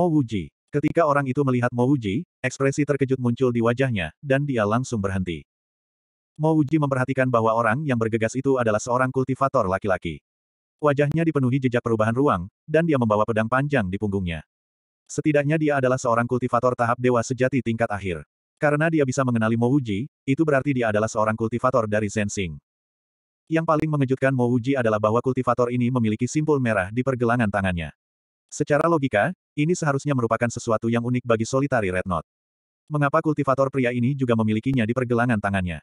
Mo Wuji. Ketika orang itu melihat Mo Wuji, ekspresi terkejut muncul di wajahnya, dan dia langsung berhenti. Mo Wuji memperhatikan bahwa orang yang bergegas itu adalah seorang kultivator laki-laki. Wajahnya dipenuhi jejak perubahan ruang, dan dia membawa pedang panjang di punggungnya. Setidaknya dia adalah seorang kultivator tahap dewa sejati tingkat akhir. Karena dia bisa mengenali Mo Wuji, itu berarti dia adalah seorang kultivator dari Zensing. Yang paling mengejutkan Mo Wuji adalah bahwa kultivator ini memiliki simpul merah di pergelangan tangannya. Secara logika, ini seharusnya merupakan sesuatu yang unik bagi solitari Red Knot. Mengapa kultivator pria ini juga memilikinya di pergelangan tangannya?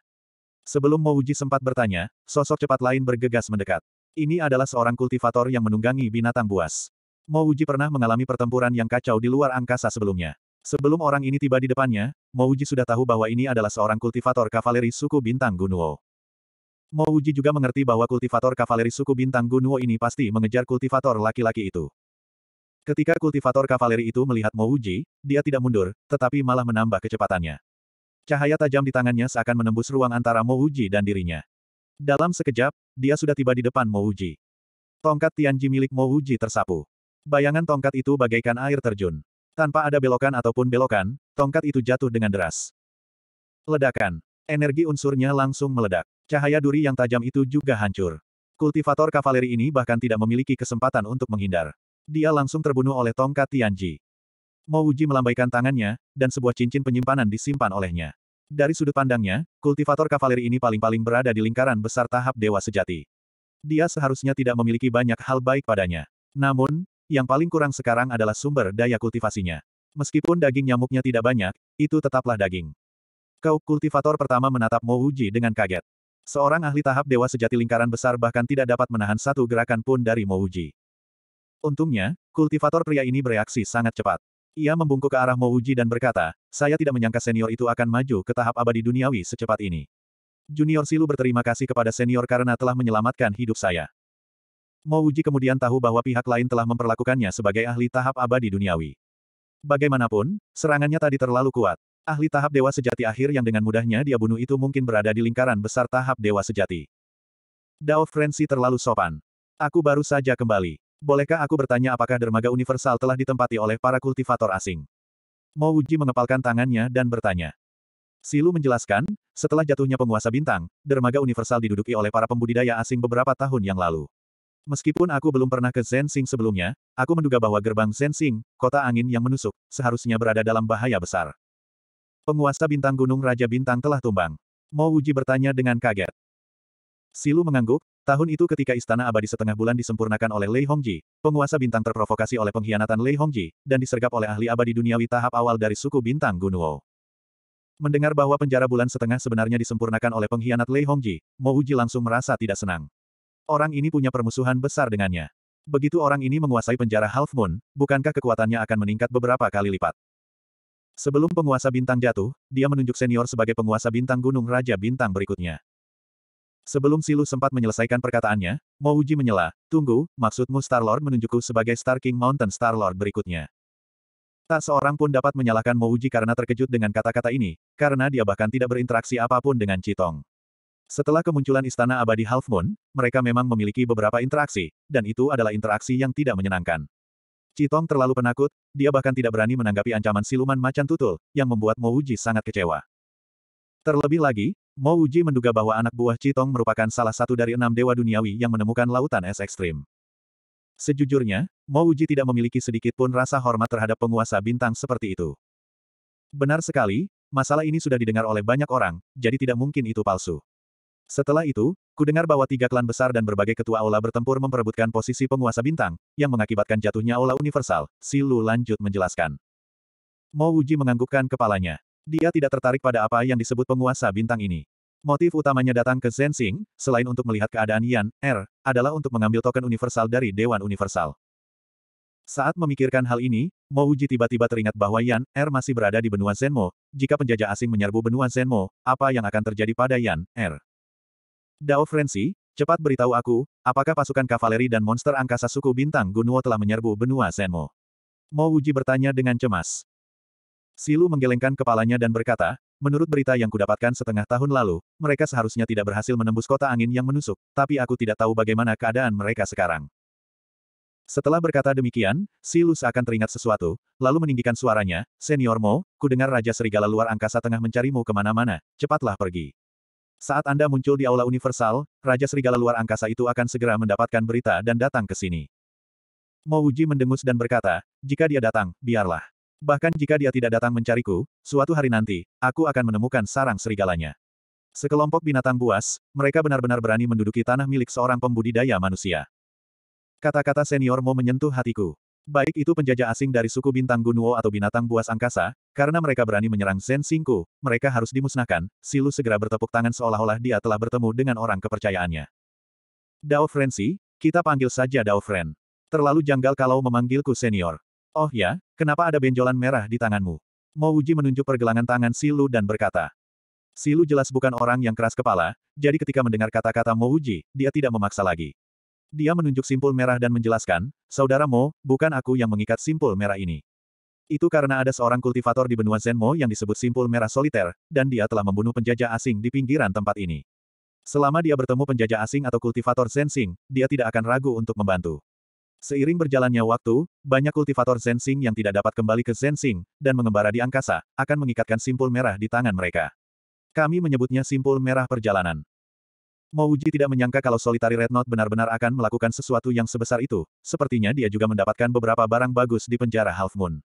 Sebelum Mouji sempat bertanya, sosok cepat lain bergegas mendekat. Ini adalah seorang kultivator yang menunggangi binatang buas. Mouji pernah mengalami pertempuran yang kacau di luar angkasa sebelumnya. Sebelum orang ini tiba di depannya, Mouji sudah tahu bahwa ini adalah seorang kultivator kavaleri suku bintang Gunuo. Mouji juga mengerti bahwa kultivator kavaleri suku bintang Gunuo ini pasti mengejar kultivator laki-laki itu. Ketika kultivator kavaleri itu melihat Mouji, dia tidak mundur, tetapi malah menambah kecepatannya. Cahaya tajam di tangannya seakan menembus ruang antara Mouji dan dirinya. Dalam sekejap, dia sudah tiba di depan Mouji. Tongkat Tianji milik Mouji tersapu. Bayangan tongkat itu bagaikan air terjun. Tanpa ada belokan ataupun belokan, tongkat itu jatuh dengan deras. Ledakan. Energi unsurnya langsung meledak. Cahaya duri yang tajam itu juga hancur. Kultivator kavaleri ini bahkan tidak memiliki kesempatan untuk menghindar. Dia langsung terbunuh oleh tongkat Tianji. Mo Wuji melambaikan tangannya, dan sebuah cincin penyimpanan disimpan olehnya. Dari sudut pandangnya, kultivator kavaleri ini paling-paling berada di lingkaran besar tahap dewa sejati. Dia seharusnya tidak memiliki banyak hal baik padanya. Namun, yang paling kurang sekarang adalah sumber daya kultivasinya. Meskipun daging nyamuknya tidak banyak, itu tetaplah daging. Kau kultivator pertama menatap Mo Wuji dengan kaget. Seorang ahli tahap dewa sejati lingkaran besar bahkan tidak dapat menahan satu gerakan pun dari Mo Wuji. Untungnya, kultivator pria ini bereaksi sangat cepat. Ia membungkuk ke arah Mouji dan berkata, saya tidak menyangka senior itu akan maju ke tahap abadi duniawi secepat ini. Junior Silu berterima kasih kepada senior karena telah menyelamatkan hidup saya. Mouji kemudian tahu bahwa pihak lain telah memperlakukannya sebagai ahli tahap abadi duniawi. Bagaimanapun, serangannya tadi terlalu kuat. Ahli tahap dewa sejati akhir yang dengan mudahnya dia bunuh itu mungkin berada di lingkaran besar tahap dewa sejati. Dao Frenzy terlalu sopan. Aku baru saja kembali. Bolehkah aku bertanya apakah dermaga universal telah ditempati oleh para kultivator asing? Mo Wuji mengepalkan tangannya dan bertanya. Silu menjelaskan, setelah jatuhnya penguasa bintang, dermaga universal diduduki oleh para pembudidaya asing beberapa tahun yang lalu. Meskipun aku belum pernah ke Zensing sebelumnya, aku menduga bahwa gerbang Zensing, kota angin yang menusuk, seharusnya berada dalam bahaya besar. Penguasa bintang gunung Raja Bintang telah tumbang. Mo Wuji bertanya dengan kaget. Silu mengangguk, Tahun itu ketika Istana Abadi Setengah Bulan disempurnakan oleh Lei Hongji, penguasa bintang terprovokasi oleh pengkhianatan Lei Hongji, dan disergap oleh ahli abadi duniawi tahap awal dari suku bintang Gunuo. Mendengar bahwa penjara bulan setengah sebenarnya disempurnakan oleh pengkhianat Lei Hongji, Mo Uji langsung merasa tidak senang. Orang ini punya permusuhan besar dengannya. Begitu orang ini menguasai penjara Half Moon, bukankah kekuatannya akan meningkat beberapa kali lipat? Sebelum penguasa bintang jatuh, dia menunjuk senior sebagai penguasa bintang gunung Raja Bintang berikutnya. Sebelum Silu sempat menyelesaikan perkataannya, Mo Uji menyela, Tunggu, maksudmu Star-Lord menunjukku sebagai Star King Mountain Star-Lord berikutnya. Tak seorang pun dapat menyalahkan Mo Uji karena terkejut dengan kata-kata ini, karena dia bahkan tidak berinteraksi apapun dengan Citong. Setelah kemunculan Istana Abadi Half Moon, mereka memang memiliki beberapa interaksi, dan itu adalah interaksi yang tidak menyenangkan. Citong terlalu penakut, dia bahkan tidak berani menanggapi ancaman siluman macan tutul, yang membuat Mo Uji sangat kecewa. Terlebih lagi, Mo Uji menduga bahwa anak buah Citong merupakan salah satu dari enam dewa duniawi yang menemukan lautan es ekstrim. Sejujurnya, Mo Uji tidak memiliki sedikit pun rasa hormat terhadap penguasa bintang seperti itu. Benar sekali, masalah ini sudah didengar oleh banyak orang, jadi tidak mungkin itu palsu. Setelah itu, kudengar bahwa tiga klan besar dan berbagai ketua aula bertempur memperebutkan posisi penguasa bintang, yang mengakibatkan jatuhnya aula universal, Silu lanjut menjelaskan. Mo Uji menganggukkan kepalanya. Dia tidak tertarik pada apa yang disebut penguasa bintang ini. Motif utamanya datang ke Zensing, selain untuk melihat keadaan Yan, R, er, adalah untuk mengambil token universal dari Dewan Universal. Saat memikirkan hal ini, Mo Uji tiba-tiba teringat bahwa Yan R er masih berada di benua Zenmo. Jika penjajah asing menyerbu benua Zenmo, apa yang akan terjadi pada Yan R? Er? Dao Frenzy, cepat beritahu aku, apakah pasukan kavaleri dan monster angkasa suku bintang Gunwo telah menyerbu benua Zenmo? Mo Uji bertanya dengan cemas. Silu menggelengkan kepalanya dan berkata, menurut berita yang kudapatkan setengah tahun lalu, mereka seharusnya tidak berhasil menembus kota angin yang menusuk, tapi aku tidak tahu bagaimana keadaan mereka sekarang. Setelah berkata demikian, Silu seakan teringat sesuatu, lalu meninggikan suaranya, Senior Mo, ku kudengar Raja Serigala luar angkasa tengah mencarimu kemana-mana, cepatlah pergi. Saat Anda muncul di Aula Universal, Raja Serigala luar angkasa itu akan segera mendapatkan berita dan datang ke sini. Mo Uji mendengus dan berkata, jika dia datang, biarlah. Bahkan jika dia tidak datang mencariku, suatu hari nanti, aku akan menemukan sarang serigalanya. Sekelompok binatang buas, mereka benar-benar berani menduduki tanah milik seorang pembudidaya manusia. Kata-kata senior Mo menyentuh hatiku. Baik itu penjajah asing dari suku bintang Gunuo atau binatang buas angkasa, karena mereka berani menyerang Zen Singku, mereka harus dimusnahkan, Silu segera bertepuk tangan seolah-olah dia telah bertemu dengan orang kepercayaannya. Dao Frenzy, kita panggil saja Dao Fren. Terlalu janggal kalau memanggilku senior. Oh ya, kenapa ada benjolan merah di tanganmu? Mo Uji menunjuk pergelangan tangan Silu dan berkata. Silu jelas bukan orang yang keras kepala, jadi ketika mendengar kata-kata Mo Uji, dia tidak memaksa lagi. Dia menunjuk simpul merah dan menjelaskan, Saudara Mo, bukan aku yang mengikat simpul merah ini. Itu karena ada seorang kultivator di benua Zenmo yang disebut simpul merah soliter, dan dia telah membunuh penjajah asing di pinggiran tempat ini. Selama dia bertemu penjajah asing atau kultivator Zensing, dia tidak akan ragu untuk membantu. Seiring berjalannya waktu, banyak kultivator Zensing yang tidak dapat kembali ke Zensing, dan mengembara di angkasa, akan mengikatkan simpul merah di tangan mereka. Kami menyebutnya simpul merah perjalanan. Mouji tidak menyangka kalau Solitary Red Note benar-benar akan melakukan sesuatu yang sebesar itu, sepertinya dia juga mendapatkan beberapa barang bagus di penjara Half Moon.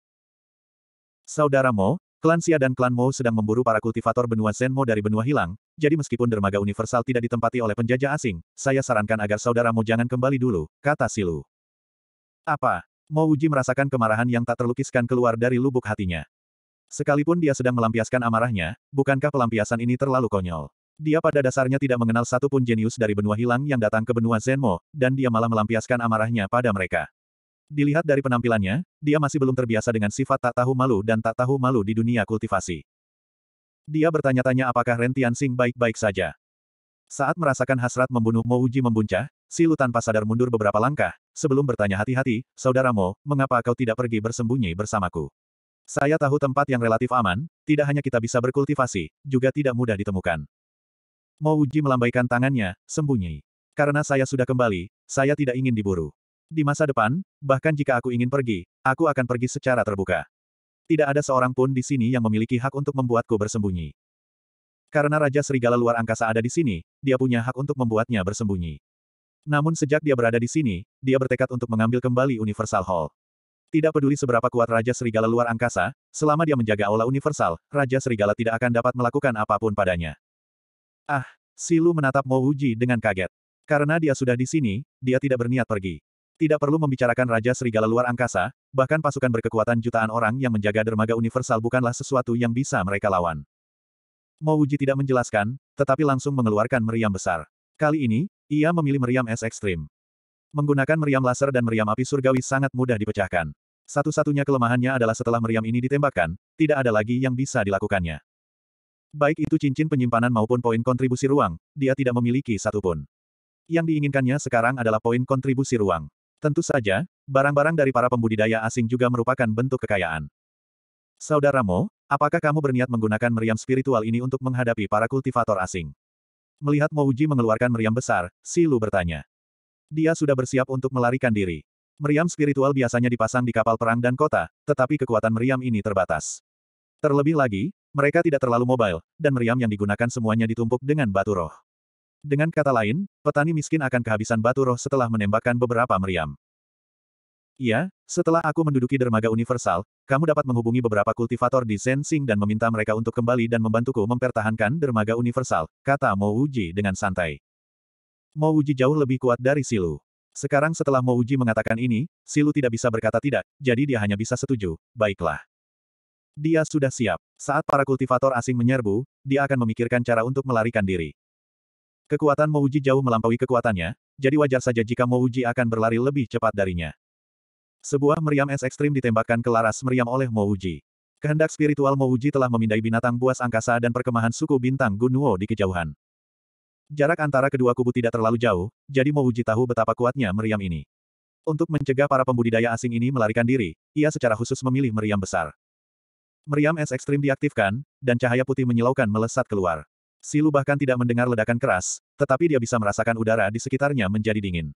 Saudara Mo, klan Xia dan klan Mo sedang memburu para kultivator benua Mo dari benua hilang, jadi meskipun dermaga universal tidak ditempati oleh penjajah asing, saya sarankan agar saudara Mo jangan kembali dulu, kata Silu. Apa? Mo Uji merasakan kemarahan yang tak terlukiskan keluar dari lubuk hatinya. Sekalipun dia sedang melampiaskan amarahnya, bukankah pelampiasan ini terlalu konyol? Dia pada dasarnya tidak mengenal satupun jenius dari benua hilang yang datang ke benua Zenmo, dan dia malah melampiaskan amarahnya pada mereka. Dilihat dari penampilannya, dia masih belum terbiasa dengan sifat tak tahu malu dan tak tahu malu di dunia kultivasi. Dia bertanya-tanya apakah Rentian Sing baik-baik saja. Saat merasakan hasrat membunuh Mo Uji membuncah, Silu tanpa sadar mundur beberapa langkah, sebelum bertanya hati-hati, saudaramu, mengapa kau tidak pergi bersembunyi bersamaku? Saya tahu tempat yang relatif aman, tidak hanya kita bisa berkultivasi, juga tidak mudah ditemukan. Mo Uji melambaikan tangannya, sembunyi. Karena saya sudah kembali, saya tidak ingin diburu. Di masa depan, bahkan jika aku ingin pergi, aku akan pergi secara terbuka. Tidak ada seorang pun di sini yang memiliki hak untuk membuatku bersembunyi. Karena Raja Serigala luar angkasa ada di sini, dia punya hak untuk membuatnya bersembunyi. Namun sejak dia berada di sini, dia bertekad untuk mengambil kembali Universal Hall. Tidak peduli seberapa kuat Raja Serigala luar angkasa, selama dia menjaga aula universal, Raja Serigala tidak akan dapat melakukan apapun padanya. Ah, Silu menatap Mo Wuji dengan kaget. Karena dia sudah di sini, dia tidak berniat pergi. Tidak perlu membicarakan Raja Serigala luar angkasa, bahkan pasukan berkekuatan jutaan orang yang menjaga dermaga universal bukanlah sesuatu yang bisa mereka lawan. Mo Wuji tidak menjelaskan, tetapi langsung mengeluarkan meriam besar. Kali ini, ia memilih meriam es ekstrim. Menggunakan meriam laser dan meriam api surgawi sangat mudah dipecahkan. Satu-satunya kelemahannya adalah setelah meriam ini ditembakkan, tidak ada lagi yang bisa dilakukannya. Baik itu cincin penyimpanan maupun poin kontribusi ruang, dia tidak memiliki satupun. Yang diinginkannya sekarang adalah poin kontribusi ruang. Tentu saja, barang-barang dari para pembudidaya asing juga merupakan bentuk kekayaan. Saudaramu, apakah kamu berniat menggunakan meriam spiritual ini untuk menghadapi para kultivator asing? Melihat Mouji mengeluarkan meriam besar, Silu bertanya. Dia sudah bersiap untuk melarikan diri. Meriam spiritual biasanya dipasang di kapal perang dan kota, tetapi kekuatan meriam ini terbatas. Terlebih lagi, mereka tidak terlalu mobile, dan meriam yang digunakan semuanya ditumpuk dengan batu roh. Dengan kata lain, petani miskin akan kehabisan batu roh setelah menembakkan beberapa meriam. Iya, setelah aku menduduki dermaga universal, kamu dapat menghubungi beberapa kultivator di Sensing dan meminta mereka untuk kembali dan membantuku mempertahankan dermaga universal, kata Mo Uji dengan santai. Mo Uji jauh lebih kuat dari Silu. Sekarang setelah Mo Uji mengatakan ini, Silu tidak bisa berkata tidak, jadi dia hanya bisa setuju, baiklah. Dia sudah siap. Saat para kultivator asing menyerbu, dia akan memikirkan cara untuk melarikan diri. Kekuatan Mouji jauh melampaui kekuatannya, jadi wajar saja jika Mouji akan berlari lebih cepat darinya. Sebuah meriam es ekstrim ditembakkan ke laras meriam oleh Mouji. Kehendak spiritual Mouji telah memindai binatang buas angkasa dan perkemahan suku bintang Gunuo di kejauhan. Jarak antara kedua kubu tidak terlalu jauh, jadi Mouji tahu betapa kuatnya meriam ini. Untuk mencegah para pembudidaya asing ini melarikan diri, ia secara khusus memilih meriam besar. Meriam es ekstrim diaktifkan, dan cahaya putih menyilaukan melesat keluar. Silu bahkan tidak mendengar ledakan keras, tetapi dia bisa merasakan udara di sekitarnya menjadi dingin.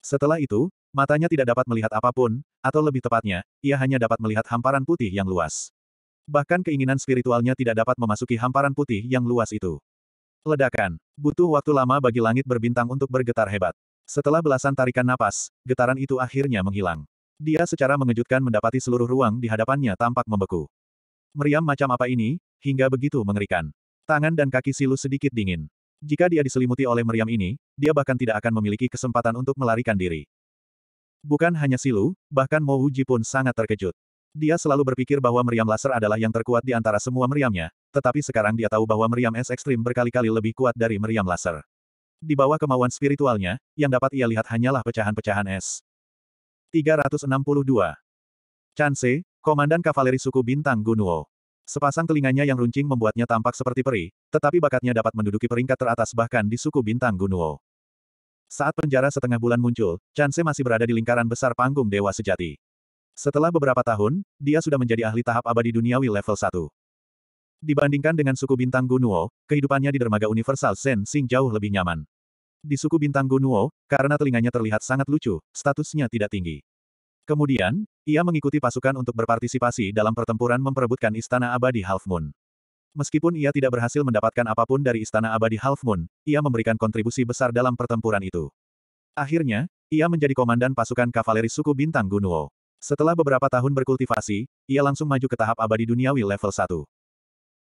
Setelah itu, matanya tidak dapat melihat apapun, atau lebih tepatnya, ia hanya dapat melihat hamparan putih yang luas. Bahkan keinginan spiritualnya tidak dapat memasuki hamparan putih yang luas itu. Ledakan. Butuh waktu lama bagi langit berbintang untuk bergetar hebat. Setelah belasan tarikan napas, getaran itu akhirnya menghilang. Dia secara mengejutkan mendapati seluruh ruang di hadapannya tampak membeku. Meriam macam apa ini, hingga begitu mengerikan. Tangan dan kaki Silu sedikit dingin. Jika dia diselimuti oleh meriam ini, dia bahkan tidak akan memiliki kesempatan untuk melarikan diri. Bukan hanya Silu, bahkan Mo Wuji pun sangat terkejut. Dia selalu berpikir bahwa meriam laser adalah yang terkuat di antara semua meriamnya, tetapi sekarang dia tahu bahwa meriam es ekstrim berkali-kali lebih kuat dari meriam laser. Di bawah kemauan spiritualnya, yang dapat ia lihat hanyalah pecahan-pecahan es. 362. Chance, Komandan Kavaleri Suku Bintang Gunuo. Sepasang telinganya yang runcing membuatnya tampak seperti peri, tetapi bakatnya dapat menduduki peringkat teratas bahkan di suku bintang Gunuo. Saat penjara setengah bulan muncul, Chance masih berada di lingkaran besar panggung dewa sejati. Setelah beberapa tahun, dia sudah menjadi ahli tahap abadi duniawi level 1. Dibandingkan dengan suku bintang Gunuo, kehidupannya di dermaga universal Zen Sing jauh lebih nyaman. Di suku bintang Gunuo, karena telinganya terlihat sangat lucu, statusnya tidak tinggi. Kemudian, ia mengikuti pasukan untuk berpartisipasi dalam pertempuran memperebutkan Istana Abadi Half Moon. Meskipun ia tidak berhasil mendapatkan apapun dari Istana Abadi Half Moon, ia memberikan kontribusi besar dalam pertempuran itu. Akhirnya, ia menjadi komandan pasukan kavaleri suku Bintang Gunuo. Setelah beberapa tahun berkultivasi, ia langsung maju ke tahap abadi duniawi level 1.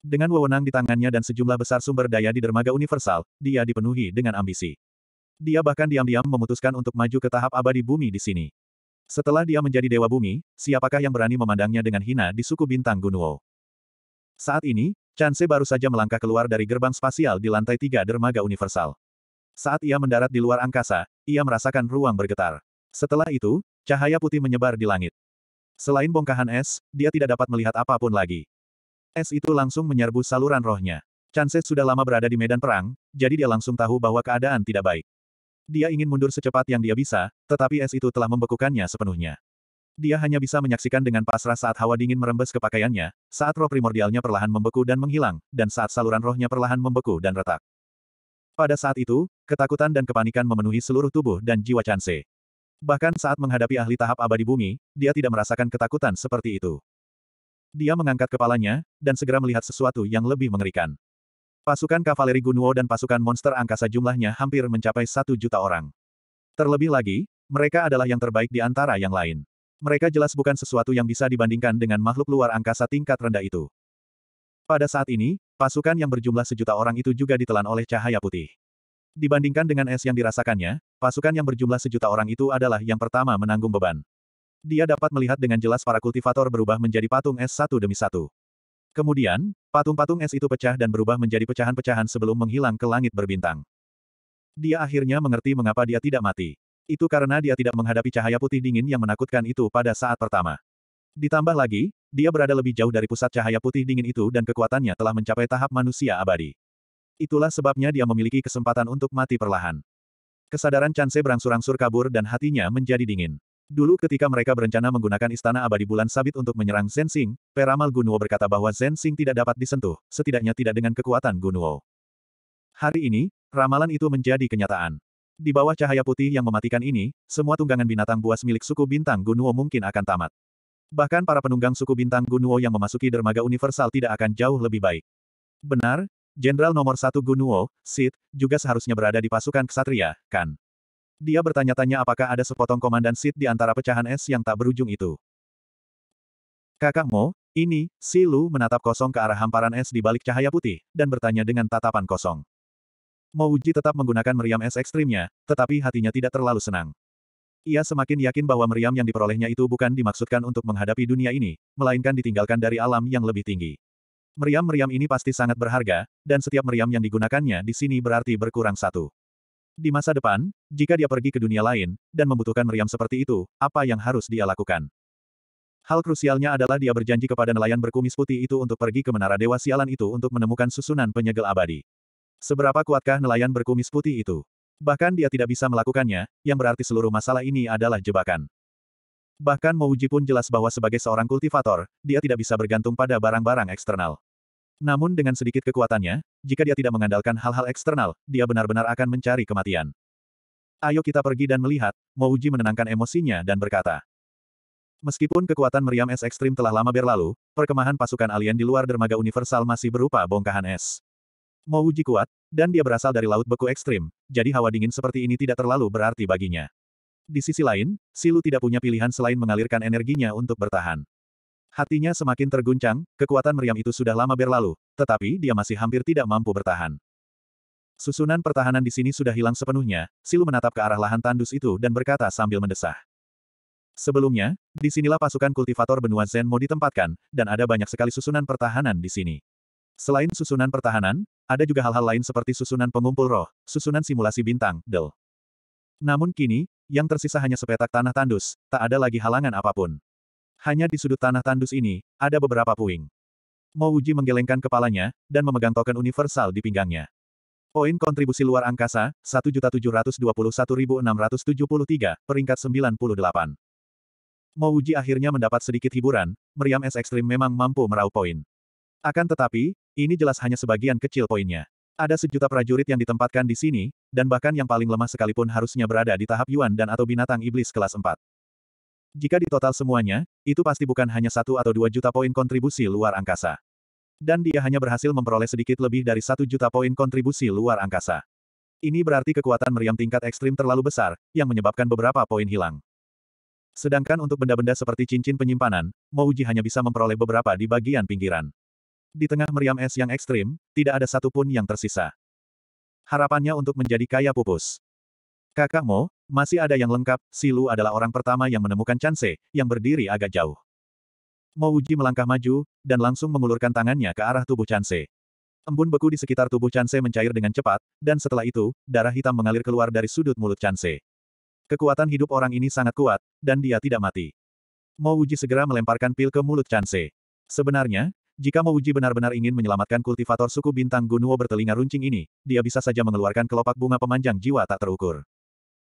Dengan wewenang di tangannya dan sejumlah besar sumber daya di dermaga universal, dia dipenuhi dengan ambisi. Dia bahkan diam-diam memutuskan untuk maju ke tahap abadi bumi di sini. Setelah dia menjadi dewa bumi, siapakah yang berani memandangnya dengan hina di suku bintang Gunuo? Saat ini, Chance baru saja melangkah keluar dari gerbang spasial di lantai tiga dermaga universal. Saat ia mendarat di luar angkasa, ia merasakan ruang bergetar. Setelah itu, cahaya putih menyebar di langit. Selain bongkahan es, dia tidak dapat melihat apapun lagi. Es itu langsung menyerbu saluran rohnya. Chance sudah lama berada di medan perang, jadi dia langsung tahu bahwa keadaan tidak baik. Dia ingin mundur secepat yang dia bisa, tetapi es itu telah membekukannya sepenuhnya. Dia hanya bisa menyaksikan dengan pasrah saat hawa dingin merembes ke pakaiannya, saat roh primordialnya perlahan membeku dan menghilang, dan saat saluran rohnya perlahan membeku dan retak. Pada saat itu, ketakutan dan kepanikan memenuhi seluruh tubuh dan jiwa Chance. Bahkan saat menghadapi ahli tahap abadi bumi, dia tidak merasakan ketakutan seperti itu. Dia mengangkat kepalanya, dan segera melihat sesuatu yang lebih mengerikan. Pasukan kavaleri Gunuo dan pasukan monster angkasa jumlahnya hampir mencapai satu juta orang. Terlebih lagi, mereka adalah yang terbaik di antara yang lain. Mereka jelas bukan sesuatu yang bisa dibandingkan dengan makhluk luar angkasa tingkat rendah itu. Pada saat ini, pasukan yang berjumlah sejuta orang itu juga ditelan oleh cahaya putih. Dibandingkan dengan es yang dirasakannya, pasukan yang berjumlah sejuta orang itu adalah yang pertama menanggung beban. Dia dapat melihat dengan jelas para kultivator berubah menjadi patung es satu demi satu. Kemudian, patung-patung es itu pecah dan berubah menjadi pecahan-pecahan sebelum menghilang ke langit berbintang. Dia akhirnya mengerti mengapa dia tidak mati. Itu karena dia tidak menghadapi cahaya putih dingin yang menakutkan itu pada saat pertama. Ditambah lagi, dia berada lebih jauh dari pusat cahaya putih dingin itu dan kekuatannya telah mencapai tahap manusia abadi. Itulah sebabnya dia memiliki kesempatan untuk mati perlahan. Kesadaran Chance berangsur-angsur kabur dan hatinya menjadi dingin. Dulu ketika mereka berencana menggunakan Istana Abadi Bulan Sabit untuk menyerang Zensing, Peramal Gunuo berkata bahwa Zensing tidak dapat disentuh, setidaknya tidak dengan kekuatan Gunuo. Hari ini, ramalan itu menjadi kenyataan. Di bawah cahaya putih yang mematikan ini, semua tunggangan binatang buas milik suku bintang Gunuo mungkin akan tamat. Bahkan para penunggang suku bintang Gunuo yang memasuki dermaga universal tidak akan jauh lebih baik. Benar, Jenderal nomor satu Gunuo, Sid, juga seharusnya berada di pasukan ksatria, kan? Dia bertanya-tanya apakah ada sepotong komandan Sid di antara pecahan es yang tak berujung itu. Kakak Mo, ini, si Lu menatap kosong ke arah hamparan es di balik cahaya putih, dan bertanya dengan tatapan kosong. Mo tetap menggunakan meriam es ekstrimnya, tetapi hatinya tidak terlalu senang. Ia semakin yakin bahwa meriam yang diperolehnya itu bukan dimaksudkan untuk menghadapi dunia ini, melainkan ditinggalkan dari alam yang lebih tinggi. Meriam-meriam ini pasti sangat berharga, dan setiap meriam yang digunakannya di sini berarti berkurang satu. Di masa depan, jika dia pergi ke dunia lain, dan membutuhkan meriam seperti itu, apa yang harus dia lakukan? Hal krusialnya adalah dia berjanji kepada nelayan berkumis putih itu untuk pergi ke menara dewa sialan itu untuk menemukan susunan penyegel abadi. Seberapa kuatkah nelayan berkumis putih itu? Bahkan dia tidak bisa melakukannya, yang berarti seluruh masalah ini adalah jebakan. Bahkan Mouji pun jelas bahwa sebagai seorang kultivator, dia tidak bisa bergantung pada barang-barang eksternal. Namun dengan sedikit kekuatannya, jika dia tidak mengandalkan hal-hal eksternal, dia benar-benar akan mencari kematian. Ayo kita pergi dan melihat, Mouji menenangkan emosinya dan berkata. Meskipun kekuatan meriam es ekstrim telah lama berlalu, perkemahan pasukan alien di luar dermaga universal masih berupa bongkahan es. Mouji kuat, dan dia berasal dari laut beku ekstrim, jadi hawa dingin seperti ini tidak terlalu berarti baginya. Di sisi lain, Silu tidak punya pilihan selain mengalirkan energinya untuk bertahan. Hatinya semakin terguncang, kekuatan meriam itu sudah lama berlalu, tetapi dia masih hampir tidak mampu bertahan. Susunan pertahanan di sini sudah hilang sepenuhnya, Silu menatap ke arah lahan tandus itu dan berkata sambil mendesah. Sebelumnya, di disinilah pasukan kultivator benua Zen mau ditempatkan, dan ada banyak sekali susunan pertahanan di sini. Selain susunan pertahanan, ada juga hal-hal lain seperti susunan pengumpul roh, susunan simulasi bintang, del. Namun kini, yang tersisa hanya sepetak tanah tandus, tak ada lagi halangan apapun. Hanya di sudut tanah tandus ini, ada beberapa puing. Uji menggelengkan kepalanya, dan memegang token universal di pinggangnya. Poin kontribusi luar angkasa, 1.721.673, peringkat 98. Uji akhirnya mendapat sedikit hiburan, meriam es ekstrim memang mampu meraup poin. Akan tetapi, ini jelas hanya sebagian kecil poinnya. Ada sejuta prajurit yang ditempatkan di sini, dan bahkan yang paling lemah sekalipun harusnya berada di tahap Yuan dan atau binatang iblis kelas 4. Jika ditotal semuanya, itu pasti bukan hanya satu atau dua juta poin kontribusi luar angkasa. Dan dia hanya berhasil memperoleh sedikit lebih dari satu juta poin kontribusi luar angkasa. Ini berarti kekuatan meriam tingkat ekstrim terlalu besar, yang menyebabkan beberapa poin hilang. Sedangkan untuk benda-benda seperti cincin penyimpanan, Mouji hanya bisa memperoleh beberapa di bagian pinggiran. Di tengah meriam es yang ekstrim, tidak ada satupun yang tersisa. Harapannya untuk menjadi kaya pupus. Kakak Mo, masih ada yang lengkap, Silu adalah orang pertama yang menemukan Chance, yang berdiri agak jauh. Mouji melangkah maju, dan langsung mengulurkan tangannya ke arah tubuh Chance. Embun beku di sekitar tubuh Chance mencair dengan cepat, dan setelah itu, darah hitam mengalir keluar dari sudut mulut Chance. Kekuatan hidup orang ini sangat kuat, dan dia tidak mati. Mouji segera melemparkan pil ke mulut Chance. Sebenarnya, jika Mouji benar-benar ingin menyelamatkan kultivator suku bintang Gunuo bertelinga runcing ini, dia bisa saja mengeluarkan kelopak bunga pemanjang jiwa tak terukur.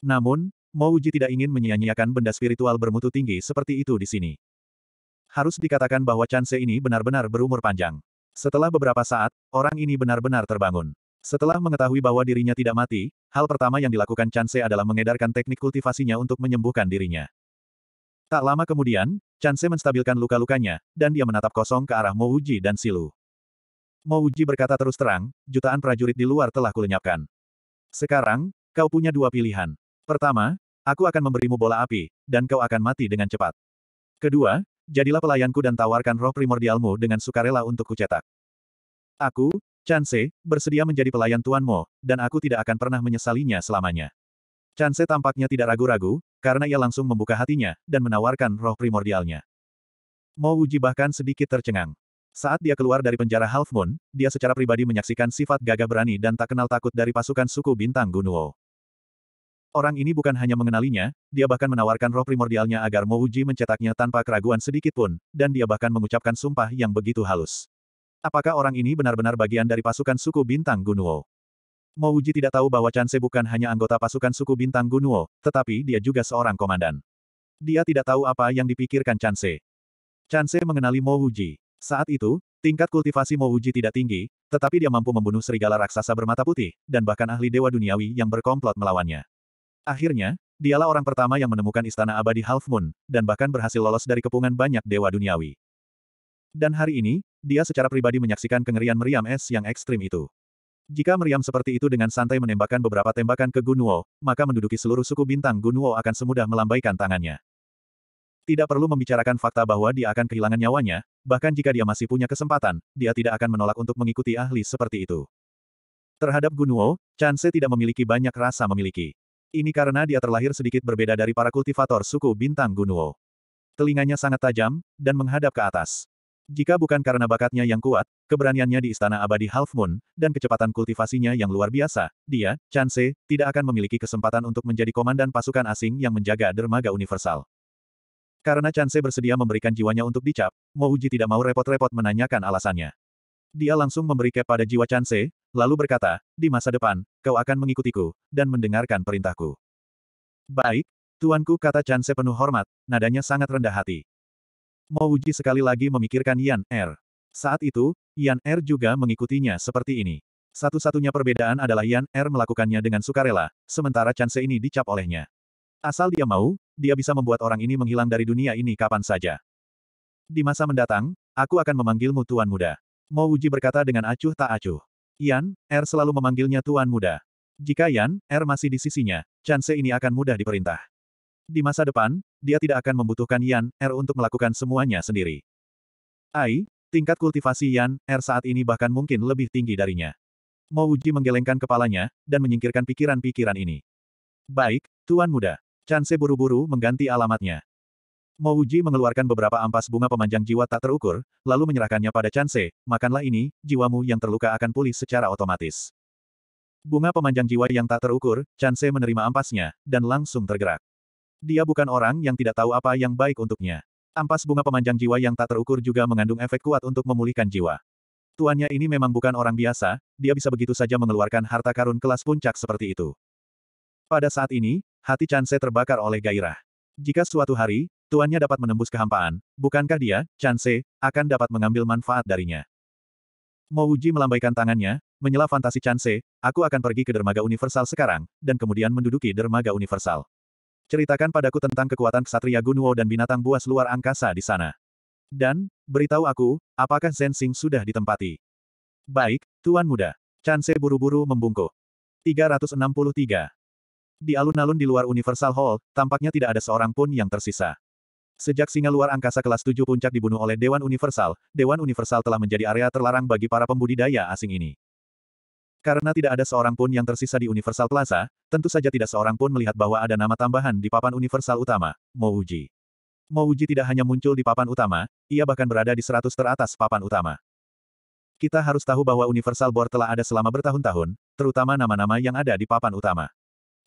Namun, Mouji tidak ingin menyia-nyiakan benda spiritual bermutu tinggi seperti itu di sini. Harus dikatakan bahwa Chance ini benar-benar berumur panjang. Setelah beberapa saat, orang ini benar-benar terbangun. Setelah mengetahui bahwa dirinya tidak mati, hal pertama yang dilakukan Chance adalah mengedarkan teknik kultivasinya untuk menyembuhkan dirinya. Tak lama kemudian, Chance menstabilkan luka-lukanya, dan dia menatap kosong ke arah Mouji dan Silu. Mouji berkata terus terang, jutaan prajurit di luar telah kulenyapkan. Sekarang, kau punya dua pilihan. Pertama, aku akan memberimu bola api, dan kau akan mati dengan cepat. Kedua, jadilah pelayanku dan tawarkan roh primordialmu dengan sukarela untuk kucetak. Aku, Chance, bersedia menjadi pelayan tuanmu, dan aku tidak akan pernah menyesalinya selamanya. Chance tampaknya tidak ragu-ragu, karena ia langsung membuka hatinya, dan menawarkan roh primordialnya. Mo Wuji bahkan sedikit tercengang. Saat dia keluar dari penjara Half Moon, dia secara pribadi menyaksikan sifat gagah berani dan tak kenal takut dari pasukan suku Bintang Gunuo. Orang ini bukan hanya mengenalinya, dia bahkan menawarkan roh primordialnya agar Mouji mencetaknya tanpa keraguan sedikit pun, dan dia bahkan mengucapkan sumpah yang begitu halus. Apakah orang ini benar-benar bagian dari pasukan suku bintang Gunuo? Mouji tidak tahu bahwa Chanse bukan hanya anggota pasukan suku bintang Gunuo, tetapi dia juga seorang komandan. Dia tidak tahu apa yang dipikirkan Chanse. Chanse mengenali Mouji. Saat itu, tingkat kultivasi Mouji tidak tinggi, tetapi dia mampu membunuh serigala raksasa bermata putih, dan bahkan ahli dewa duniawi yang berkomplot melawannya. Akhirnya, dialah orang pertama yang menemukan istana abadi Half Moon, dan bahkan berhasil lolos dari kepungan banyak dewa duniawi. Dan hari ini, dia secara pribadi menyaksikan kengerian meriam es yang ekstrim itu. Jika meriam seperti itu dengan santai menembakkan beberapa tembakan ke Gunuo, maka menduduki seluruh suku bintang Gunuo akan semudah melambaikan tangannya. Tidak perlu membicarakan fakta bahwa dia akan kehilangan nyawanya, bahkan jika dia masih punya kesempatan, dia tidak akan menolak untuk mengikuti ahli seperti itu. Terhadap Gunuo, Chance tidak memiliki banyak rasa memiliki. Ini karena dia terlahir sedikit berbeda dari para kultivator suku bintang Gunuo. Telinganya sangat tajam, dan menghadap ke atas. Jika bukan karena bakatnya yang kuat, keberaniannya di Istana Abadi Half Moon, dan kecepatan kultivasinya yang luar biasa, dia, Chance, tidak akan memiliki kesempatan untuk menjadi komandan pasukan asing yang menjaga dermaga universal. Karena Chance bersedia memberikan jiwanya untuk dicap, Mouji tidak mau repot-repot menanyakan alasannya. Dia langsung memberi cap pada jiwa Chance, lalu berkata, di masa depan, kau akan mengikutiku, dan mendengarkan perintahku. Baik, tuanku kata Chanse penuh hormat, nadanya sangat rendah hati. Mau Uji sekali lagi memikirkan Yan Er. Saat itu, Yan Er juga mengikutinya seperti ini. Satu-satunya perbedaan adalah Yan Er melakukannya dengan sukarela, sementara Chanse ini dicap olehnya. Asal dia mau, dia bisa membuat orang ini menghilang dari dunia ini kapan saja. Di masa mendatang, aku akan memanggilmu Tuan Muda. Mo Uji berkata dengan acuh tak acuh. Yan, Er selalu memanggilnya Tuan Muda. Jika Yan, Er masih di sisinya, chance ini akan mudah diperintah. Di masa depan, dia tidak akan membutuhkan Yan, Er untuk melakukan semuanya sendiri. Ai, tingkat kultivasi Yan, Er saat ini bahkan mungkin lebih tinggi darinya. Mouji menggelengkan kepalanya, dan menyingkirkan pikiran-pikiran ini. Baik, Tuan Muda. Chance buru-buru mengganti alamatnya. Mo mengeluarkan beberapa ampas bunga pemanjang jiwa tak terukur, lalu menyerahkannya pada Chanse, makanlah ini, jiwamu yang terluka akan pulih secara otomatis. Bunga pemanjang jiwa yang tak terukur, Chanse menerima ampasnya, dan langsung tergerak. Dia bukan orang yang tidak tahu apa yang baik untuknya. Ampas bunga pemanjang jiwa yang tak terukur juga mengandung efek kuat untuk memulihkan jiwa. Tuannya ini memang bukan orang biasa, dia bisa begitu saja mengeluarkan harta karun kelas puncak seperti itu. Pada saat ini, hati Chanse terbakar oleh gairah. Jika suatu hari, tuannya dapat menembus kehampaan, bukankah dia, Chance, akan dapat mengambil manfaat darinya? Mo Uji melambaikan tangannya, menyela fantasi Chance, aku akan pergi ke dermaga universal sekarang, dan kemudian menduduki dermaga universal. Ceritakan padaku tentang kekuatan Ksatria Gunwo dan binatang buas luar angkasa di sana. Dan, beritahu aku, apakah Zensing sudah ditempati? Baik, Tuan Muda. Chance buru-buru membungkuk. 363. Di alun-alun di luar Universal Hall, tampaknya tidak ada seorang pun yang tersisa. Sejak singa luar angkasa kelas 7 puncak dibunuh oleh Dewan Universal, Dewan Universal telah menjadi area terlarang bagi para pembudidaya asing ini. Karena tidak ada seorang pun yang tersisa di Universal Plaza, tentu saja tidak seorang pun melihat bahwa ada nama tambahan di papan Universal utama, Mouji. Mouji tidak hanya muncul di papan utama, ia bahkan berada di seratus teratas papan utama. Kita harus tahu bahwa Universal Board telah ada selama bertahun-tahun, terutama nama-nama yang ada di papan utama.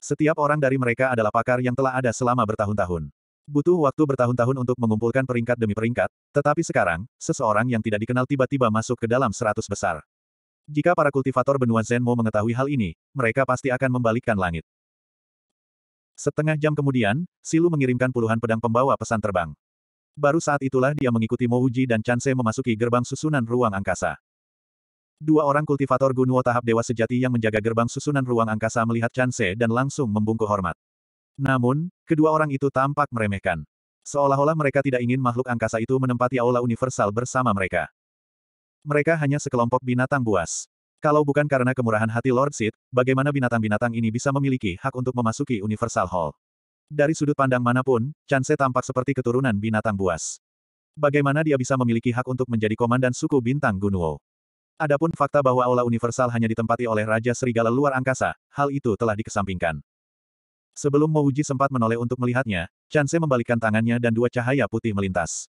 Setiap orang dari mereka adalah pakar yang telah ada selama bertahun-tahun. Butuh waktu bertahun-tahun untuk mengumpulkan peringkat demi peringkat, tetapi sekarang, seseorang yang tidak dikenal tiba-tiba masuk ke dalam seratus besar. Jika para kultivator benua Zenmo mengetahui hal ini, mereka pasti akan membalikkan langit. Setengah jam kemudian, Silu mengirimkan puluhan pedang pembawa pesan terbang. Baru saat itulah dia mengikuti Mouji dan Chanse memasuki gerbang susunan ruang angkasa. Dua orang kultivator Gunwo tahap dewa sejati yang menjaga gerbang susunan ruang angkasa melihat Chanse dan langsung membungkuk hormat. Namun, kedua orang itu tampak meremehkan. Seolah-olah mereka tidak ingin makhluk angkasa itu menempati aula universal bersama mereka. Mereka hanya sekelompok binatang buas. Kalau bukan karena kemurahan hati Lord Sid, bagaimana binatang-binatang ini bisa memiliki hak untuk memasuki Universal Hall? Dari sudut pandang manapun, Chance tampak seperti keturunan binatang buas. Bagaimana dia bisa memiliki hak untuk menjadi komandan suku bintang Gunuo? Adapun fakta bahwa aula universal hanya ditempati oleh Raja Serigala luar angkasa, hal itu telah dikesampingkan. Sebelum Mouji sempat menoleh untuk melihatnya, Chance membalikkan tangannya dan dua cahaya putih melintas.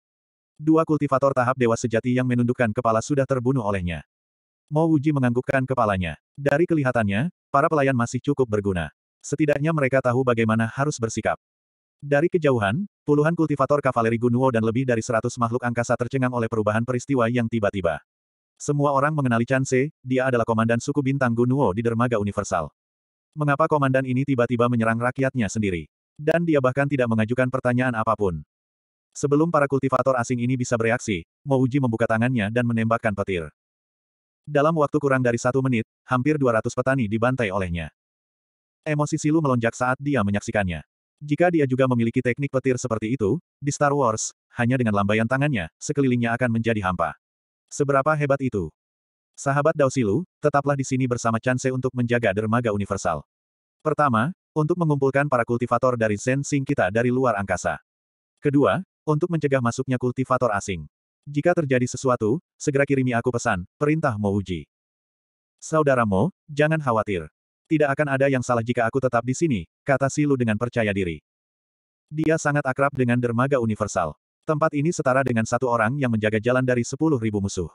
Dua kultivator tahap dewa sejati yang menundukkan kepala sudah terbunuh olehnya. Mouji menganggukkan kepalanya. Dari kelihatannya, para pelayan masih cukup berguna. Setidaknya mereka tahu bagaimana harus bersikap. Dari kejauhan, puluhan kultivator kavaleri Gunuo dan lebih dari seratus makhluk angkasa tercengang oleh perubahan peristiwa yang tiba-tiba. Semua orang mengenali Chance, dia adalah komandan suku bintang Gunuo di Dermaga Universal. Mengapa komandan ini tiba-tiba menyerang rakyatnya sendiri? Dan dia bahkan tidak mengajukan pertanyaan apapun. Sebelum para kultivator asing ini bisa bereaksi, Mouji membuka tangannya dan menembakkan petir. Dalam waktu kurang dari satu menit, hampir 200 petani dibantai olehnya. Emosi Silu melonjak saat dia menyaksikannya. Jika dia juga memiliki teknik petir seperti itu, di Star Wars, hanya dengan lambaian tangannya, sekelilingnya akan menjadi hampa. Seberapa hebat itu? Sahabat Dao Dausilu, tetaplah di sini bersama Chance untuk menjaga dermaga universal. Pertama, untuk mengumpulkan para kultivator dari Zen Sing kita dari luar angkasa. Kedua, untuk mencegah masuknya kultivator asing. Jika terjadi sesuatu, segera kirimi aku pesan, perintah Uji. Saudara Mo, jangan khawatir. Tidak akan ada yang salah jika aku tetap di sini, kata Silu dengan percaya diri. Dia sangat akrab dengan dermaga universal. Tempat ini setara dengan satu orang yang menjaga jalan dari sepuluh ribu musuh.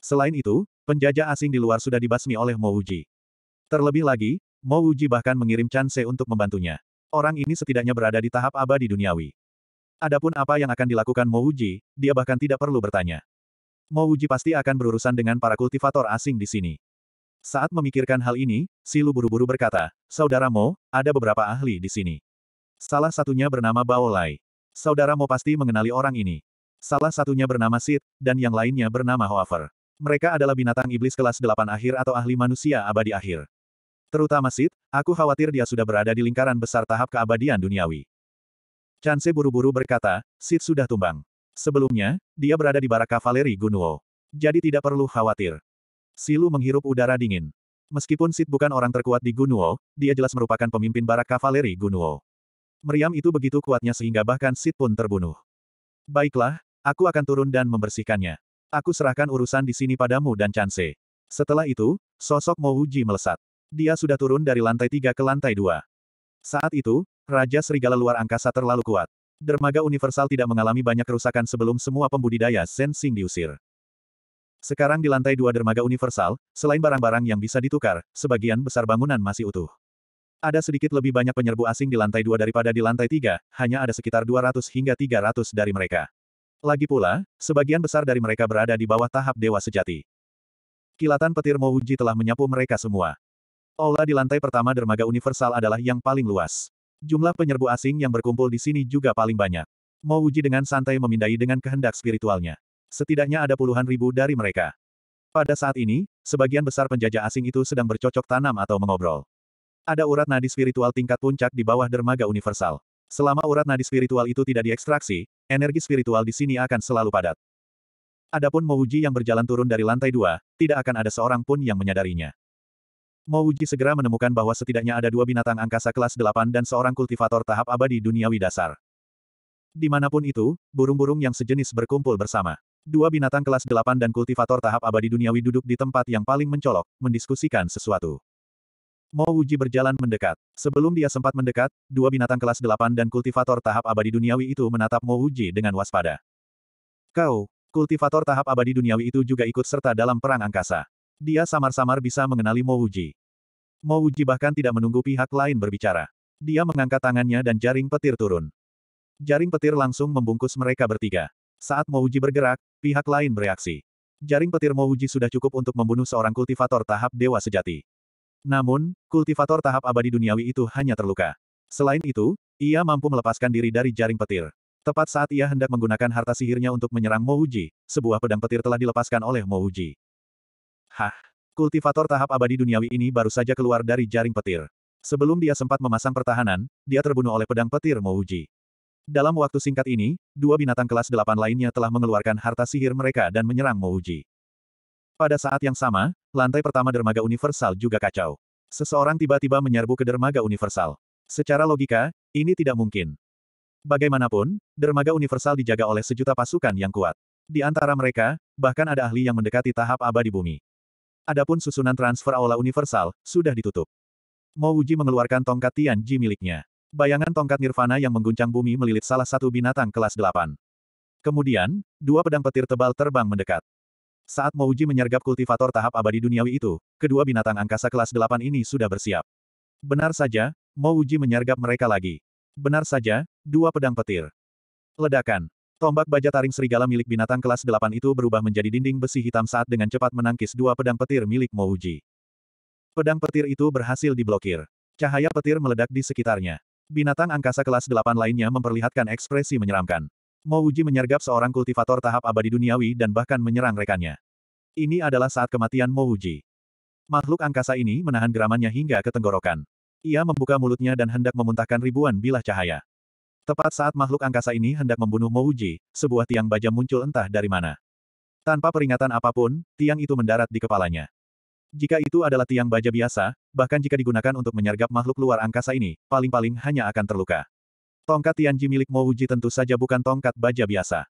Selain itu, penjajah asing di luar sudah dibasmi oleh Mo Uji. Terlebih lagi, Mo Uji bahkan mengirim Chan Se untuk membantunya. Orang ini setidaknya berada di tahap abadi duniawi. Adapun apa yang akan dilakukan Mo Uji, dia bahkan tidak perlu bertanya. Mo Uji pasti akan berurusan dengan para kultivator asing di sini. Saat memikirkan hal ini, Silu buru-buru berkata, Saudara Mo, ada beberapa ahli di sini. Salah satunya bernama Bao Lai. Saudara Mo pasti mengenali orang ini. Salah satunya bernama Sid, dan yang lainnya bernama Hoover. Mereka adalah binatang iblis kelas delapan akhir atau ahli manusia abadi akhir. Terutama Sid, aku khawatir dia sudah berada di lingkaran besar tahap keabadian duniawi. Chance buru-buru berkata, Sid sudah tumbang. Sebelumnya, dia berada di barak kavaleri Gunuo. Jadi tidak perlu khawatir. Silu menghirup udara dingin. Meskipun Sid bukan orang terkuat di Gunuo, dia jelas merupakan pemimpin barak kavaleri Gunuo. Meriam itu begitu kuatnya sehingga bahkan Sid pun terbunuh. Baiklah, aku akan turun dan membersihkannya. Aku serahkan urusan di sini padamu dan Chance. Setelah itu, sosok Mo Mouji melesat. Dia sudah turun dari lantai tiga ke lantai dua. Saat itu, Raja Serigala luar angkasa terlalu kuat. Dermaga universal tidak mengalami banyak kerusakan sebelum semua pembudidaya sensing diusir. Sekarang di lantai dua dermaga universal, selain barang-barang yang bisa ditukar, sebagian besar bangunan masih utuh. Ada sedikit lebih banyak penyerbu asing di lantai dua daripada di lantai tiga, hanya ada sekitar 200 hingga 300 dari mereka. Lagi pula, sebagian besar dari mereka berada di bawah tahap dewa sejati. Kilatan petir Mouji telah menyapu mereka semua. Aula di lantai pertama dermaga universal adalah yang paling luas. Jumlah penyerbu asing yang berkumpul di sini juga paling banyak. Mouji dengan santai memindai dengan kehendak spiritualnya. Setidaknya ada puluhan ribu dari mereka. Pada saat ini, sebagian besar penjajah asing itu sedang bercocok tanam atau mengobrol. Ada urat nadi spiritual tingkat puncak di bawah dermaga universal. Selama urat nadi spiritual itu tidak diekstraksi, energi spiritual di sini akan selalu padat. Adapun Mouji yang berjalan turun dari lantai dua, tidak akan ada seorang pun yang menyadarinya. Mouji segera menemukan bahwa setidaknya ada dua binatang angkasa kelas delapan dan seorang kultivator tahap abadi duniawi dasar. Dimanapun itu, burung-burung yang sejenis berkumpul bersama. Dua binatang kelas delapan dan kultivator tahap abadi duniawi duduk di tempat yang paling mencolok, mendiskusikan sesuatu. Mo Wuji berjalan mendekat. Sebelum dia sempat mendekat, dua binatang kelas delapan dan kultivator tahap abadi duniawi itu menatap Mo Wuji dengan waspada. Kau, kultivator tahap abadi duniawi itu juga ikut serta dalam perang angkasa. Dia samar-samar bisa mengenali Mo Wuji. Mo Wuji bahkan tidak menunggu pihak lain berbicara. Dia mengangkat tangannya dan jaring petir turun. Jaring petir langsung membungkus mereka bertiga. Saat Mo Wuji bergerak, pihak lain bereaksi. Jaring petir Mo Wuji sudah cukup untuk membunuh seorang kultivator tahap dewa sejati. Namun, kultivator tahap abadi duniawi itu hanya terluka. Selain itu, ia mampu melepaskan diri dari jaring petir. Tepat saat ia hendak menggunakan harta sihirnya untuk menyerang Mouji, sebuah pedang petir telah dilepaskan oleh Mouji. Hah! Kultivator tahap abadi duniawi ini baru saja keluar dari jaring petir. Sebelum dia sempat memasang pertahanan, dia terbunuh oleh pedang petir Mouji. Dalam waktu singkat ini, dua binatang kelas delapan lainnya telah mengeluarkan harta sihir mereka dan menyerang Mouji. Pada saat yang sama, Lantai pertama dermaga universal juga kacau. Seseorang tiba-tiba menyerbu ke dermaga universal. Secara logika, ini tidak mungkin. Bagaimanapun, dermaga universal dijaga oleh sejuta pasukan yang kuat. Di antara mereka, bahkan ada ahli yang mendekati tahap abadi bumi. Adapun susunan transfer aula universal, sudah ditutup. Mo Uji mengeluarkan tongkat Tian Ji miliknya. Bayangan tongkat nirvana yang mengguncang bumi melilit salah satu binatang kelas delapan. Kemudian, dua pedang petir tebal terbang mendekat. Saat Mouji menyergap kultivator tahap abadi duniawi itu, kedua binatang angkasa kelas 8 ini sudah bersiap. Benar saja, Mouji menyergap mereka lagi. Benar saja, dua pedang petir. Ledakan. Tombak baja taring serigala milik binatang kelas 8 itu berubah menjadi dinding besi hitam saat dengan cepat menangkis dua pedang petir milik Mouji. Pedang petir itu berhasil diblokir. Cahaya petir meledak di sekitarnya. Binatang angkasa kelas 8 lainnya memperlihatkan ekspresi menyeramkan. Mo Uji menyergap seorang kultivator tahap abadi duniawi dan bahkan menyerang rekannya. Ini adalah saat kematian Mo Uji. Makhluk angkasa ini menahan geramannya hingga ke tenggorokan. Ia membuka mulutnya dan hendak memuntahkan ribuan bilah cahaya. Tepat saat makhluk angkasa ini hendak membunuh Mo Uji, sebuah tiang baja muncul entah dari mana. Tanpa peringatan apapun, tiang itu mendarat di kepalanya. Jika itu adalah tiang baja biasa, bahkan jika digunakan untuk menyergap makhluk luar angkasa ini, paling-paling hanya akan terluka. Tongkat Tianji milik Mo Uji tentu saja bukan tongkat baja biasa.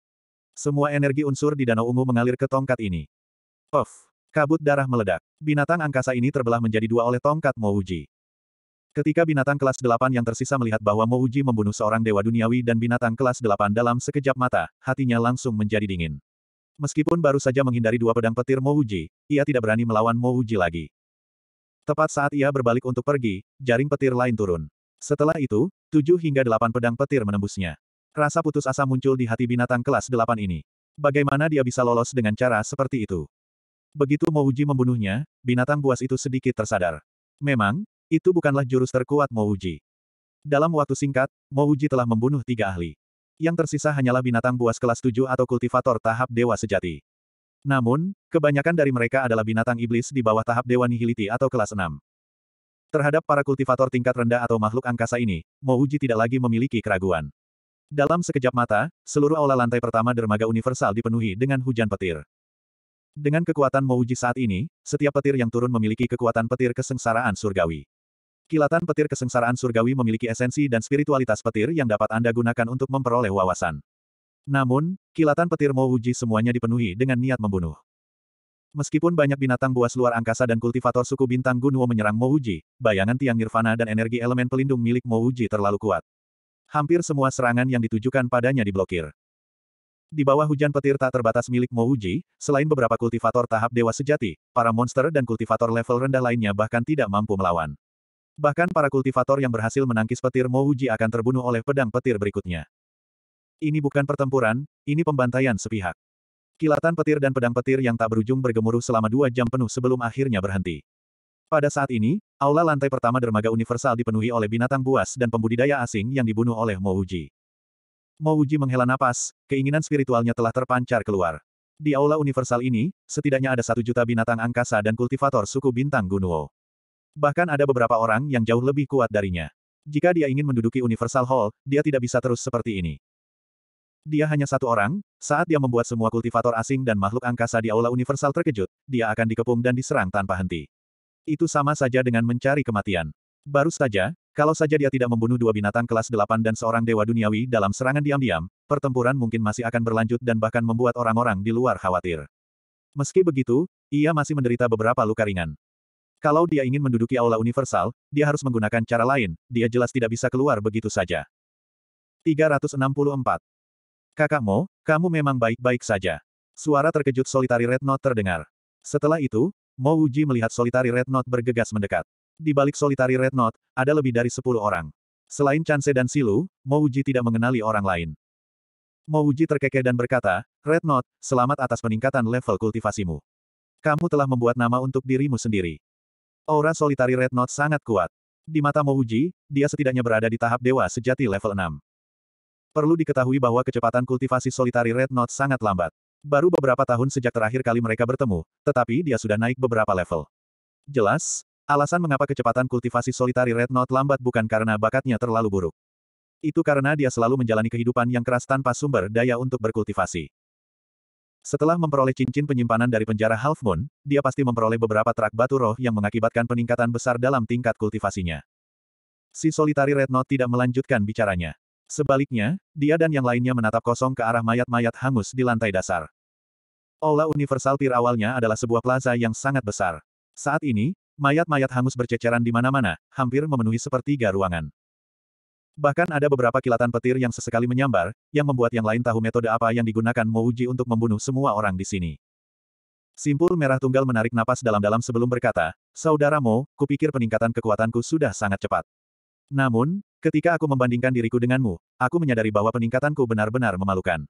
Semua energi unsur di Danau Ungu mengalir ke tongkat ini. Of, Kabut darah meledak. Binatang angkasa ini terbelah menjadi dua oleh tongkat Mo Uji. Ketika binatang kelas delapan yang tersisa melihat bahwa Mo Uji membunuh seorang dewa duniawi dan binatang kelas delapan dalam sekejap mata, hatinya langsung menjadi dingin. Meskipun baru saja menghindari dua pedang petir Mo Uji, ia tidak berani melawan Mo Uji lagi. Tepat saat ia berbalik untuk pergi, jaring petir lain turun. Setelah itu, tujuh hingga delapan pedang petir menembusnya. Rasa putus asa muncul di hati binatang kelas delapan ini. Bagaimana dia bisa lolos dengan cara seperti itu? Begitu Mo Uji membunuhnya, binatang buas itu sedikit tersadar. Memang, itu bukanlah jurus terkuat Mo Uji. Dalam waktu singkat, Mo Uji telah membunuh tiga ahli. Yang tersisa hanyalah binatang buas kelas tujuh atau kultivator tahap dewa sejati. Namun, kebanyakan dari mereka adalah binatang iblis di bawah tahap Dewa Nihiliti atau kelas enam. Terhadap para kultivator tingkat rendah atau makhluk angkasa ini, Mouji tidak lagi memiliki keraguan. Dalam sekejap mata, seluruh aula lantai pertama dermaga universal dipenuhi dengan hujan petir. Dengan kekuatan Mouji saat ini, setiap petir yang turun memiliki kekuatan petir kesengsaraan surgawi. Kilatan petir kesengsaraan surgawi memiliki esensi dan spiritualitas petir yang dapat Anda gunakan untuk memperoleh wawasan. Namun, kilatan petir Mouji semuanya dipenuhi dengan niat membunuh. Meskipun banyak binatang buas luar angkasa dan kultivator suku bintang Gunwo menyerang Mouji, bayangan tiang nirvana dan energi elemen pelindung milik Mouji terlalu kuat. Hampir semua serangan yang ditujukan padanya diblokir. Di bawah hujan petir tak terbatas milik Mouji, selain beberapa kultivator tahap dewa sejati, para monster dan kultivator level rendah lainnya bahkan tidak mampu melawan. Bahkan para kultivator yang berhasil menangkis petir Mouji akan terbunuh oleh pedang petir berikutnya. Ini bukan pertempuran, ini pembantaian sepihak. Kilatan petir dan pedang petir yang tak berujung bergemuruh selama dua jam penuh sebelum akhirnya berhenti. Pada saat ini, aula lantai pertama dermaga universal dipenuhi oleh binatang buas dan pembudidaya asing yang dibunuh oleh Mouji. Mouji menghela napas, keinginan spiritualnya telah terpancar keluar. Di aula universal ini, setidaknya ada satu juta binatang angkasa dan kultivator suku bintang Gunuo. Bahkan ada beberapa orang yang jauh lebih kuat darinya. Jika dia ingin menduduki Universal Hall, dia tidak bisa terus seperti ini. Dia hanya satu orang, saat dia membuat semua kultivator asing dan makhluk angkasa di Aula Universal terkejut, dia akan dikepung dan diserang tanpa henti. Itu sama saja dengan mencari kematian. Baru saja, kalau saja dia tidak membunuh dua binatang kelas delapan dan seorang dewa duniawi dalam serangan diam-diam, pertempuran mungkin masih akan berlanjut dan bahkan membuat orang-orang di luar khawatir. Meski begitu, ia masih menderita beberapa luka ringan. Kalau dia ingin menduduki Aula Universal, dia harus menggunakan cara lain, dia jelas tidak bisa keluar begitu saja. 364. Kakak Mo, kamu memang baik-baik saja. Suara terkejut solitari Red Note terdengar. Setelah itu, Mo Wuji melihat solitari Red Note bergegas mendekat. Di balik solitari Red Note, ada lebih dari sepuluh orang. Selain Chance dan Silu, Mo Wuji tidak mengenali orang lain. Mo Wuji terkekeh dan berkata, Red Note, selamat atas peningkatan level kultivasimu. Kamu telah membuat nama untuk dirimu sendiri. Aura solitari Red Note sangat kuat. Di mata Mo Wuji, dia setidaknya berada di tahap dewa sejati level 6. Perlu diketahui bahwa kecepatan kultivasi solitari Red Knot sangat lambat. Baru beberapa tahun sejak terakhir kali mereka bertemu, tetapi dia sudah naik beberapa level. Jelas, alasan mengapa kecepatan kultivasi solitari Red Knot lambat bukan karena bakatnya terlalu buruk. Itu karena dia selalu menjalani kehidupan yang keras tanpa sumber daya untuk berkultivasi. Setelah memperoleh cincin penyimpanan dari penjara Half Moon, dia pasti memperoleh beberapa terak batu roh yang mengakibatkan peningkatan besar dalam tingkat kultivasinya. Si solitari Red Knot tidak melanjutkan bicaranya. Sebaliknya, dia dan yang lainnya menatap kosong ke arah mayat-mayat hangus di lantai dasar. Aula Universal tir awalnya adalah sebuah plaza yang sangat besar. Saat ini, mayat-mayat hangus berceceran di mana-mana, hampir memenuhi sepertiga ruangan. Bahkan ada beberapa kilatan petir yang sesekali menyambar, yang membuat yang lain tahu metode apa yang digunakan Mouji untuk membunuh semua orang di sini. Simpul merah tunggal menarik napas dalam-dalam sebelum berkata, "Saudaramu, kupikir peningkatan kekuatanku sudah sangat cepat. Namun, Ketika aku membandingkan diriku denganmu, aku menyadari bahwa peningkatanku benar-benar memalukan.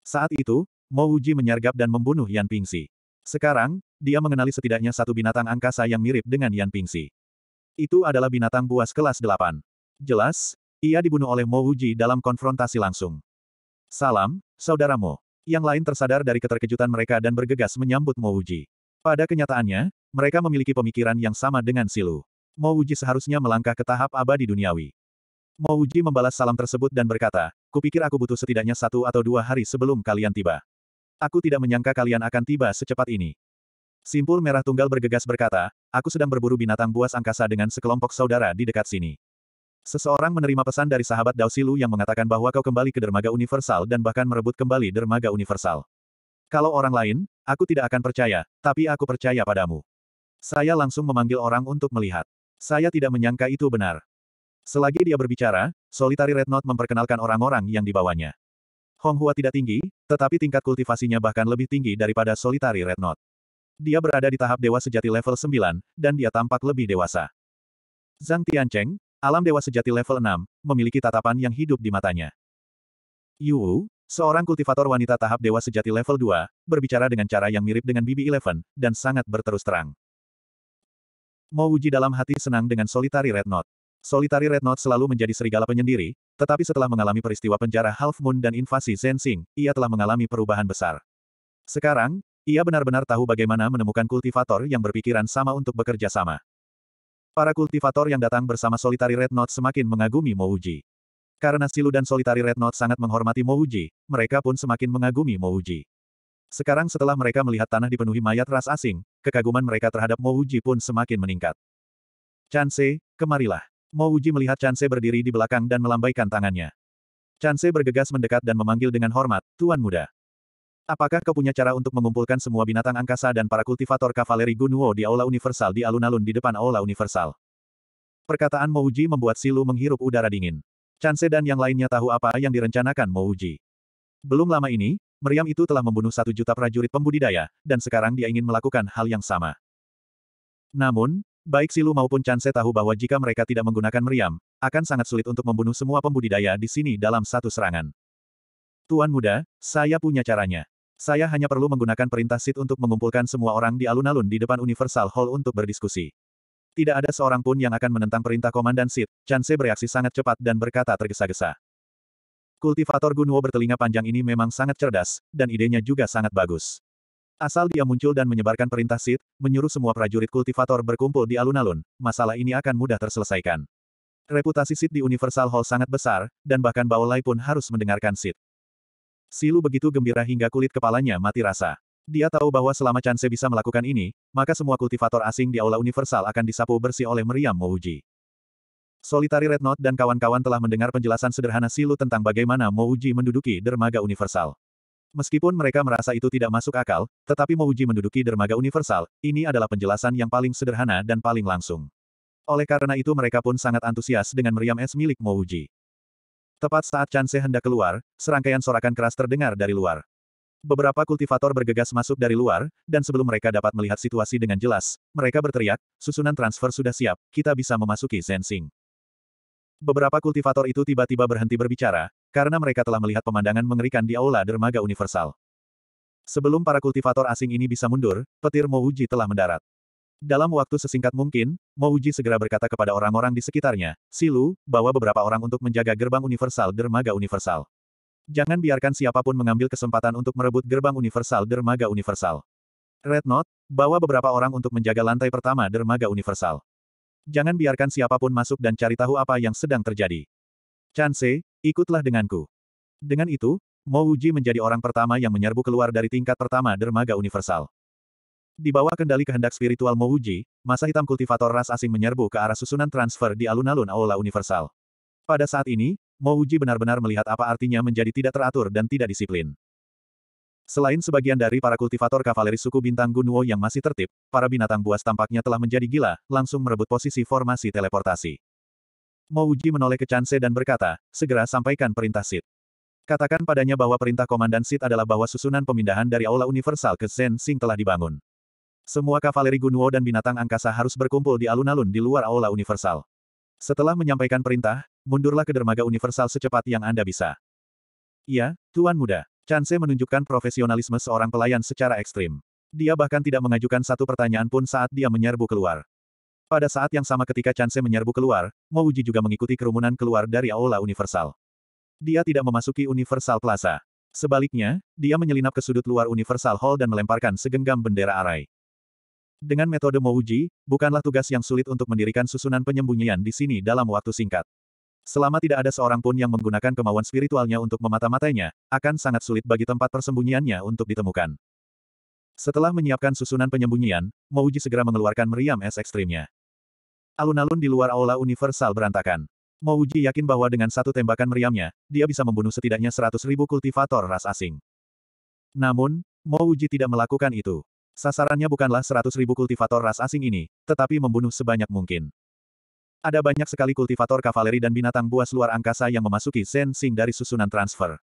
Saat itu, Mo Wuji menyergap dan membunuh Yan Pingsi. Sekarang, dia mengenali setidaknya satu binatang angkasa yang mirip dengan Yan Pingsi. Itu adalah binatang buas kelas 8. Jelas, ia dibunuh oleh Mo Wuji dalam konfrontasi langsung. Salam, saudaramu. Yang lain tersadar dari keterkejutan mereka dan bergegas menyambut Mo Wuji. Pada kenyataannya, mereka memiliki pemikiran yang sama dengan Silu. Mo Wuji seharusnya melangkah ke tahap abadi duniawi. Mo Wuji membalas salam tersebut dan berkata, kupikir aku butuh setidaknya satu atau dua hari sebelum kalian tiba. Aku tidak menyangka kalian akan tiba secepat ini. Simpul Merah Tunggal bergegas berkata, aku sedang berburu binatang buas angkasa dengan sekelompok saudara di dekat sini. Seseorang menerima pesan dari sahabat Dao yang mengatakan bahwa kau kembali ke dermaga universal dan bahkan merebut kembali dermaga universal. Kalau orang lain, aku tidak akan percaya, tapi aku percaya padamu. Saya langsung memanggil orang untuk melihat. Saya tidak menyangka itu benar. Selagi dia berbicara, Solitary Red Knot memperkenalkan orang-orang yang dibawanya. Hong Hua tidak tinggi, tetapi tingkat kultivasinya bahkan lebih tinggi daripada Solitary Red Knot. Dia berada di tahap dewa sejati level 9, dan dia tampak lebih dewasa. Zhang Tiancheng, alam dewa sejati level 6, memiliki tatapan yang hidup di matanya. Yu, seorang kultivator wanita tahap dewa sejati level 2, berbicara dengan cara yang mirip dengan bb Eleven dan sangat berterus terang. Mo dalam hati senang dengan Solitary Red Knot. Solitary Red Knot selalu menjadi serigala penyendiri, tetapi setelah mengalami peristiwa penjara Half Moon dan invasi Zensing, ia telah mengalami perubahan besar. Sekarang, ia benar-benar tahu bagaimana menemukan kultivator yang berpikiran sama untuk bekerja sama. Para kultivator yang datang bersama Solitary Red Knot semakin mengagumi Mouji. Karena Silu dan Solitary Red Knot sangat menghormati Mouji, mereka pun semakin mengagumi Mouji. Sekarang setelah mereka melihat tanah dipenuhi mayat ras asing, kekaguman mereka terhadap Mo Uji pun semakin meningkat. Chan Se, kemarilah. Mo Uji melihat Chan Se berdiri di belakang dan melambaikan tangannya. Chan Se bergegas mendekat dan memanggil dengan hormat, Tuan Muda. Apakah kau punya cara untuk mengumpulkan semua binatang angkasa dan para kultivator kavaleri Gunuo di Aula Universal di alun-alun di depan Aula Universal? Perkataan Mo Uji membuat Silu menghirup udara dingin. Chan Se dan yang lainnya tahu apa yang direncanakan Mo Uji. Belum lama ini, Meriam itu telah membunuh satu juta prajurit pembudidaya, dan sekarang dia ingin melakukan hal yang sama. Namun, baik Silu maupun Chance tahu bahwa jika mereka tidak menggunakan meriam, akan sangat sulit untuk membunuh semua pembudidaya di sini dalam satu serangan. Tuan muda, saya punya caranya. Saya hanya perlu menggunakan perintah Sid untuk mengumpulkan semua orang di alun-alun di depan Universal Hall untuk berdiskusi. Tidak ada seorang pun yang akan menentang perintah Komandan Sid, Chance bereaksi sangat cepat dan berkata tergesa-gesa. Kultivator Gunwo bertelinga panjang ini memang sangat cerdas, dan idenya juga sangat bagus. Asal dia muncul dan menyebarkan perintah Sid, menyuruh semua prajurit kultivator berkumpul di alun-alun, masalah ini akan mudah terselesaikan. Reputasi Sid di Universal Hall sangat besar, dan bahkan Baolai pun harus mendengarkan Sid. Silu begitu gembira hingga kulit kepalanya mati rasa. Dia tahu bahwa selama Chance bisa melakukan ini, maka semua kultivator asing di Aula Universal akan disapu bersih oleh meriam Mouji. Solitary Red Note dan kawan-kawan telah mendengar penjelasan sederhana Silu tentang bagaimana Mouji menduduki dermaga universal. Meskipun mereka merasa itu tidak masuk akal, tetapi Mouji menduduki dermaga universal, ini adalah penjelasan yang paling sederhana dan paling langsung. Oleh karena itu mereka pun sangat antusias dengan meriam es milik Mouji. Tepat saat Chance hendak keluar, serangkaian sorakan keras terdengar dari luar. Beberapa kultivator bergegas masuk dari luar, dan sebelum mereka dapat melihat situasi dengan jelas, mereka berteriak, susunan transfer sudah siap, kita bisa memasuki Zensing. Beberapa kultivator itu tiba-tiba berhenti berbicara, karena mereka telah melihat pemandangan mengerikan di Aula Dermaga Universal. Sebelum para kultivator asing ini bisa mundur, petir Mouji telah mendarat. Dalam waktu sesingkat mungkin, Mouji segera berkata kepada orang-orang di sekitarnya, Silu, bawa beberapa orang untuk menjaga gerbang universal Dermaga Universal. Jangan biarkan siapapun mengambil kesempatan untuk merebut gerbang universal Dermaga Universal. Red Note, bawa beberapa orang untuk menjaga lantai pertama Dermaga Universal. Jangan biarkan siapapun masuk dan cari tahu apa yang sedang terjadi. Chance, ikutlah denganku. Dengan itu, Mo Uji menjadi orang pertama yang menyerbu keluar dari tingkat pertama dermaga universal. Di bawah kendali kehendak spiritual Mo Uji, masa hitam kultivator ras asing menyerbu ke arah susunan transfer di alun-alun Aula Universal. Pada saat ini, Mo Uji benar-benar melihat apa artinya menjadi tidak teratur dan tidak disiplin. Selain sebagian dari para kultivator kavaleri suku bintang Gunwo yang masih tertib, para binatang buas tampaknya telah menjadi gila, langsung merebut posisi formasi teleportasi. Mouji menoleh ke Chance dan berkata, segera sampaikan perintah Sid. Katakan padanya bahwa perintah Komandan Sid adalah bahwa susunan pemindahan dari Aula Universal ke Zen Sing telah dibangun. Semua kavaleri Gunwo dan binatang angkasa harus berkumpul di alun-alun di luar Aula Universal. Setelah menyampaikan perintah, mundurlah ke dermaga universal secepat yang Anda bisa. Iya, Tuan Muda. Chance menunjukkan profesionalisme seorang pelayan secara ekstrim. Dia bahkan tidak mengajukan satu pertanyaan pun saat dia menyerbu keluar. Pada saat yang sama ketika Chance menyerbu keluar, Mouji juga mengikuti kerumunan keluar dari Aula Universal. Dia tidak memasuki Universal Plaza. Sebaliknya, dia menyelinap ke sudut luar Universal Hall dan melemparkan segenggam bendera arai. Dengan metode Mouji, bukanlah tugas yang sulit untuk mendirikan susunan penyembunyian di sini dalam waktu singkat. Selama tidak ada seorang pun yang menggunakan kemauan spiritualnya untuk memata-matainya, akan sangat sulit bagi tempat persembunyiannya untuk ditemukan. Setelah menyiapkan susunan penyembunyian, Mouji segera mengeluarkan meriam es ekstrimnya. Alun-alun di luar aula universal berantakan. Mouji yakin bahwa dengan satu tembakan meriamnya, dia bisa membunuh setidaknya seratus ribu kultivator ras asing. Namun, Mouji tidak melakukan itu. Sasarannya bukanlah seratus ribu kultivator ras asing ini, tetapi membunuh sebanyak mungkin. Ada banyak sekali kultivator kavaleri dan binatang buas luar angkasa yang memasuki sensing dari susunan transfer.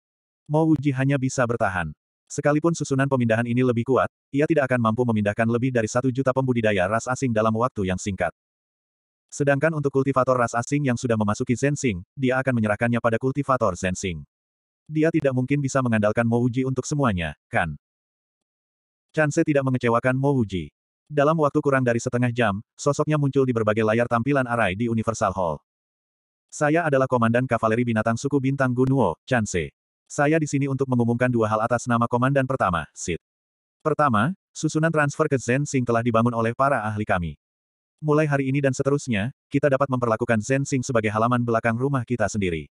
Mo Wuji hanya bisa bertahan. Sekalipun susunan pemindahan ini lebih kuat, ia tidak akan mampu memindahkan lebih dari satu juta pembudidaya ras asing dalam waktu yang singkat. Sedangkan untuk kultivator ras asing yang sudah memasuki sensing, dia akan menyerahkannya pada kultivator sensing. Dia tidak mungkin bisa mengandalkan Mo Wuji untuk semuanya, kan? Chance tidak mengecewakan Mo Wuji. Dalam waktu kurang dari setengah jam, sosoknya muncul di berbagai layar tampilan arai di Universal Hall. Saya adalah Komandan Kavaleri Binatang Suku Bintang Gunuo, Chanse. Saya di sini untuk mengumumkan dua hal atas nama Komandan pertama, Sid. Pertama, susunan transfer ke Zen Sing telah dibangun oleh para ahli kami. Mulai hari ini dan seterusnya, kita dapat memperlakukan Zen Sing sebagai halaman belakang rumah kita sendiri.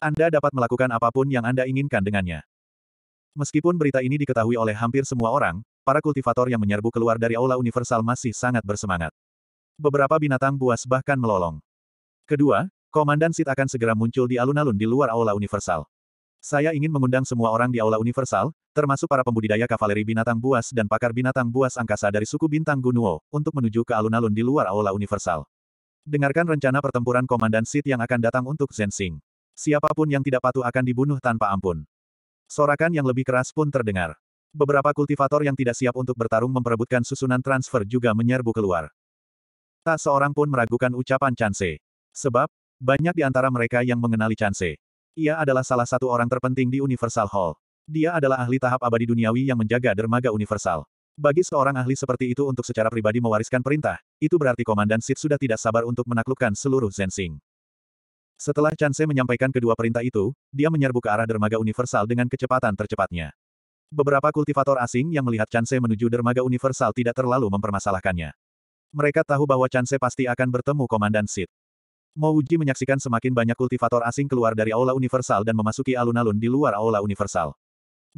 Anda dapat melakukan apapun yang Anda inginkan dengannya. Meskipun berita ini diketahui oleh hampir semua orang, Para kultivator yang menyerbu keluar dari aula universal masih sangat bersemangat. Beberapa binatang buas bahkan melolong. Kedua, Komandan Sid akan segera muncul di alun-alun di luar aula universal. Saya ingin mengundang semua orang di aula universal, termasuk para pembudidaya kavaleri binatang buas dan pakar binatang buas angkasa dari suku bintang Gunuo, untuk menuju ke alun-alun di luar aula universal. Dengarkan rencana pertempuran Komandan Sid yang akan datang untuk Zensing. Siapapun yang tidak patuh akan dibunuh tanpa ampun. Sorakan yang lebih keras pun terdengar beberapa kultivator yang tidak siap untuk bertarung memperebutkan susunan transfer juga menyerbu keluar. Tak seorang pun meragukan ucapan Chance. Sebab, banyak di antara mereka yang mengenali Chance. Ia adalah salah satu orang terpenting di Universal Hall. Dia adalah ahli tahap abadi duniawi yang menjaga dermaga universal. Bagi seorang ahli seperti itu untuk secara pribadi mewariskan perintah, itu berarti Komandan Sid sudah tidak sabar untuk menaklukkan seluruh Zensing. Setelah Chance menyampaikan kedua perintah itu, dia menyerbu ke arah dermaga universal dengan kecepatan tercepatnya. Beberapa kultivator asing yang melihat Chance menuju dermaga universal tidak terlalu mempermasalahkannya. Mereka tahu bahwa Chance pasti akan bertemu Komandan Sid. Mouji menyaksikan semakin banyak kultivator asing keluar dari Aula Universal dan memasuki alun-alun di luar Aula Universal.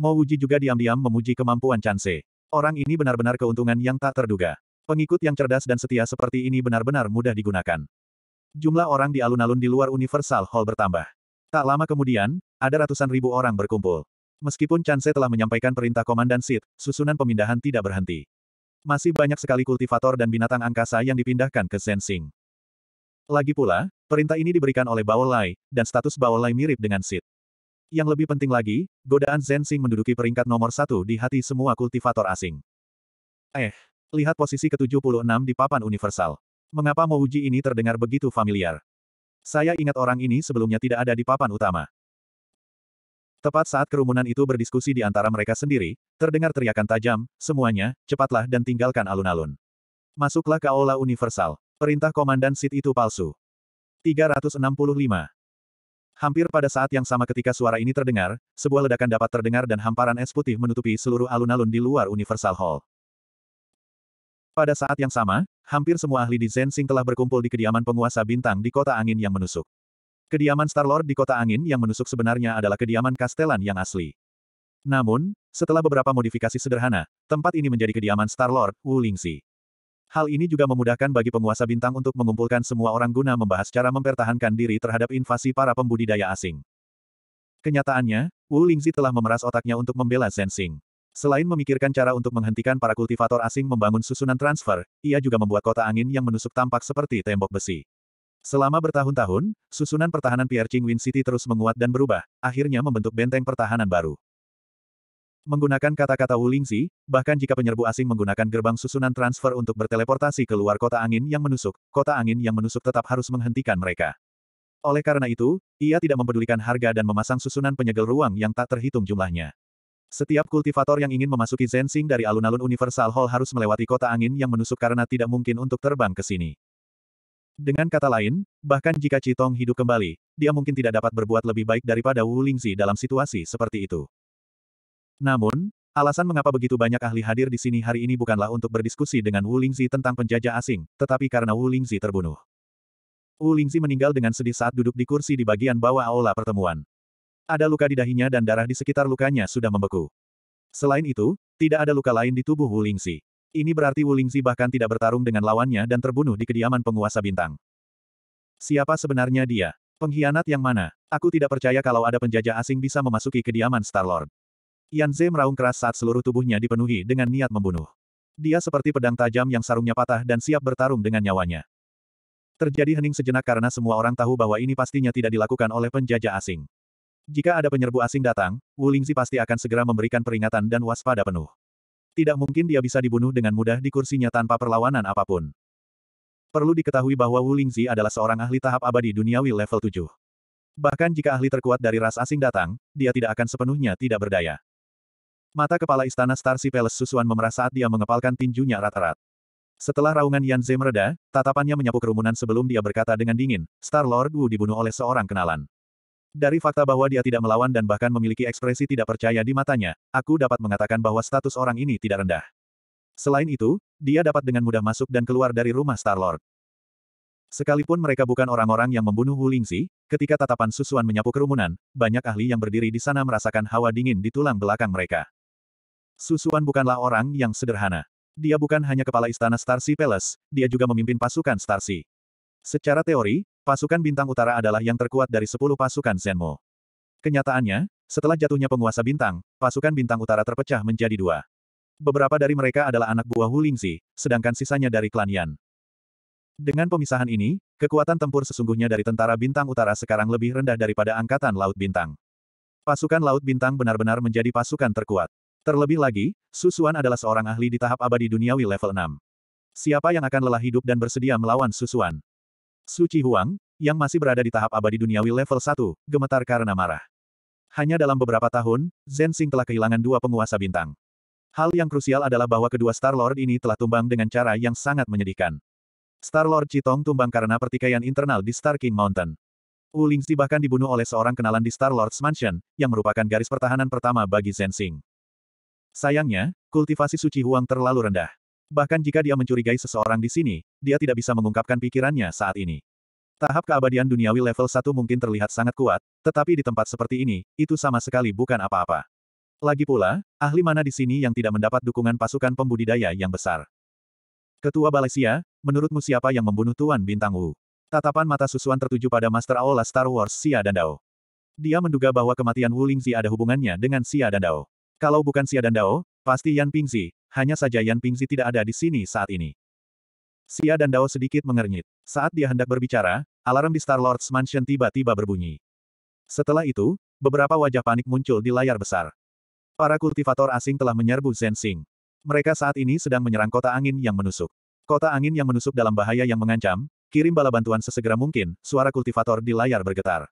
Mouji juga diam-diam memuji kemampuan Chance. Orang ini benar-benar keuntungan yang tak terduga. Pengikut yang cerdas dan setia seperti ini benar-benar mudah digunakan. Jumlah orang di alun-alun di luar Universal Hall bertambah. Tak lama kemudian, ada ratusan ribu orang berkumpul. Meskipun Chance telah menyampaikan perintah Komandan Sid, susunan pemindahan tidak berhenti. Masih banyak sekali kultivator dan binatang angkasa yang dipindahkan ke Zensing. Lagi pula, perintah ini diberikan oleh Baolai, dan status Baolai mirip dengan Sid. Yang lebih penting lagi, godaan Zensing menduduki peringkat nomor satu di hati semua kultivator asing. Eh, lihat posisi ke-76 di papan universal. Mengapa Mouji ini terdengar begitu familiar? Saya ingat orang ini sebelumnya tidak ada di papan utama. Tepat saat kerumunan itu berdiskusi di antara mereka sendiri, terdengar teriakan tajam, semuanya, cepatlah dan tinggalkan alun-alun. Masuklah ke Aula Universal. Perintah Komandan Sid itu palsu. 365. Hampir pada saat yang sama ketika suara ini terdengar, sebuah ledakan dapat terdengar dan hamparan es putih menutupi seluruh alun-alun di luar Universal Hall. Pada saat yang sama, hampir semua ahli di Zensing telah berkumpul di kediaman penguasa bintang di kota angin yang menusuk. Kediaman Star-Lord di kota angin yang menusuk sebenarnya adalah kediaman Kastelan yang asli. Namun, setelah beberapa modifikasi sederhana, tempat ini menjadi kediaman Star-Lord, Wu Lingxi. Hal ini juga memudahkan bagi penguasa bintang untuk mengumpulkan semua orang guna membahas cara mempertahankan diri terhadap invasi para pembudidaya asing. Kenyataannya, Wu Lingzi telah memeras otaknya untuk membela Zensing. Selain memikirkan cara untuk menghentikan para kultivator asing membangun susunan transfer, ia juga membuat kota angin yang menusuk tampak seperti tembok besi. Selama bertahun-tahun, susunan pertahanan Piercing Wind City terus menguat dan berubah, akhirnya membentuk benteng pertahanan baru. Menggunakan kata-kata Lingzi, bahkan jika penyerbu asing menggunakan gerbang susunan transfer untuk berteleportasi ke luar kota angin yang menusuk, kota angin yang menusuk tetap harus menghentikan mereka. Oleh karena itu, ia tidak mempedulikan harga dan memasang susunan penyegel ruang yang tak terhitung jumlahnya. Setiap kultivator yang ingin memasuki Zensing dari alun-alun Universal Hall harus melewati kota angin yang menusuk karena tidak mungkin untuk terbang ke sini. Dengan kata lain, bahkan jika Citong hidup kembali, dia mungkin tidak dapat berbuat lebih baik daripada Wu Lingzi dalam situasi seperti itu. Namun, alasan mengapa begitu banyak ahli hadir di sini hari ini bukanlah untuk berdiskusi dengan Wu Lingzi tentang penjajah asing, tetapi karena Wu Lingzi terbunuh. Wu Lingzi meninggal dengan sedih saat duduk di kursi di bagian bawah aula pertemuan. Ada luka di dahinya dan darah di sekitar lukanya sudah membeku. Selain itu, tidak ada luka lain di tubuh Wu Lingzi. Ini berarti Wulingzi bahkan tidak bertarung dengan lawannya dan terbunuh di kediaman penguasa bintang. Siapa sebenarnya dia? Pengkhianat yang mana? Aku tidak percaya kalau ada penjajah asing bisa memasuki kediaman Star-Lord. Ze meraung keras saat seluruh tubuhnya dipenuhi dengan niat membunuh. Dia seperti pedang tajam yang sarungnya patah dan siap bertarung dengan nyawanya. Terjadi hening sejenak karena semua orang tahu bahwa ini pastinya tidak dilakukan oleh penjajah asing. Jika ada penyerbu asing datang, Wu Lingzi pasti akan segera memberikan peringatan dan waspada penuh. Tidak mungkin dia bisa dibunuh dengan mudah di kursinya tanpa perlawanan apapun. Perlu diketahui bahwa Wu Lingzi adalah seorang ahli tahap abadi duniawi level 7. Bahkan jika ahli terkuat dari ras asing datang, dia tidak akan sepenuhnya tidak berdaya. Mata kepala istana Starsi Palace susuan memerah saat dia mengepalkan tinjunya erat-erat. Setelah raungan Yan Ze mereda, tatapannya menyapu kerumunan sebelum dia berkata dengan dingin, Star Lord Wu dibunuh oleh seorang kenalan. Dari fakta bahwa dia tidak melawan dan bahkan memiliki ekspresi tidak percaya di matanya, aku dapat mengatakan bahwa status orang ini tidak rendah. Selain itu, dia dapat dengan mudah masuk dan keluar dari rumah Star-Lord. Sekalipun mereka bukan orang-orang yang membunuh Wu Lingzi, ketika tatapan susuan menyapu kerumunan, banyak ahli yang berdiri di sana merasakan hawa dingin di tulang belakang mereka. Susuan bukanlah orang yang sederhana. Dia bukan hanya kepala istana Starcy Palace, dia juga memimpin pasukan Starcy. Secara teori, Pasukan Bintang Utara adalah yang terkuat dari sepuluh pasukan Zenmo. Kenyataannya, setelah jatuhnya penguasa bintang, pasukan bintang utara terpecah menjadi dua. Beberapa dari mereka adalah anak buah Hu Lingzi, sedangkan sisanya dari klan Yan. Dengan pemisahan ini, kekuatan tempur sesungguhnya dari tentara bintang utara sekarang lebih rendah daripada angkatan laut bintang. Pasukan laut bintang benar-benar menjadi pasukan terkuat. Terlebih lagi, Susuan adalah seorang ahli di tahap abadi duniawi level 6. Siapa yang akan lelah hidup dan bersedia melawan Susuan? Suci Huang, yang masih berada di tahap abadi duniawi level 1, gemetar karena marah. Hanya dalam beberapa tahun, Zhen Xing telah kehilangan dua penguasa bintang. Hal yang krusial adalah bahwa kedua Star-Lord ini telah tumbang dengan cara yang sangat menyedihkan. Star-Lord Citong tumbang karena pertikaian internal di Star King Mountain. Wu Lingzi bahkan dibunuh oleh seorang kenalan di Star-Lord's Mansion, yang merupakan garis pertahanan pertama bagi Zhen Xing. Sayangnya, kultivasi suci Huang terlalu rendah. Bahkan jika dia mencurigai seseorang di sini, dia tidak bisa mengungkapkan pikirannya saat ini. Tahap keabadian duniawi level 1 mungkin terlihat sangat kuat, tetapi di tempat seperti ini, itu sama sekali bukan apa-apa. Lagi pula, ahli mana di sini yang tidak mendapat dukungan pasukan pembudidaya yang besar? Ketua Balesia, menurutmu siapa yang membunuh Tuan Bintang Wu? Tatapan mata susuan tertuju pada Master Aula Star Wars Xia dan Dao. Dia menduga bahwa kematian Wu Lingzi ada hubungannya dengan Xia dan Dao. Kalau bukan Xia dan Dao, pasti Yan Pingzi, hanya saja Yan Pingzi tidak ada di sini saat ini. Xia dan Dao sedikit mengernyit. Saat dia hendak berbicara, alarm di Star Lord's Mansion tiba-tiba berbunyi. Setelah itu, beberapa wajah panik muncul di layar besar. Para kultivator asing telah menyerbu Zensing. Mereka saat ini sedang menyerang kota angin yang menusuk. Kota angin yang menusuk dalam bahaya yang mengancam, kirim bala bantuan sesegera mungkin, suara kultivator di layar bergetar.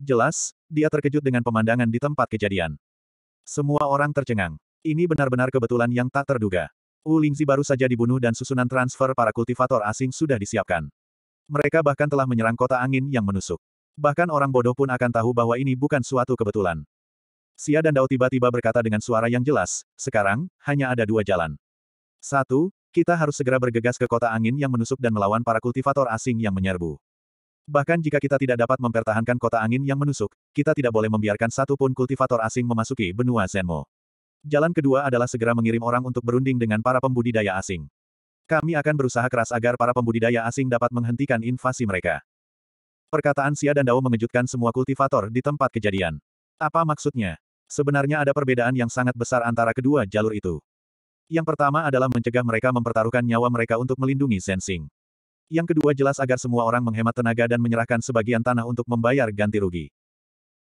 Jelas, dia terkejut dengan pemandangan di tempat kejadian. Semua orang tercengang. Ini benar-benar kebetulan yang tak terduga. Wu Lingzi baru saja dibunuh dan susunan transfer para kultivator asing sudah disiapkan. Mereka bahkan telah menyerang kota angin yang menusuk. Bahkan orang bodoh pun akan tahu bahwa ini bukan suatu kebetulan. Sia dan Dao tiba-tiba berkata dengan suara yang jelas, sekarang, hanya ada dua jalan. Satu, kita harus segera bergegas ke kota angin yang menusuk dan melawan para kultivator asing yang menyerbu. Bahkan jika kita tidak dapat mempertahankan kota angin yang menusuk, kita tidak boleh membiarkan satu pun kultivator asing memasuki benua Zenmo. Jalan kedua adalah segera mengirim orang untuk berunding dengan para pembudidaya asing. Kami akan berusaha keras agar para pembudidaya asing dapat menghentikan invasi mereka. Perkataan sia dan Dao mengejutkan semua kultivator di tempat kejadian. Apa maksudnya? Sebenarnya ada perbedaan yang sangat besar antara kedua jalur itu. Yang pertama adalah mencegah mereka mempertaruhkan nyawa mereka untuk melindungi Zensing. Yang kedua jelas agar semua orang menghemat tenaga dan menyerahkan sebagian tanah untuk membayar ganti rugi.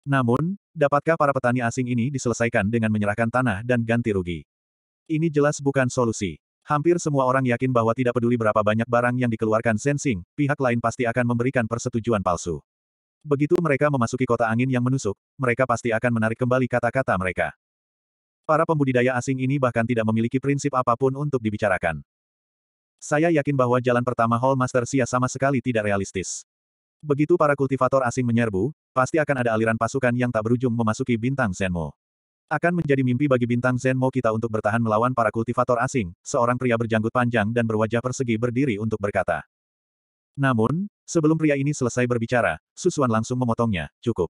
Namun, dapatkah para petani asing ini diselesaikan dengan menyerahkan tanah dan ganti rugi? Ini jelas bukan solusi. Hampir semua orang yakin bahwa tidak peduli berapa banyak barang yang dikeluarkan Sensing, pihak lain pasti akan memberikan persetujuan palsu. Begitu mereka memasuki kota angin yang menusuk, mereka pasti akan menarik kembali kata-kata mereka. Para pembudidaya asing ini bahkan tidak memiliki prinsip apapun untuk dibicarakan. Saya yakin bahwa jalan pertama Hall Master Sia sama sekali tidak realistis. Begitu para kultivator asing menyerbu, Pasti akan ada aliran pasukan yang tak berujung memasuki bintang Senmo. Akan menjadi mimpi bagi bintang Zenmo kita untuk bertahan melawan para kultivator asing, seorang pria berjanggut panjang dan berwajah persegi berdiri untuk berkata. Namun, sebelum pria ini selesai berbicara, Susuan langsung memotongnya, cukup.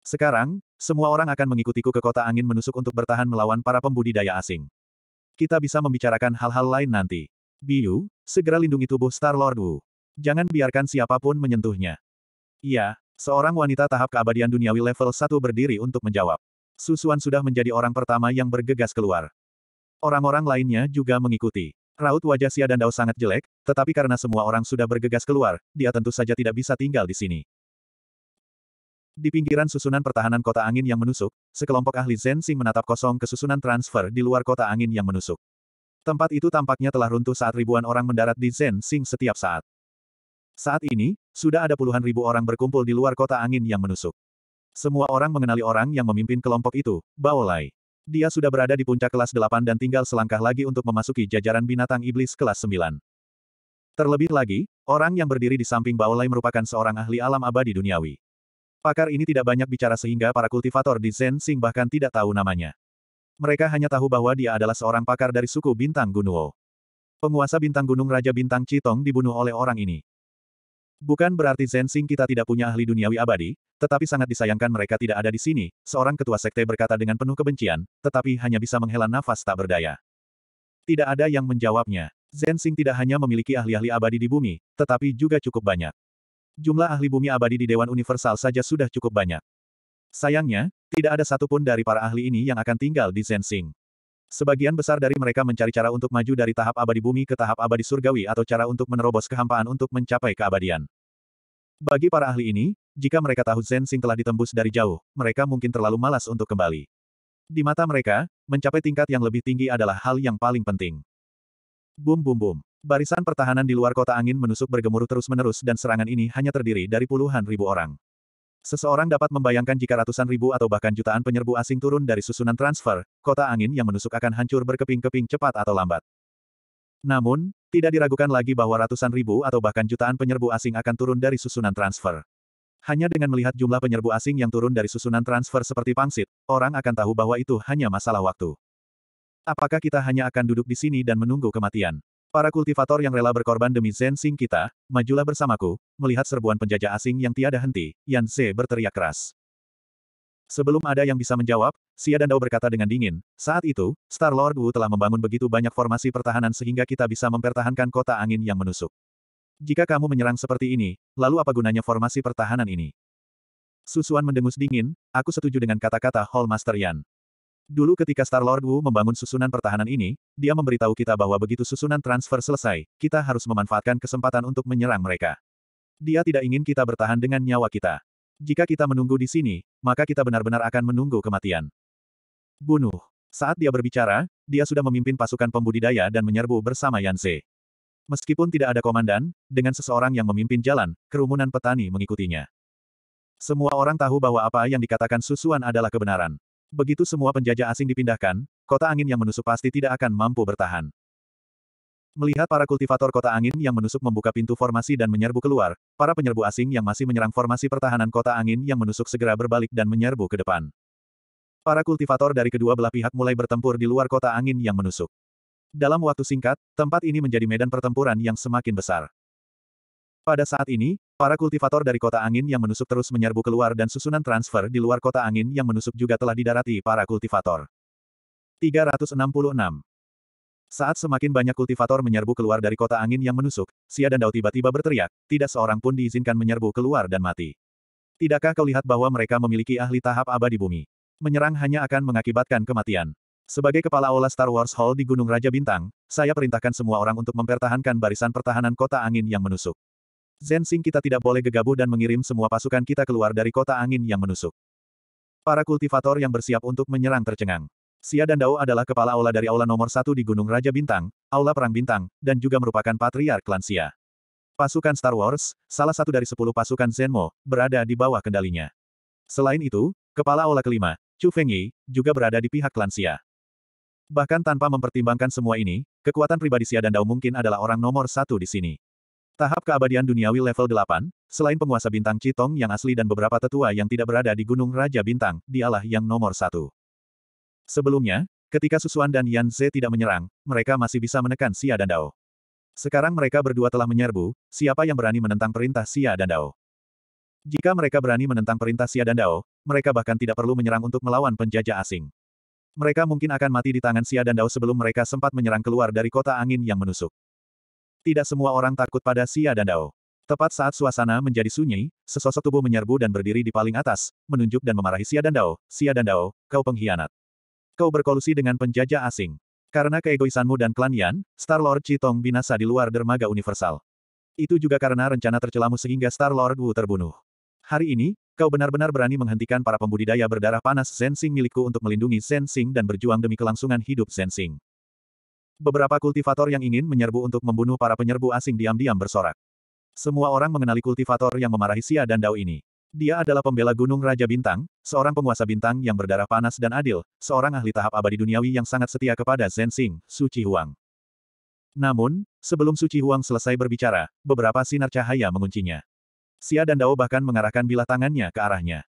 Sekarang, semua orang akan mengikutiku ke kota angin menusuk untuk bertahan melawan para pembudidaya asing. Kita bisa membicarakan hal-hal lain nanti. Biu, segera lindungi tubuh Star Lord Wu. Jangan biarkan siapapun menyentuhnya. Iya, Seorang wanita tahap keabadian duniawi level 1 berdiri untuk menjawab. Susuan sudah menjadi orang pertama yang bergegas keluar. Orang-orang lainnya juga mengikuti. Raut wajah Sia dan Dao sangat jelek, tetapi karena semua orang sudah bergegas keluar, dia tentu saja tidak bisa tinggal di sini. Di pinggiran susunan pertahanan kota angin yang menusuk, sekelompok ahli Zensing menatap kosong ke susunan transfer di luar kota angin yang menusuk. Tempat itu tampaknya telah runtuh saat ribuan orang mendarat di Zensing setiap saat. Saat ini, sudah ada puluhan ribu orang berkumpul di luar kota angin yang menusuk. Semua orang mengenali orang yang memimpin kelompok itu, Baolai. Dia sudah berada di puncak kelas 8 dan tinggal selangkah lagi untuk memasuki jajaran binatang iblis kelas 9. Terlebih lagi, orang yang berdiri di samping Baolai merupakan seorang ahli alam abadi duniawi. Pakar ini tidak banyak bicara sehingga para kultivator di Zen Sing bahkan tidak tahu namanya. Mereka hanya tahu bahwa dia adalah seorang pakar dari suku Bintang Gunuo. Penguasa Bintang Gunung Raja Bintang Citong dibunuh oleh orang ini. Bukan berarti Zensing kita tidak punya ahli duniawi abadi, tetapi sangat disayangkan mereka tidak ada di sini, seorang ketua sekte berkata dengan penuh kebencian, tetapi hanya bisa menghela nafas tak berdaya. Tidak ada yang menjawabnya. Zensing tidak hanya memiliki ahli-ahli abadi di bumi, tetapi juga cukup banyak. Jumlah ahli bumi abadi di Dewan Universal saja sudah cukup banyak. Sayangnya, tidak ada satupun dari para ahli ini yang akan tinggal di Zensing. Sebagian besar dari mereka mencari cara untuk maju dari tahap abadi bumi ke tahap abadi surgawi atau cara untuk menerobos kehampaan untuk mencapai keabadian. Bagi para ahli ini, jika mereka tahu Zen Sing telah ditembus dari jauh, mereka mungkin terlalu malas untuk kembali. Di mata mereka, mencapai tingkat yang lebih tinggi adalah hal yang paling penting. Bum bum bum. Barisan pertahanan di luar kota angin menusuk bergemuruh terus-menerus dan serangan ini hanya terdiri dari puluhan ribu orang. Seseorang dapat membayangkan jika ratusan ribu atau bahkan jutaan penyerbu asing turun dari susunan transfer, kota angin yang menusuk akan hancur berkeping-keping cepat atau lambat. Namun, tidak diragukan lagi bahwa ratusan ribu atau bahkan jutaan penyerbu asing akan turun dari susunan transfer. Hanya dengan melihat jumlah penyerbu asing yang turun dari susunan transfer seperti pangsit, orang akan tahu bahwa itu hanya masalah waktu. Apakah kita hanya akan duduk di sini dan menunggu kematian? Para kultivator yang rela berkorban demi Zen Sing kita, majulah bersamaku, melihat serbuan penjajah asing yang tiada henti, Yan Ze berteriak keras. Sebelum ada yang bisa menjawab, Xia dan Dao berkata dengan dingin, saat itu, Star Lord Wu telah membangun begitu banyak formasi pertahanan sehingga kita bisa mempertahankan kota angin yang menusuk. Jika kamu menyerang seperti ini, lalu apa gunanya formasi pertahanan ini? Susuan mendengus dingin, aku setuju dengan kata-kata Hall Master Yan. Dulu ketika Star-Lord Wu membangun susunan pertahanan ini, dia memberitahu kita bahwa begitu susunan transfer selesai, kita harus memanfaatkan kesempatan untuk menyerang mereka. Dia tidak ingin kita bertahan dengan nyawa kita. Jika kita menunggu di sini, maka kita benar-benar akan menunggu kematian. Bunuh. Saat dia berbicara, dia sudah memimpin pasukan pembudidaya dan menyerbu bersama Yanse. Meskipun tidak ada komandan, dengan seseorang yang memimpin jalan, kerumunan petani mengikutinya. Semua orang tahu bahwa apa yang dikatakan Susuan adalah kebenaran. Begitu semua penjajah asing dipindahkan, kota angin yang menusuk pasti tidak akan mampu bertahan. Melihat para kultivator kota angin yang menusuk membuka pintu formasi dan menyerbu keluar, para penyerbu asing yang masih menyerang formasi pertahanan kota angin yang menusuk segera berbalik dan menyerbu ke depan. Para kultivator dari kedua belah pihak mulai bertempur di luar kota angin yang menusuk. Dalam waktu singkat, tempat ini menjadi medan pertempuran yang semakin besar. Pada saat ini, Para kultivator dari kota angin yang menusuk terus menyerbu keluar dan susunan transfer di luar kota angin yang menusuk juga telah didarati para kultivator. 366. Saat semakin banyak kultivator menyerbu keluar dari kota angin yang menusuk, Sia dan Dao tiba-tiba berteriak, tidak seorang pun diizinkan menyerbu keluar dan mati. Tidakkah kau lihat bahwa mereka memiliki ahli tahap abadi bumi? Menyerang hanya akan mengakibatkan kematian. Sebagai kepala aula Star Wars Hall di Gunung Raja Bintang, saya perintahkan semua orang untuk mempertahankan barisan pertahanan kota angin yang menusuk. Zensing kita tidak boleh gegabah dan mengirim semua pasukan kita keluar dari kota angin yang menusuk. Para kultivator yang bersiap untuk menyerang tercengang. Xia dan Dao adalah kepala aula dari aula nomor satu di Gunung Raja Bintang, Aula Perang Bintang, dan juga merupakan patriark klan Xia. Pasukan Star Wars, salah satu dari sepuluh pasukan Zenmo, berada di bawah kendalinya. Selain itu, kepala aula kelima, Chu Fengyi, juga berada di pihak klan Xia. Bahkan tanpa mempertimbangkan semua ini, kekuatan pribadi Xia dan Dao mungkin adalah orang nomor satu di sini. Tahap keabadian duniawi level 8, selain penguasa bintang Citong yang asli dan beberapa tetua yang tidak berada di Gunung Raja Bintang, dialah yang nomor satu. Sebelumnya, ketika Susuan dan Yan Ze tidak menyerang, mereka masih bisa menekan Xia dan Dao. Sekarang mereka berdua telah menyerbu, siapa yang berani menentang perintah Xia dan Dao. Jika mereka berani menentang perintah Xia dan Dao, mereka bahkan tidak perlu menyerang untuk melawan penjajah asing. Mereka mungkin akan mati di tangan Xia dan Dao sebelum mereka sempat menyerang keluar dari kota angin yang menusuk. Tidak semua orang takut pada Xia dan Dao. Tepat saat suasana menjadi sunyi, sesosok tubuh menyerbu dan berdiri di paling atas, menunjuk dan memarahi Xia dan Dao. Xia dan Dao, kau pengkhianat. Kau berkolusi dengan penjajah asing. Karena keegoisanmu dan klan Yan, Star-Lord Chitong binasa di luar dermaga universal. Itu juga karena rencana tercelamu sehingga Star-Lord Wu terbunuh. Hari ini, kau benar-benar berani menghentikan para pembudidaya berdarah panas Zensing milikku untuk melindungi Zensing dan berjuang demi kelangsungan hidup Zensing. Beberapa kultivator yang ingin menyerbu untuk membunuh para penyerbu asing diam-diam bersorak. Semua orang mengenali kultivator yang memarahi Sia dan Dao ini. Dia adalah pembela Gunung Raja Bintang, seorang penguasa bintang yang berdarah panas dan adil, seorang ahli tahap abadi duniawi yang sangat setia kepada Zhen Xing, Su Qi Huang. Namun, sebelum Su Qi Huang selesai berbicara, beberapa sinar cahaya menguncinya. Sia dan Dao bahkan mengarahkan bilah tangannya ke arahnya.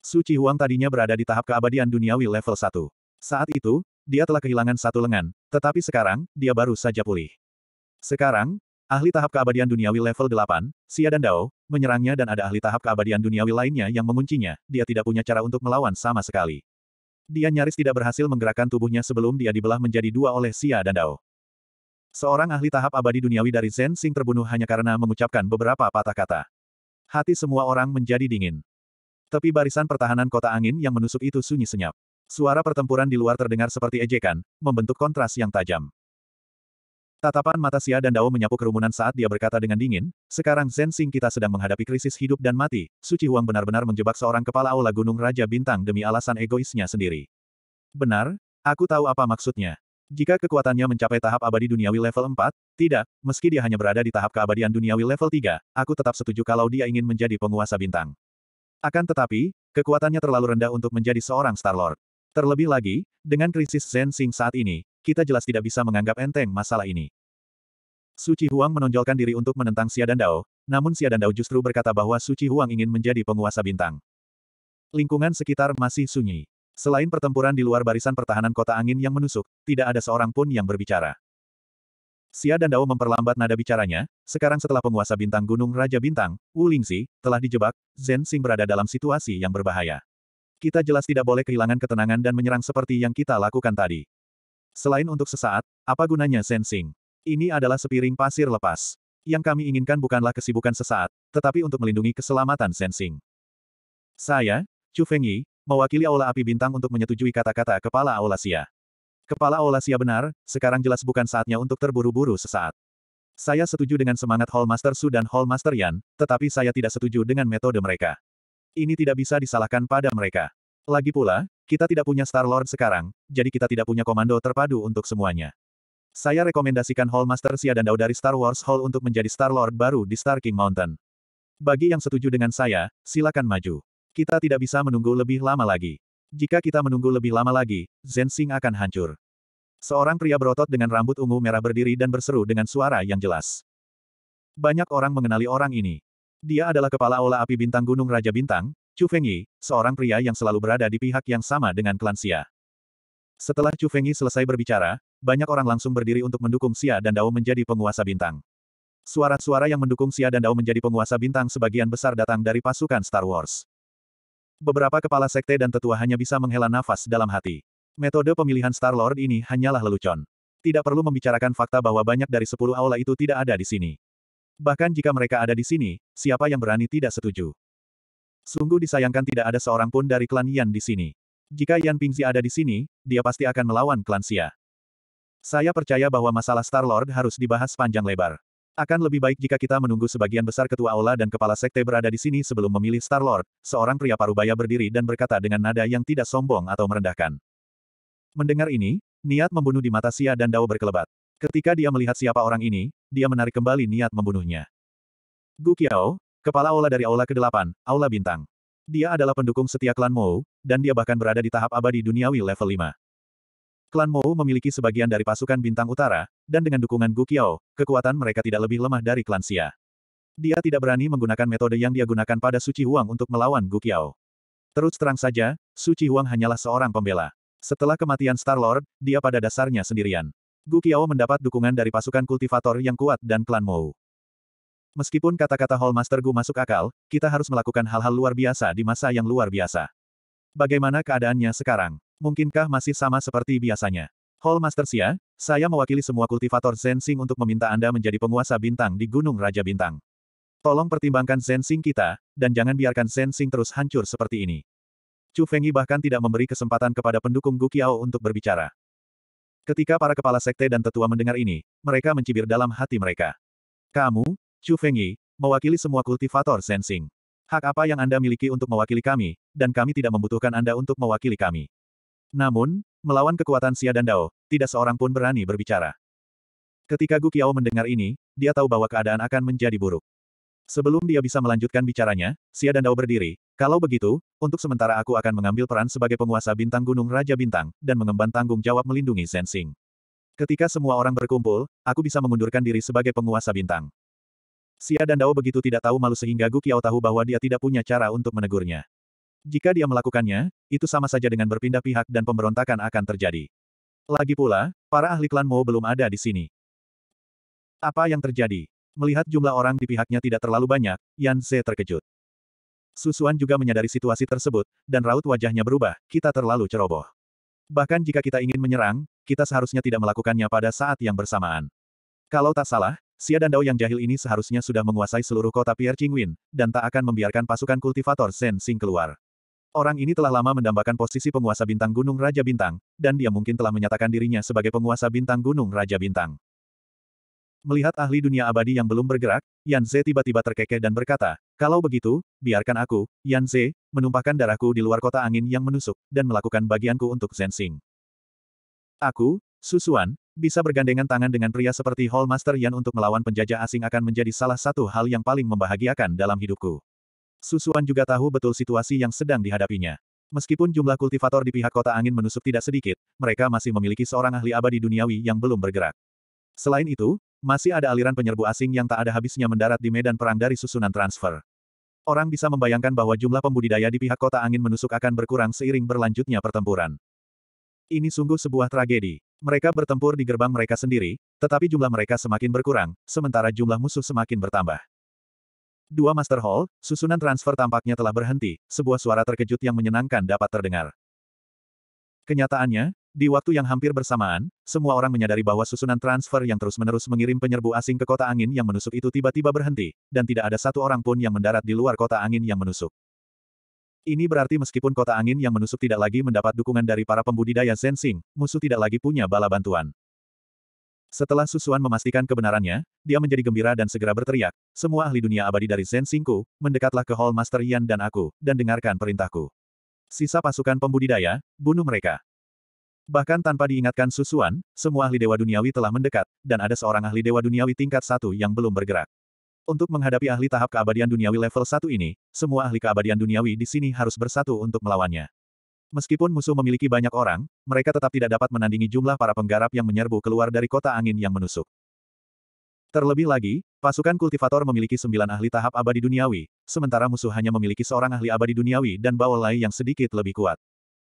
Su Qi Huang tadinya berada di tahap keabadian duniawi level 1. Saat itu, dia telah kehilangan satu lengan, tetapi sekarang, dia baru saja pulih. Sekarang, ahli tahap keabadian duniawi level 8, Sia dan Dao, menyerangnya dan ada ahli tahap keabadian duniawi lainnya yang menguncinya, dia tidak punya cara untuk melawan sama sekali. Dia nyaris tidak berhasil menggerakkan tubuhnya sebelum dia dibelah menjadi dua oleh Sia dan Dao. Seorang ahli tahap abadi duniawi dari Zen Sing terbunuh hanya karena mengucapkan beberapa patah kata. Hati semua orang menjadi dingin. Tapi barisan pertahanan kota angin yang menusuk itu sunyi senyap. Suara pertempuran di luar terdengar seperti ejekan, membentuk kontras yang tajam. Tatapan mata Xia dan Dao menyapu kerumunan saat dia berkata dengan dingin, sekarang Zen kita sedang menghadapi krisis hidup dan mati, Suci Huang benar-benar menjebak seorang kepala aula gunung Raja Bintang demi alasan egoisnya sendiri. Benar? Aku tahu apa maksudnya. Jika kekuatannya mencapai tahap abadi duniawi level 4, tidak, meski dia hanya berada di tahap keabadian duniawi level 3, aku tetap setuju kalau dia ingin menjadi penguasa bintang. Akan tetapi, kekuatannya terlalu rendah untuk menjadi seorang Star-Lord. Terlebih lagi, dengan krisis Zen Sing saat ini, kita jelas tidak bisa menganggap enteng masalah ini. Suci Huang menonjolkan diri untuk menentang Xia Dandao, namun Xia Dandao justru berkata bahwa Suci Huang ingin menjadi penguasa bintang. Lingkungan sekitar masih sunyi. Selain pertempuran di luar barisan pertahanan kota angin yang menusuk, tidak ada seorang pun yang berbicara. Xia Dandao memperlambat nada bicaranya, sekarang setelah penguasa bintang gunung Raja Bintang, Wu Lingzi telah dijebak, Zhen Xing berada dalam situasi yang berbahaya. Kita jelas tidak boleh kehilangan ketenangan dan menyerang seperti yang kita lakukan tadi. Selain untuk sesaat, apa gunanya sensing? Ini adalah sepiring pasir lepas. Yang kami inginkan bukanlah kesibukan sesaat, tetapi untuk melindungi keselamatan sensing. Saya, Chu Fengyi, mewakili Aula Api Bintang untuk menyetujui kata-kata Kepala Aula Sia. Kepala Aula Sia benar, sekarang jelas bukan saatnya untuk terburu-buru sesaat. Saya setuju dengan semangat Hall Master Su dan Hall Master Yan, tetapi saya tidak setuju dengan metode mereka. Ini tidak bisa disalahkan pada mereka. Lagi pula, kita tidak punya Star-Lord sekarang, jadi kita tidak punya komando terpadu untuk semuanya. Saya rekomendasikan Hall Master Sia dan Dao dari Star Wars Hall untuk menjadi Star-Lord baru di Star King Mountain. Bagi yang setuju dengan saya, silakan maju. Kita tidak bisa menunggu lebih lama lagi. Jika kita menunggu lebih lama lagi, Zensing akan hancur. Seorang pria berotot dengan rambut ungu merah berdiri dan berseru dengan suara yang jelas. Banyak orang mengenali orang ini. Dia adalah kepala aula api bintang gunung Raja Bintang, Chu Fengyi, seorang pria yang selalu berada di pihak yang sama dengan klan Xia. Setelah Chu Fengyi selesai berbicara, banyak orang langsung berdiri untuk mendukung Xia dan Dao menjadi penguasa bintang. Suara-suara yang mendukung Xia dan Dao menjadi penguasa bintang sebagian besar datang dari pasukan Star Wars. Beberapa kepala sekte dan tetua hanya bisa menghela nafas dalam hati. Metode pemilihan Star Lord ini hanyalah lelucon. Tidak perlu membicarakan fakta bahwa banyak dari sepuluh aula itu tidak ada di sini. Bahkan jika mereka ada di sini, siapa yang berani tidak setuju? Sungguh disayangkan tidak ada seorang pun dari klan Yan di sini. Jika Yan Pingzi ada di sini, dia pasti akan melawan klan Xia. Saya percaya bahwa masalah Star-Lord harus dibahas panjang lebar. Akan lebih baik jika kita menunggu sebagian besar ketua aula dan kepala sekte berada di sini sebelum memilih Star-Lord, seorang pria parubaya berdiri dan berkata dengan nada yang tidak sombong atau merendahkan. Mendengar ini, niat membunuh di mata Xia dan Dao berkelebat. Ketika dia melihat siapa orang ini, dia menarik kembali niat membunuhnya. Gu Qiao, kepala aula dari Aula ke-8, Aula Bintang. Dia adalah pendukung setia klan Mou, dan dia bahkan berada di tahap abadi duniawi level 5. Klan Mou memiliki sebagian dari pasukan bintang utara, dan dengan dukungan Gu Qiao, kekuatan mereka tidak lebih lemah dari klan Xia. Dia tidak berani menggunakan metode yang dia gunakan pada Suci Huang untuk melawan Gu Qiao. Terus terang saja, Suci Huang hanyalah seorang pembela. Setelah kematian Star-Lord, dia pada dasarnya sendirian. Gu Qiao mendapat dukungan dari pasukan kultivator yang kuat dan klan Mou. Meskipun kata-kata Hall Master Gu masuk akal, kita harus melakukan hal-hal luar biasa di masa yang luar biasa. Bagaimana keadaannya sekarang? Mungkinkah masih sama seperti biasanya? Hall Master Xia, saya mewakili semua kultivator Zensing untuk meminta Anda menjadi penguasa bintang di Gunung Raja Bintang. Tolong pertimbangkan Zensing kita, dan jangan biarkan Zensing terus hancur seperti ini. Chu Fengyi bahkan tidak memberi kesempatan kepada pendukung Gu Qiao untuk berbicara. Ketika para kepala sekte dan tetua mendengar ini, mereka mencibir dalam hati mereka. Kamu, Chu Fengyi, mewakili semua kultivator sensing. Hak apa yang Anda miliki untuk mewakili kami, dan kami tidak membutuhkan Anda untuk mewakili kami. Namun, melawan kekuatan Xia dan Dao, tidak seorang pun berani berbicara. Ketika Gu Kiao mendengar ini, dia tahu bahwa keadaan akan menjadi buruk. Sebelum dia bisa melanjutkan bicaranya, Xia dan Dao berdiri, kalau begitu, untuk sementara aku akan mengambil peran sebagai penguasa bintang gunung Raja Bintang, dan mengemban tanggung jawab melindungi Zensing. Ketika semua orang berkumpul, aku bisa mengundurkan diri sebagai penguasa bintang. Xia dan Dao begitu tidak tahu malu sehingga Gu Qiao tahu bahwa dia tidak punya cara untuk menegurnya. Jika dia melakukannya, itu sama saja dengan berpindah pihak dan pemberontakan akan terjadi. Lagi pula, para ahli klan Mo belum ada di sini. Apa yang terjadi? Melihat jumlah orang di pihaknya tidak terlalu banyak, Yan Ze terkejut. Susuan juga menyadari situasi tersebut, dan raut wajahnya berubah, kita terlalu ceroboh. Bahkan jika kita ingin menyerang, kita seharusnya tidak melakukannya pada saat yang bersamaan. Kalau tak salah, Xia dan Dao yang jahil ini seharusnya sudah menguasai seluruh kota Pier Qingwin, dan tak akan membiarkan pasukan kultivator Shen Xing keluar. Orang ini telah lama mendambakan posisi penguasa bintang Gunung Raja Bintang, dan dia mungkin telah menyatakan dirinya sebagai penguasa bintang Gunung Raja Bintang. Melihat ahli dunia abadi yang belum bergerak, Yan Ze tiba-tiba terkekeh dan berkata, kalau begitu, biarkan aku, Yan Ze, menumpahkan darahku di luar kota angin yang menusuk, dan melakukan bagianku untuk Zensing. Aku, Susuan, bisa bergandengan tangan dengan pria seperti Hallmaster Yan untuk melawan penjajah asing akan menjadi salah satu hal yang paling membahagiakan dalam hidupku. Susuan juga tahu betul situasi yang sedang dihadapinya. Meskipun jumlah kultivator di pihak kota angin menusuk tidak sedikit, mereka masih memiliki seorang ahli abadi duniawi yang belum bergerak. Selain itu, masih ada aliran penyerbu asing yang tak ada habisnya mendarat di medan perang dari susunan transfer. Orang bisa membayangkan bahwa jumlah pembudidaya di pihak kota angin menusuk akan berkurang seiring berlanjutnya pertempuran. Ini sungguh sebuah tragedi. Mereka bertempur di gerbang mereka sendiri, tetapi jumlah mereka semakin berkurang, sementara jumlah musuh semakin bertambah. Dua Master Hall, susunan transfer tampaknya telah berhenti, sebuah suara terkejut yang menyenangkan dapat terdengar. Kenyataannya, di waktu yang hampir bersamaan, semua orang menyadari bahwa susunan transfer yang terus-menerus mengirim penyerbu asing ke kota angin yang menusuk itu tiba-tiba berhenti, dan tidak ada satu orang pun yang mendarat di luar kota angin yang menusuk. Ini berarti meskipun kota angin yang menusuk tidak lagi mendapat dukungan dari para pembudidaya Zensing, musuh tidak lagi punya bala bantuan. Setelah Susuan memastikan kebenarannya, dia menjadi gembira dan segera berteriak, semua ahli dunia abadi dari Zensingku, mendekatlah ke Hall Master Yan dan aku, dan dengarkan perintahku. Sisa pasukan pembudidaya, bunuh mereka. Bahkan tanpa diingatkan susuan, semua ahli dewa duniawi telah mendekat, dan ada seorang ahli dewa duniawi tingkat satu yang belum bergerak. Untuk menghadapi ahli tahap keabadian duniawi level satu ini, semua ahli keabadian duniawi di sini harus bersatu untuk melawannya. Meskipun musuh memiliki banyak orang, mereka tetap tidak dapat menandingi jumlah para penggarap yang menyerbu keluar dari kota angin yang menusuk. Terlebih lagi, pasukan kultivator memiliki sembilan ahli tahap abadi duniawi, sementara musuh hanya memiliki seorang ahli abadi duniawi dan bawalai yang sedikit lebih kuat.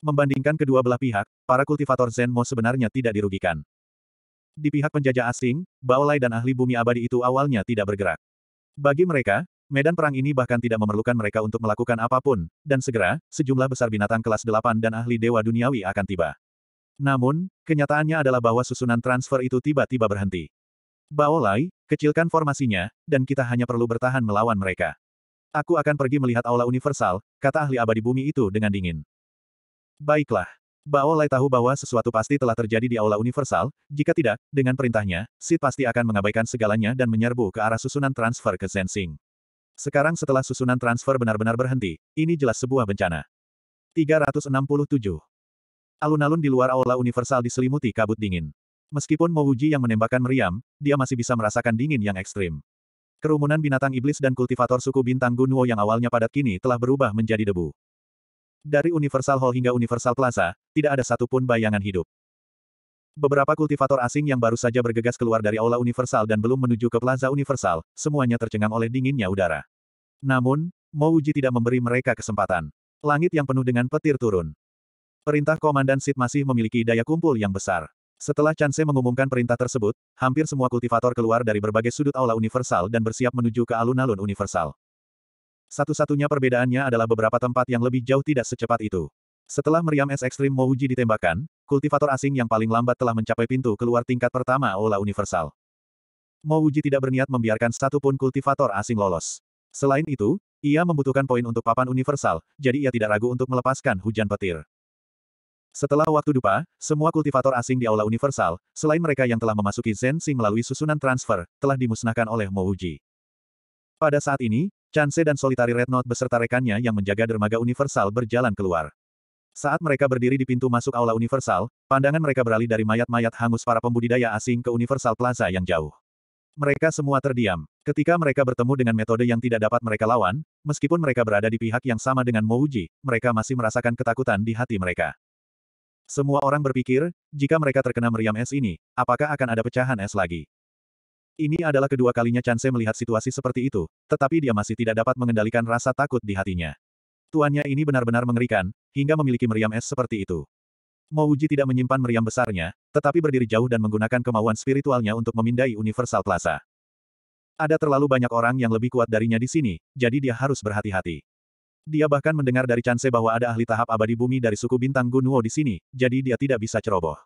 Membandingkan kedua belah pihak, para kultivator Zenmo sebenarnya tidak dirugikan. Di pihak penjajah asing, Baolai dan ahli bumi abadi itu awalnya tidak bergerak. Bagi mereka, medan perang ini bahkan tidak memerlukan mereka untuk melakukan apapun, dan segera, sejumlah besar binatang kelas 8 dan ahli dewa duniawi akan tiba. Namun, kenyataannya adalah bahwa susunan transfer itu tiba-tiba berhenti. Baolai, kecilkan formasinya, dan kita hanya perlu bertahan melawan mereka. Aku akan pergi melihat aula universal, kata ahli abadi bumi itu dengan dingin. Baiklah. Bao Lai tahu bahwa sesuatu pasti telah terjadi di Aula Universal, jika tidak, dengan perintahnya, Sid pasti akan mengabaikan segalanya dan menyerbu ke arah susunan transfer ke Zensing. Sekarang setelah susunan transfer benar-benar berhenti, ini jelas sebuah bencana. 367. Alun-alun di luar Aula Universal diselimuti kabut dingin. Meskipun Mouji yang menembakkan meriam, dia masih bisa merasakan dingin yang ekstrim. Kerumunan binatang iblis dan kultivator suku bintang Gunuo yang awalnya padat kini telah berubah menjadi debu. Dari Universal Hall hingga Universal Plaza, tidak ada satupun bayangan hidup. Beberapa kultivator asing yang baru saja bergegas keluar dari aula Universal dan belum menuju ke Plaza Universal, semuanya tercengang oleh dinginnya udara. Namun, Mouji tidak memberi mereka kesempatan. Langit yang penuh dengan petir turun. Perintah Komandan Sid masih memiliki daya kumpul yang besar. Setelah Chance mengumumkan perintah tersebut, hampir semua kultivator keluar dari berbagai sudut aula universal dan bersiap menuju ke alun-alun universal. Satu-satunya perbedaannya adalah beberapa tempat yang lebih jauh tidak secepat itu. Setelah meriam es ekstrim Mouji ditembakkan, kultivator asing yang paling lambat telah mencapai pintu keluar tingkat pertama Ola Universal. Mouji tidak berniat membiarkan pun kultivator asing lolos. Selain itu, ia membutuhkan poin untuk papan universal, jadi ia tidak ragu untuk melepaskan hujan petir. Setelah waktu dupa, semua kultivator asing di Aula Universal, selain mereka yang telah memasuki Zensing melalui susunan transfer, telah dimusnahkan oleh Mouji. Pada saat ini, Chance dan Solitary Red Note beserta rekannya yang menjaga dermaga universal berjalan keluar. Saat mereka berdiri di pintu masuk aula universal, pandangan mereka beralih dari mayat-mayat hangus para pembudidaya asing ke Universal Plaza yang jauh. Mereka semua terdiam. Ketika mereka bertemu dengan metode yang tidak dapat mereka lawan, meskipun mereka berada di pihak yang sama dengan Mouji, mereka masih merasakan ketakutan di hati mereka. Semua orang berpikir, jika mereka terkena meriam es ini, apakah akan ada pecahan es lagi? Ini adalah kedua kalinya Chance melihat situasi seperti itu, tetapi dia masih tidak dapat mengendalikan rasa takut di hatinya. Tuannya ini benar-benar mengerikan, hingga memiliki meriam es seperti itu. Mouji tidak menyimpan meriam besarnya, tetapi berdiri jauh dan menggunakan kemauan spiritualnya untuk memindai Universal Plaza. Ada terlalu banyak orang yang lebih kuat darinya di sini, jadi dia harus berhati-hati. Dia bahkan mendengar dari Chance bahwa ada ahli tahap abadi bumi dari suku bintang Gunuo di sini, jadi dia tidak bisa ceroboh.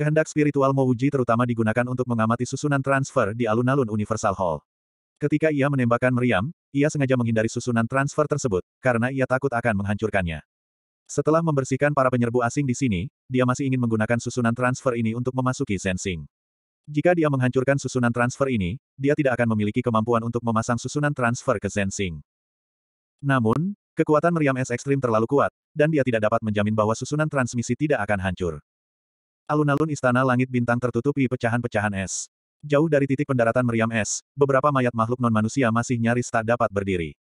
Kehendak spiritual Mouji terutama digunakan untuk mengamati susunan transfer di alun-alun Universal Hall. Ketika ia menembakkan meriam, ia sengaja menghindari susunan transfer tersebut, karena ia takut akan menghancurkannya. Setelah membersihkan para penyerbu asing di sini, dia masih ingin menggunakan susunan transfer ini untuk memasuki sensing. Jika dia menghancurkan susunan transfer ini, dia tidak akan memiliki kemampuan untuk memasang susunan transfer ke sensing. Namun, kekuatan meriam es ekstrim terlalu kuat, dan dia tidak dapat menjamin bahwa susunan transmisi tidak akan hancur. Alun-alun istana langit bintang tertutupi pecahan-pecahan es. Jauh dari titik pendaratan meriam es, beberapa mayat makhluk non-manusia masih nyaris tak dapat berdiri.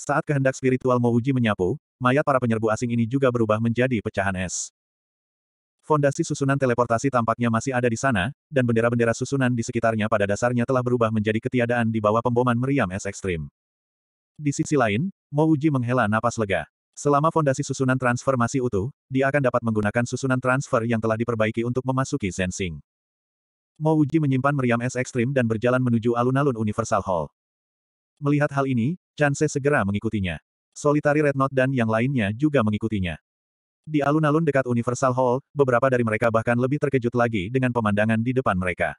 Saat kehendak spiritual Mouji menyapu, mayat para penyerbu asing ini juga berubah menjadi pecahan es. Fondasi susunan teleportasi tampaknya masih ada di sana, dan bendera-bendera susunan di sekitarnya pada dasarnya telah berubah menjadi ketiadaan di bawah pemboman meriam es ekstrim. Di sisi lain, Mouji menghela napas lega. Selama fondasi susunan transfer masih utuh, dia akan dapat menggunakan susunan transfer yang telah diperbaiki untuk memasuki sensing. Mo menyimpan meriam es ekstrim dan berjalan menuju alun-alun Universal Hall. Melihat hal ini, Chance segera mengikutinya. Solitari Red Note dan yang lainnya juga mengikutinya. Di alun-alun dekat Universal Hall, beberapa dari mereka bahkan lebih terkejut lagi dengan pemandangan di depan mereka.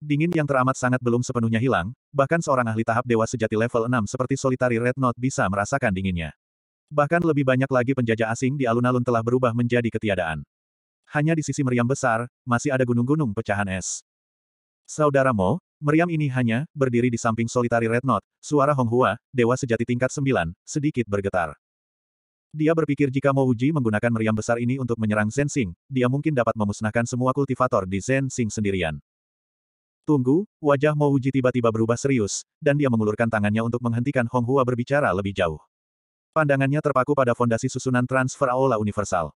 Dingin yang teramat sangat belum sepenuhnya hilang, bahkan seorang ahli tahap dewa sejati level 6 seperti Solitari Red Note bisa merasakan dinginnya. Bahkan lebih banyak lagi penjajah asing di alun-alun telah berubah menjadi ketiadaan. Hanya di sisi meriam besar, masih ada gunung-gunung pecahan es. Saudara Mo, meriam ini hanya berdiri di samping solitari Red Knot, suara Honghua, dewa sejati tingkat 9, sedikit bergetar. Dia berpikir jika Mo Uji menggunakan meriam besar ini untuk menyerang Zensing, dia mungkin dapat memusnahkan semua kultivator di Zensing sendirian. Tunggu, wajah Mo Uji tiba-tiba berubah serius, dan dia mengulurkan tangannya untuk menghentikan Hong Hua berbicara lebih jauh. Pandangannya terpaku pada fondasi susunan transfer aula universal.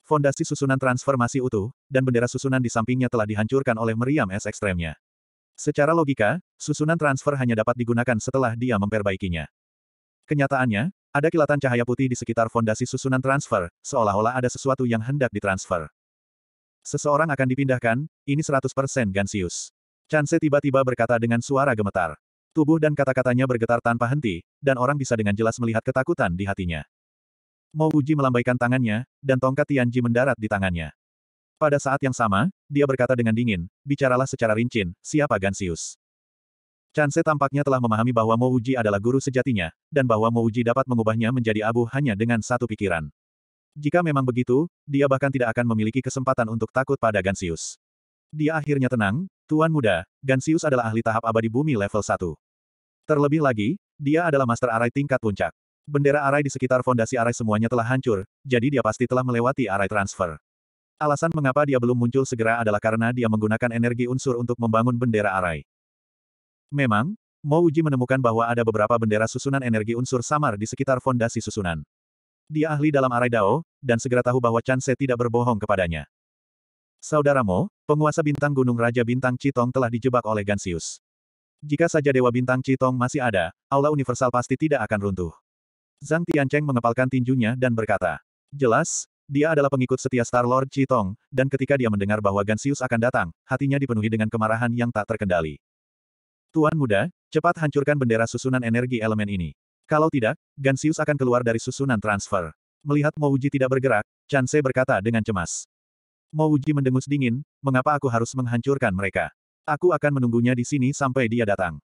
Fondasi susunan transformasi utuh, dan bendera susunan di sampingnya telah dihancurkan oleh meriam es ekstremnya. Secara logika, susunan transfer hanya dapat digunakan setelah dia memperbaikinya. Kenyataannya, ada kilatan cahaya putih di sekitar fondasi susunan transfer, seolah-olah ada sesuatu yang hendak ditransfer. Seseorang akan dipindahkan, ini 100% Gansius. Chance tiba-tiba berkata dengan suara gemetar. Tubuh dan kata-katanya bergetar tanpa henti, dan orang bisa dengan jelas melihat ketakutan di hatinya. Mo Uji melambaikan tangannya, dan tongkat Tianji mendarat di tangannya. Pada saat yang sama, dia berkata dengan dingin, bicaralah secara rinci, siapa Gansius? Chance tampaknya telah memahami bahwa Mo Uji adalah guru sejatinya, dan bahwa Mo Uji dapat mengubahnya menjadi abu hanya dengan satu pikiran. Jika memang begitu, dia bahkan tidak akan memiliki kesempatan untuk takut pada Gansius. Dia akhirnya tenang, Tuan muda, Gansius adalah ahli tahap abadi bumi level 1. Terlebih lagi, dia adalah master arai tingkat puncak. Bendera arai di sekitar fondasi arai semuanya telah hancur, jadi dia pasti telah melewati arai transfer. Alasan mengapa dia belum muncul segera adalah karena dia menggunakan energi unsur untuk membangun bendera arai. Memang, Mo Uji menemukan bahwa ada beberapa bendera susunan energi unsur samar di sekitar fondasi susunan. Dia ahli dalam arai Dao, dan segera tahu bahwa Chan Se tidak berbohong kepadanya. Saudara Penguasa Bintang Gunung Raja Bintang Citong telah dijebak oleh Gansius. Jika saja Dewa Bintang Citong masih ada, Aula Universal pasti tidak akan runtuh. Zhang Tiancheng mengepalkan tinjunya dan berkata, Jelas, dia adalah pengikut setia Star-Lord Citong, dan ketika dia mendengar bahwa Gansius akan datang, hatinya dipenuhi dengan kemarahan yang tak terkendali. Tuan muda, cepat hancurkan bendera susunan energi elemen ini. Kalau tidak, Gansius akan keluar dari susunan transfer. Melihat Mouji tidak bergerak, Se berkata dengan cemas. Mouji mendengus dingin, mengapa aku harus menghancurkan mereka? Aku akan menunggunya di sini sampai dia datang.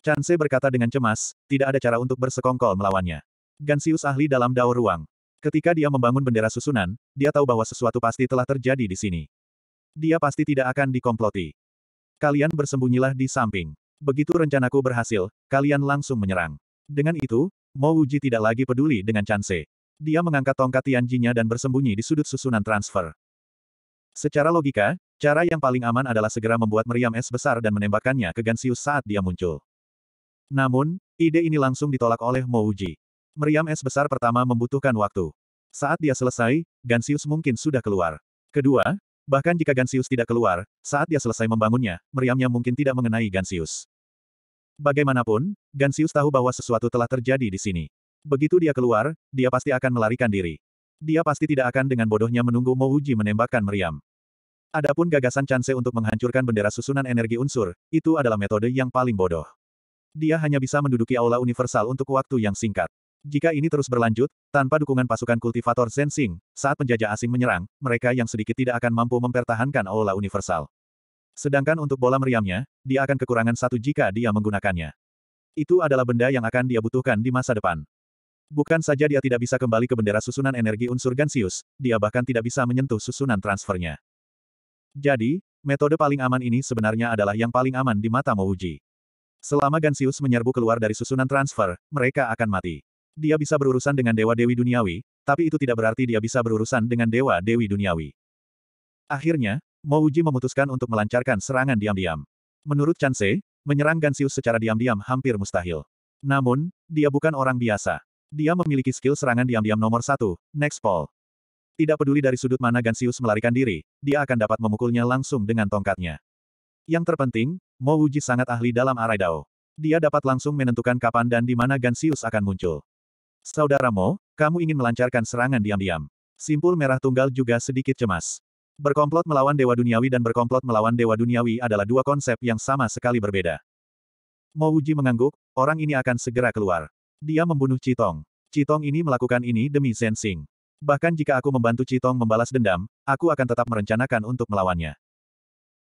Chance berkata dengan cemas, tidak ada cara untuk bersekongkol melawannya. Gansius ahli dalam daur ruang. Ketika dia membangun bendera susunan, dia tahu bahwa sesuatu pasti telah terjadi di sini. Dia pasti tidak akan dikomploti. Kalian bersembunyilah di samping. Begitu rencanaku berhasil, kalian langsung menyerang. Dengan itu, Mo Uji tidak lagi peduli dengan Chance. Dia mengangkat tongkat Tianjinya dan bersembunyi di sudut susunan transfer. Secara logika, cara yang paling aman adalah segera membuat meriam es besar dan menembakkannya ke Gansius saat dia muncul. Namun, ide ini langsung ditolak oleh Mouji. Meriam es besar pertama membutuhkan waktu. Saat dia selesai, Gansius mungkin sudah keluar. Kedua, bahkan jika Gansius tidak keluar, saat dia selesai membangunnya, meriamnya mungkin tidak mengenai Gansius. Bagaimanapun, Gansius tahu bahwa sesuatu telah terjadi di sini. Begitu dia keluar, dia pasti akan melarikan diri. Dia pasti tidak akan dengan bodohnya menunggu Mouji menembakkan meriam. Adapun gagasan Chance untuk menghancurkan bendera susunan energi unsur, itu adalah metode yang paling bodoh. Dia hanya bisa menduduki aula universal untuk waktu yang singkat. Jika ini terus berlanjut, tanpa dukungan pasukan kultivator sensing, saat penjajah asing menyerang, mereka yang sedikit tidak akan mampu mempertahankan aula universal. Sedangkan untuk bola meriamnya, dia akan kekurangan satu jika dia menggunakannya. Itu adalah benda yang akan dia butuhkan di masa depan. Bukan saja dia tidak bisa kembali ke bendera susunan energi unsur Gansius, dia bahkan tidak bisa menyentuh susunan transfernya. Jadi, metode paling aman ini sebenarnya adalah yang paling aman di mata Mouji. Selama Gansius menyerbu keluar dari susunan transfer, mereka akan mati. Dia bisa berurusan dengan Dewa Dewi Duniawi, tapi itu tidak berarti dia bisa berurusan dengan Dewa Dewi Duniawi. Akhirnya, Mouji memutuskan untuk melancarkan serangan diam-diam. Menurut Chance, menyerang Gansius secara diam-diam hampir mustahil. Namun, dia bukan orang biasa. Dia memiliki skill serangan diam-diam nomor satu, Next Paul. Tidak peduli dari sudut mana Gansius melarikan diri, dia akan dapat memukulnya langsung dengan tongkatnya. Yang terpenting, Mo Wuji sangat ahli dalam arai dao. Dia dapat langsung menentukan kapan dan di mana Gansius akan muncul. Saudara Mo, kamu ingin melancarkan serangan diam-diam. Simpul merah tunggal juga sedikit cemas. Berkomplot melawan Dewa Duniawi dan berkomplot melawan Dewa Duniawi adalah dua konsep yang sama sekali berbeda. Mo Wuji mengangguk, orang ini akan segera keluar. Dia membunuh Citong. Citong ini melakukan ini demi Sensing. Bahkan jika aku membantu Citong membalas dendam, aku akan tetap merencanakan untuk melawannya.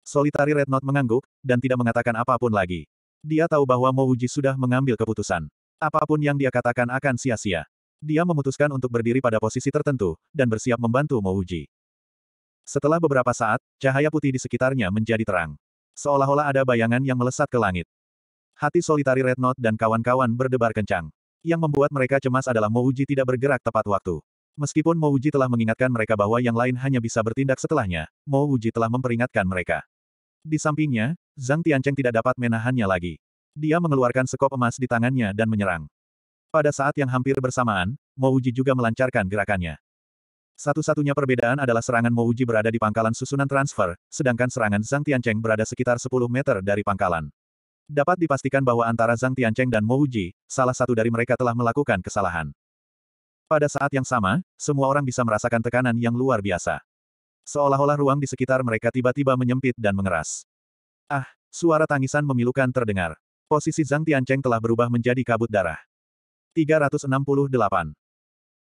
Solitari Red Note mengangguk, dan tidak mengatakan apapun lagi. Dia tahu bahwa Mo Uji sudah mengambil keputusan. Apapun yang dia katakan akan sia-sia. Dia memutuskan untuk berdiri pada posisi tertentu, dan bersiap membantu Mo Uji. Setelah beberapa saat, cahaya putih di sekitarnya menjadi terang. Seolah-olah ada bayangan yang melesat ke langit. Hati solitari Red Note dan kawan-kawan berdebar kencang. Yang membuat mereka cemas adalah Mouji tidak bergerak tepat waktu. Meskipun Mouji telah mengingatkan mereka bahwa yang lain hanya bisa bertindak setelahnya, Mouji telah memperingatkan mereka. Di sampingnya, Zhang Tiancheng tidak dapat menahannya lagi. Dia mengeluarkan sekop emas di tangannya dan menyerang. Pada saat yang hampir bersamaan, Mouji juga melancarkan gerakannya. Satu-satunya perbedaan adalah serangan Mouji berada di pangkalan susunan transfer, sedangkan serangan Zhang Tiancheng berada sekitar 10 meter dari pangkalan. Dapat dipastikan bahwa antara Zhang Tiancheng dan Mo Wuji, salah satu dari mereka telah melakukan kesalahan. Pada saat yang sama, semua orang bisa merasakan tekanan yang luar biasa. Seolah-olah ruang di sekitar mereka tiba-tiba menyempit dan mengeras. Ah, suara tangisan memilukan terdengar. Posisi Zhang Tiancheng telah berubah menjadi kabut darah. 368.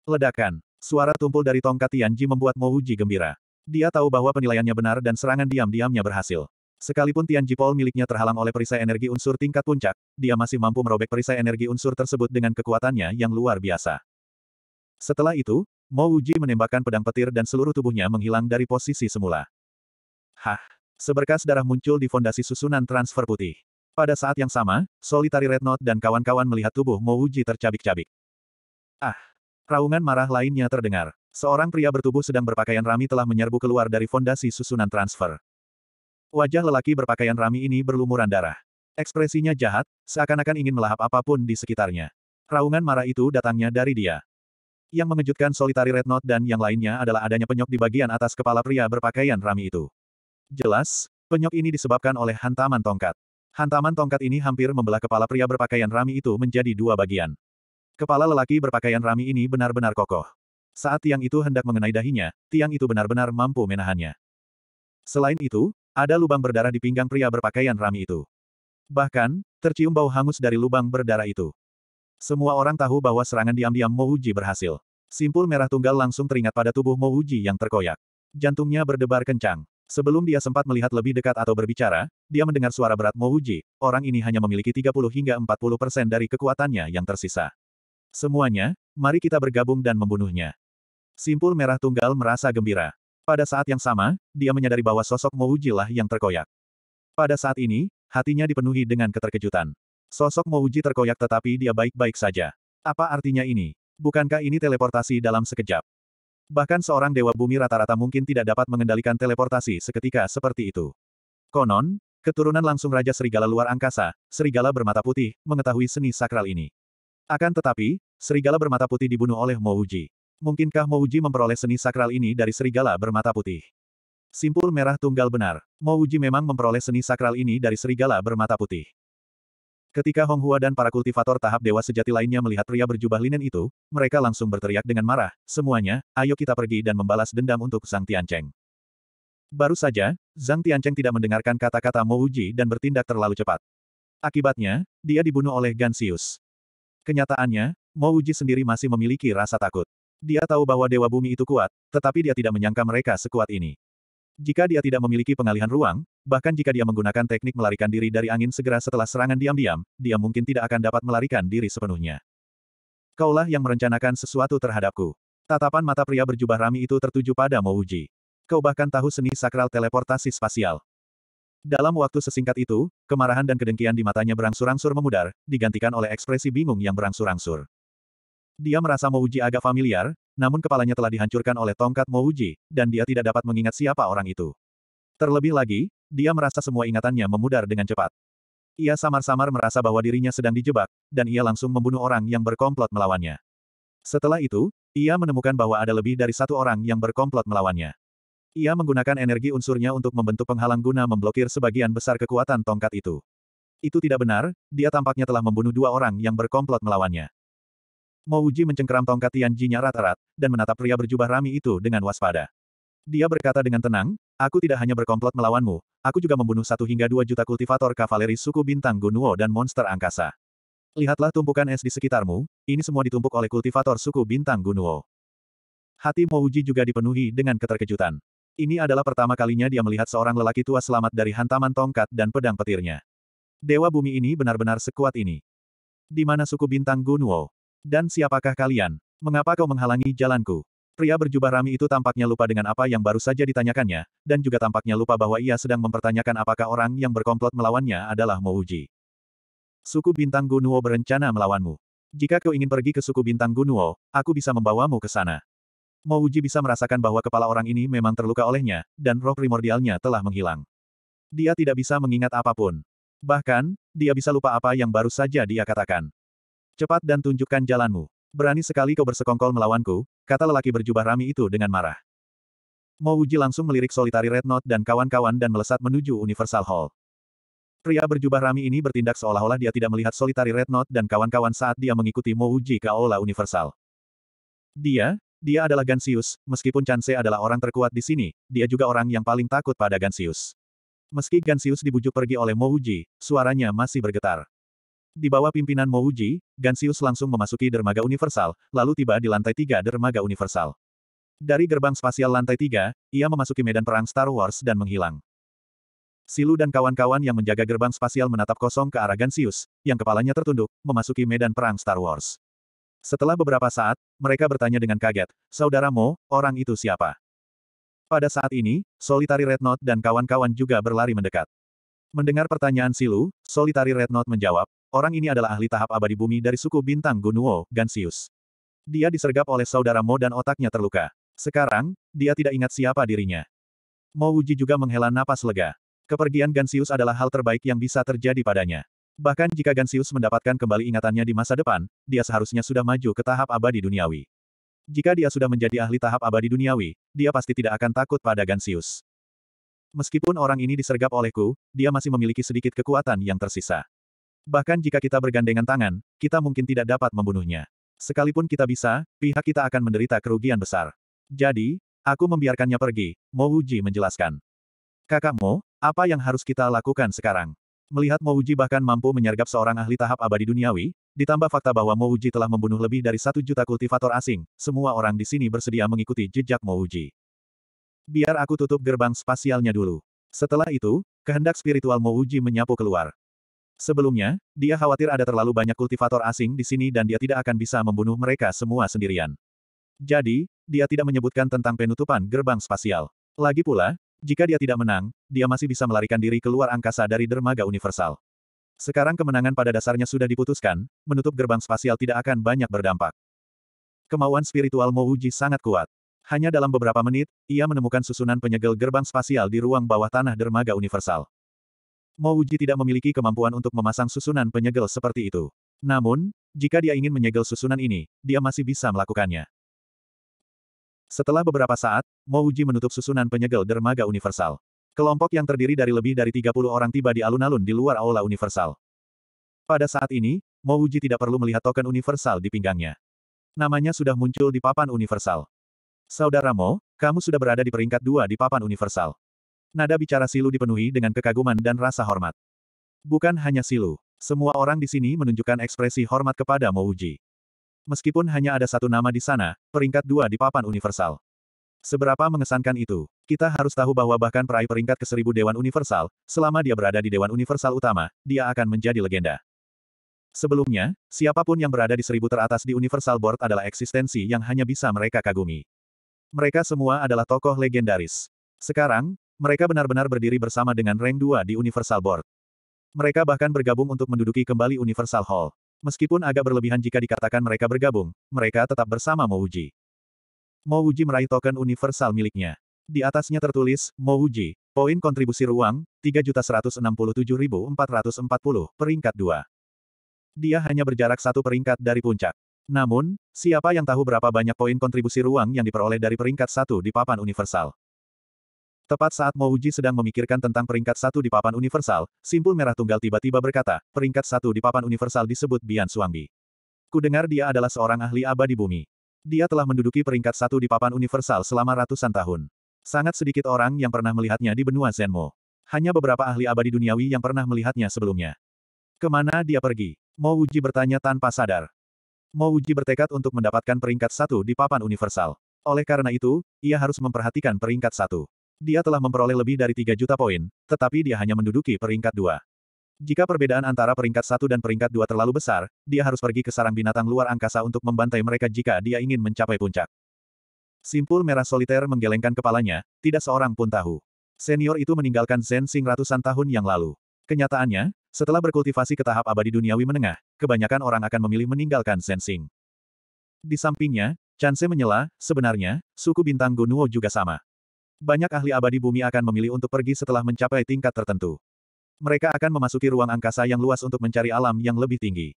Ledakan. Suara tumpul dari tongkat Tianji membuat Mo Wuji gembira. Dia tahu bahwa penilaiannya benar dan serangan diam-diamnya berhasil. Sekalipun Tian Jipol miliknya terhalang oleh perisai energi unsur tingkat puncak, dia masih mampu merobek perisai energi unsur tersebut dengan kekuatannya yang luar biasa. Setelah itu, Mo Uji menembakkan pedang petir dan seluruh tubuhnya menghilang dari posisi semula. Hah! Seberkas darah muncul di fondasi susunan transfer putih. Pada saat yang sama, Solitari Note dan kawan-kawan melihat tubuh Mo Uji tercabik-cabik. Ah! Raungan marah lainnya terdengar. Seorang pria bertubuh sedang berpakaian rami telah menyerbu keluar dari fondasi susunan transfer. Wajah lelaki berpakaian rami ini berlumuran darah. Ekspresinya jahat, seakan-akan ingin melahap apapun di sekitarnya. Raungan marah itu datangnya dari dia. Yang mengejutkan solitari Red Note dan yang lainnya adalah adanya penyok di bagian atas kepala pria berpakaian rami itu. Jelas, penyok ini disebabkan oleh hantaman tongkat. Hantaman tongkat ini hampir membelah kepala pria berpakaian rami itu menjadi dua bagian. Kepala lelaki berpakaian rami ini benar-benar kokoh. Saat tiang itu hendak mengenai dahinya, tiang itu benar-benar mampu menahannya. Selain itu, ada lubang berdarah di pinggang pria berpakaian rami itu. Bahkan, tercium bau hangus dari lubang berdarah itu. Semua orang tahu bahwa serangan diam-diam Mo Uji berhasil. Simpul merah tunggal langsung teringat pada tubuh Mo Uji yang terkoyak. Jantungnya berdebar kencang. Sebelum dia sempat melihat lebih dekat atau berbicara, dia mendengar suara berat Mo Uji. orang ini hanya memiliki 30 hingga 40 persen dari kekuatannya yang tersisa. Semuanya, mari kita bergabung dan membunuhnya. Simpul merah tunggal merasa gembira. Pada saat yang sama, dia menyadari bahwa sosok lah yang terkoyak. Pada saat ini, hatinya dipenuhi dengan keterkejutan. Sosok Mouji terkoyak tetapi dia baik-baik saja. Apa artinya ini? Bukankah ini teleportasi dalam sekejap? Bahkan seorang dewa bumi rata-rata mungkin tidak dapat mengendalikan teleportasi seketika seperti itu. Konon, keturunan langsung Raja Serigala luar angkasa, Serigala bermata putih, mengetahui seni sakral ini. Akan tetapi, Serigala bermata putih dibunuh oleh Mouji mungkinkah Mouji memperoleh seni sakral ini dari serigala bermata putih? Simpul merah tunggal benar. Mouji memang memperoleh seni sakral ini dari serigala bermata putih. Ketika Hong Hua dan para kultivator tahap dewa sejati lainnya melihat pria berjubah linen itu, mereka langsung berteriak dengan marah, semuanya, ayo kita pergi dan membalas dendam untuk Zhang Tiancheng. Baru saja, Zhang Tiancheng tidak mendengarkan kata-kata Mouji dan bertindak terlalu cepat. Akibatnya, dia dibunuh oleh Gansius. Kenyataannya, Mouji sendiri masih memiliki rasa takut. Dia tahu bahwa Dewa Bumi itu kuat, tetapi dia tidak menyangka mereka sekuat ini. Jika dia tidak memiliki pengalihan ruang, bahkan jika dia menggunakan teknik melarikan diri dari angin segera setelah serangan diam-diam, dia mungkin tidak akan dapat melarikan diri sepenuhnya. Kaulah yang merencanakan sesuatu terhadapku. Tatapan mata pria berjubah rami itu tertuju pada Mouji. Kau bahkan tahu seni sakral teleportasi spasial. Dalam waktu sesingkat itu, kemarahan dan kedengkian di matanya berangsur-angsur memudar, digantikan oleh ekspresi bingung yang berangsur-angsur. Dia merasa Mouji agak familiar, namun kepalanya telah dihancurkan oleh tongkat Mouji, dan dia tidak dapat mengingat siapa orang itu. Terlebih lagi, dia merasa semua ingatannya memudar dengan cepat. Ia samar-samar merasa bahwa dirinya sedang dijebak, dan ia langsung membunuh orang yang berkomplot melawannya. Setelah itu, ia menemukan bahwa ada lebih dari satu orang yang berkomplot melawannya. Ia menggunakan energi unsurnya untuk membentuk penghalang guna memblokir sebagian besar kekuatan tongkat itu. Itu tidak benar, dia tampaknya telah membunuh dua orang yang berkomplot melawannya. Mo Uji mencengkeram tongkat Jinya rata-rat, dan menatap pria berjubah rami itu dengan waspada. Dia berkata dengan tenang, aku tidak hanya berkomplot melawanmu, aku juga membunuh satu hingga dua juta kultivator kavaleri suku bintang Gunuo dan monster angkasa. Lihatlah tumpukan es di sekitarmu, ini semua ditumpuk oleh kultivator suku bintang Gunuo. Hati Mo Uji juga dipenuhi dengan keterkejutan. Ini adalah pertama kalinya dia melihat seorang lelaki tua selamat dari hantaman tongkat dan pedang petirnya. Dewa bumi ini benar-benar sekuat ini. Di mana suku bintang Gunuo? Dan siapakah kalian? Mengapa kau menghalangi jalanku? Pria berjubah rami itu tampaknya lupa dengan apa yang baru saja ditanyakannya, dan juga tampaknya lupa bahwa ia sedang mempertanyakan apakah orang yang berkomplot melawannya adalah Mouji. Suku Bintang Gunuo berencana melawanmu. Jika kau ingin pergi ke suku Bintang Gunuo, aku bisa membawamu ke sana. Mouji bisa merasakan bahwa kepala orang ini memang terluka olehnya, dan roh primordialnya telah menghilang. Dia tidak bisa mengingat apapun. Bahkan, dia bisa lupa apa yang baru saja dia katakan. Cepat dan tunjukkan jalanmu. Berani sekali kau bersekongkol melawanku, kata lelaki berjubah rami itu dengan marah. Mo Uji langsung melirik solitari Red Note dan kawan-kawan dan melesat menuju Universal Hall. Pria berjubah rami ini bertindak seolah-olah dia tidak melihat solitari Red Note dan kawan-kawan saat dia mengikuti Mo Uji ke Aula Universal. Dia, dia adalah Gansius, meskipun Chance adalah orang terkuat di sini, dia juga orang yang paling takut pada Gansius. Meski Gansius dibujuk pergi oleh Mo Uji, suaranya masih bergetar. Di bawah pimpinan Mouji, Gansius langsung memasuki dermaga universal, lalu tiba di lantai tiga dermaga universal. Dari gerbang spasial lantai tiga, ia memasuki medan perang Star Wars dan menghilang. Silu dan kawan-kawan yang menjaga gerbang spasial menatap kosong ke arah Gansius, yang kepalanya tertunduk, memasuki medan perang Star Wars. Setelah beberapa saat, mereka bertanya dengan kaget, Saudara Mo, orang itu siapa? Pada saat ini, Solitary Red Note dan kawan-kawan juga berlari mendekat. Mendengar pertanyaan Silu, Solitary Red Note menjawab, Orang ini adalah ahli tahap abadi bumi dari suku bintang Gunuo, Gansius. Dia disergap oleh saudara Mo dan otaknya terluka. Sekarang, dia tidak ingat siapa dirinya. Mo Wuji juga menghela napas lega. Kepergian Gansius adalah hal terbaik yang bisa terjadi padanya. Bahkan jika Gansius mendapatkan kembali ingatannya di masa depan, dia seharusnya sudah maju ke tahap abadi duniawi. Jika dia sudah menjadi ahli tahap abadi duniawi, dia pasti tidak akan takut pada Gansius. Meskipun orang ini disergap olehku, dia masih memiliki sedikit kekuatan yang tersisa. Bahkan jika kita bergandengan tangan, kita mungkin tidak dapat membunuhnya. Sekalipun kita bisa, pihak kita akan menderita kerugian besar. Jadi, aku membiarkannya pergi, Mo Uji menjelaskan. Kakak Mo, apa yang harus kita lakukan sekarang? Melihat Mo Uji bahkan mampu menyergap seorang ahli tahap abadi duniawi, ditambah fakta bahwa Mo Uji telah membunuh lebih dari satu juta kultivator asing, semua orang di sini bersedia mengikuti jejak Mo Uji. Biar aku tutup gerbang spasialnya dulu. Setelah itu, kehendak spiritual Mo Uji menyapu keluar. Sebelumnya, dia khawatir ada terlalu banyak kultivator asing di sini dan dia tidak akan bisa membunuh mereka semua sendirian. Jadi, dia tidak menyebutkan tentang penutupan gerbang spasial. Lagi pula, jika dia tidak menang, dia masih bisa melarikan diri keluar angkasa dari dermaga universal. Sekarang kemenangan pada dasarnya sudah diputuskan, menutup gerbang spasial tidak akan banyak berdampak. Kemauan spiritual Mouji sangat kuat. Hanya dalam beberapa menit, ia menemukan susunan penyegel gerbang spasial di ruang bawah tanah dermaga universal. Mo Wuji tidak memiliki kemampuan untuk memasang susunan penyegel seperti itu. Namun, jika dia ingin menyegel susunan ini, dia masih bisa melakukannya. Setelah beberapa saat, Mo Wuji menutup susunan penyegel dermaga universal. Kelompok yang terdiri dari lebih dari 30 orang tiba di alun-alun di luar aula universal. Pada saat ini, Mo Wuji tidak perlu melihat token universal di pinggangnya. Namanya sudah muncul di papan universal. Saudara Mo, kamu sudah berada di peringkat dua di papan universal. Nada bicara Silu dipenuhi dengan kekaguman dan rasa hormat. Bukan hanya Silu, semua orang di sini menunjukkan ekspresi hormat kepada Mouji. Meskipun hanya ada satu nama di sana, peringkat dua di papan universal. Seberapa mengesankan itu, kita harus tahu bahwa bahkan peraih peringkat ke seribu Dewan Universal, selama dia berada di Dewan Universal Utama, dia akan menjadi legenda. Sebelumnya, siapapun yang berada di seribu teratas di Universal Board adalah eksistensi yang hanya bisa mereka kagumi. Mereka semua adalah tokoh legendaris. Sekarang, mereka benar-benar berdiri bersama dengan rank 2 di Universal Board. Mereka bahkan bergabung untuk menduduki kembali Universal Hall. Meskipun agak berlebihan jika dikatakan mereka bergabung, mereka tetap bersama Mouji. Mouji meraih token Universal miliknya. Di atasnya tertulis, Mouji, poin kontribusi ruang, 3.167.440, peringkat 2. Dia hanya berjarak satu peringkat dari puncak. Namun, siapa yang tahu berapa banyak poin kontribusi ruang yang diperoleh dari peringkat satu di papan universal? Tepat saat Mouji sedang memikirkan tentang peringkat satu di papan universal, simpul merah tunggal tiba-tiba berkata, peringkat satu di papan universal disebut Bian Suangbi. Kudengar dia adalah seorang ahli abadi bumi. Dia telah menduduki peringkat satu di papan universal selama ratusan tahun. Sangat sedikit orang yang pernah melihatnya di benua Zenmo. Hanya beberapa ahli abadi duniawi yang pernah melihatnya sebelumnya. Kemana dia pergi? Mouji bertanya tanpa sadar. Mouji bertekad untuk mendapatkan peringkat satu di papan universal. Oleh karena itu, ia harus memperhatikan peringkat satu. Dia telah memperoleh lebih dari 3 juta poin, tetapi dia hanya menduduki peringkat 2. Jika perbedaan antara peringkat 1 dan peringkat 2 terlalu besar, dia harus pergi ke sarang binatang luar angkasa untuk membantai mereka jika dia ingin mencapai puncak. Simpul merah soliter menggelengkan kepalanya, tidak seorang pun tahu. Senior itu meninggalkan Zen Sing ratusan tahun yang lalu. Kenyataannya, setelah berkultivasi ke tahap abadi duniawi menengah, kebanyakan orang akan memilih meninggalkan Zen Sing. Di sampingnya, Chance menyela, sebenarnya, suku bintang Gunuo juga sama banyak ahli abadi bumi akan memilih untuk pergi setelah mencapai tingkat tertentu. Mereka akan memasuki ruang angkasa yang luas untuk mencari alam yang lebih tinggi.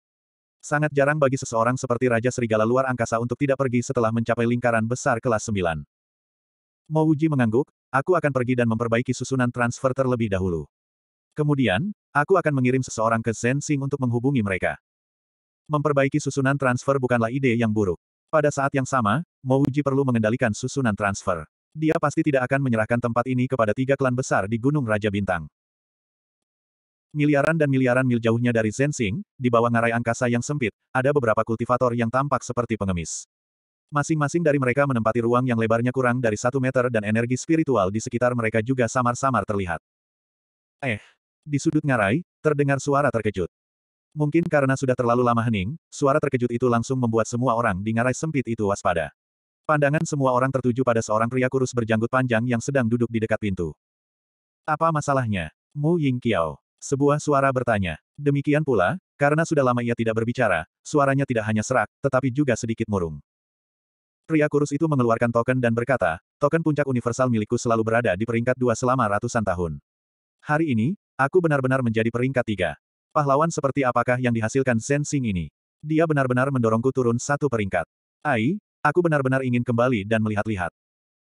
Sangat jarang bagi seseorang seperti Raja Serigala luar angkasa untuk tidak pergi setelah mencapai lingkaran besar kelas 9. Mouji mengangguk, aku akan pergi dan memperbaiki susunan transfer terlebih dahulu. Kemudian, aku akan mengirim seseorang ke Zensing untuk menghubungi mereka. Memperbaiki susunan transfer bukanlah ide yang buruk. Pada saat yang sama, Mouji perlu mengendalikan susunan transfer dia pasti tidak akan menyerahkan tempat ini kepada tiga klan besar di Gunung Raja Bintang. Miliaran dan miliaran mil jauhnya dari Zensing, di bawah ngarai angkasa yang sempit, ada beberapa kultivator yang tampak seperti pengemis. Masing-masing dari mereka menempati ruang yang lebarnya kurang dari satu meter dan energi spiritual di sekitar mereka juga samar-samar terlihat. Eh, di sudut ngarai, terdengar suara terkejut. Mungkin karena sudah terlalu lama hening, suara terkejut itu langsung membuat semua orang di ngarai sempit itu waspada. Pandangan semua orang tertuju pada seorang pria kurus berjanggut panjang yang sedang duduk di dekat pintu. Apa masalahnya? Mu Ying Qiao. Sebuah suara bertanya. Demikian pula, karena sudah lama ia tidak berbicara, suaranya tidak hanya serak, tetapi juga sedikit murung. Pria kurus itu mengeluarkan token dan berkata, token puncak universal milikku selalu berada di peringkat dua selama ratusan tahun. Hari ini, aku benar-benar menjadi peringkat tiga. Pahlawan seperti apakah yang dihasilkan Sensing ini? Dia benar-benar mendorongku turun satu peringkat. Ai, Aku benar-benar ingin kembali dan melihat-lihat.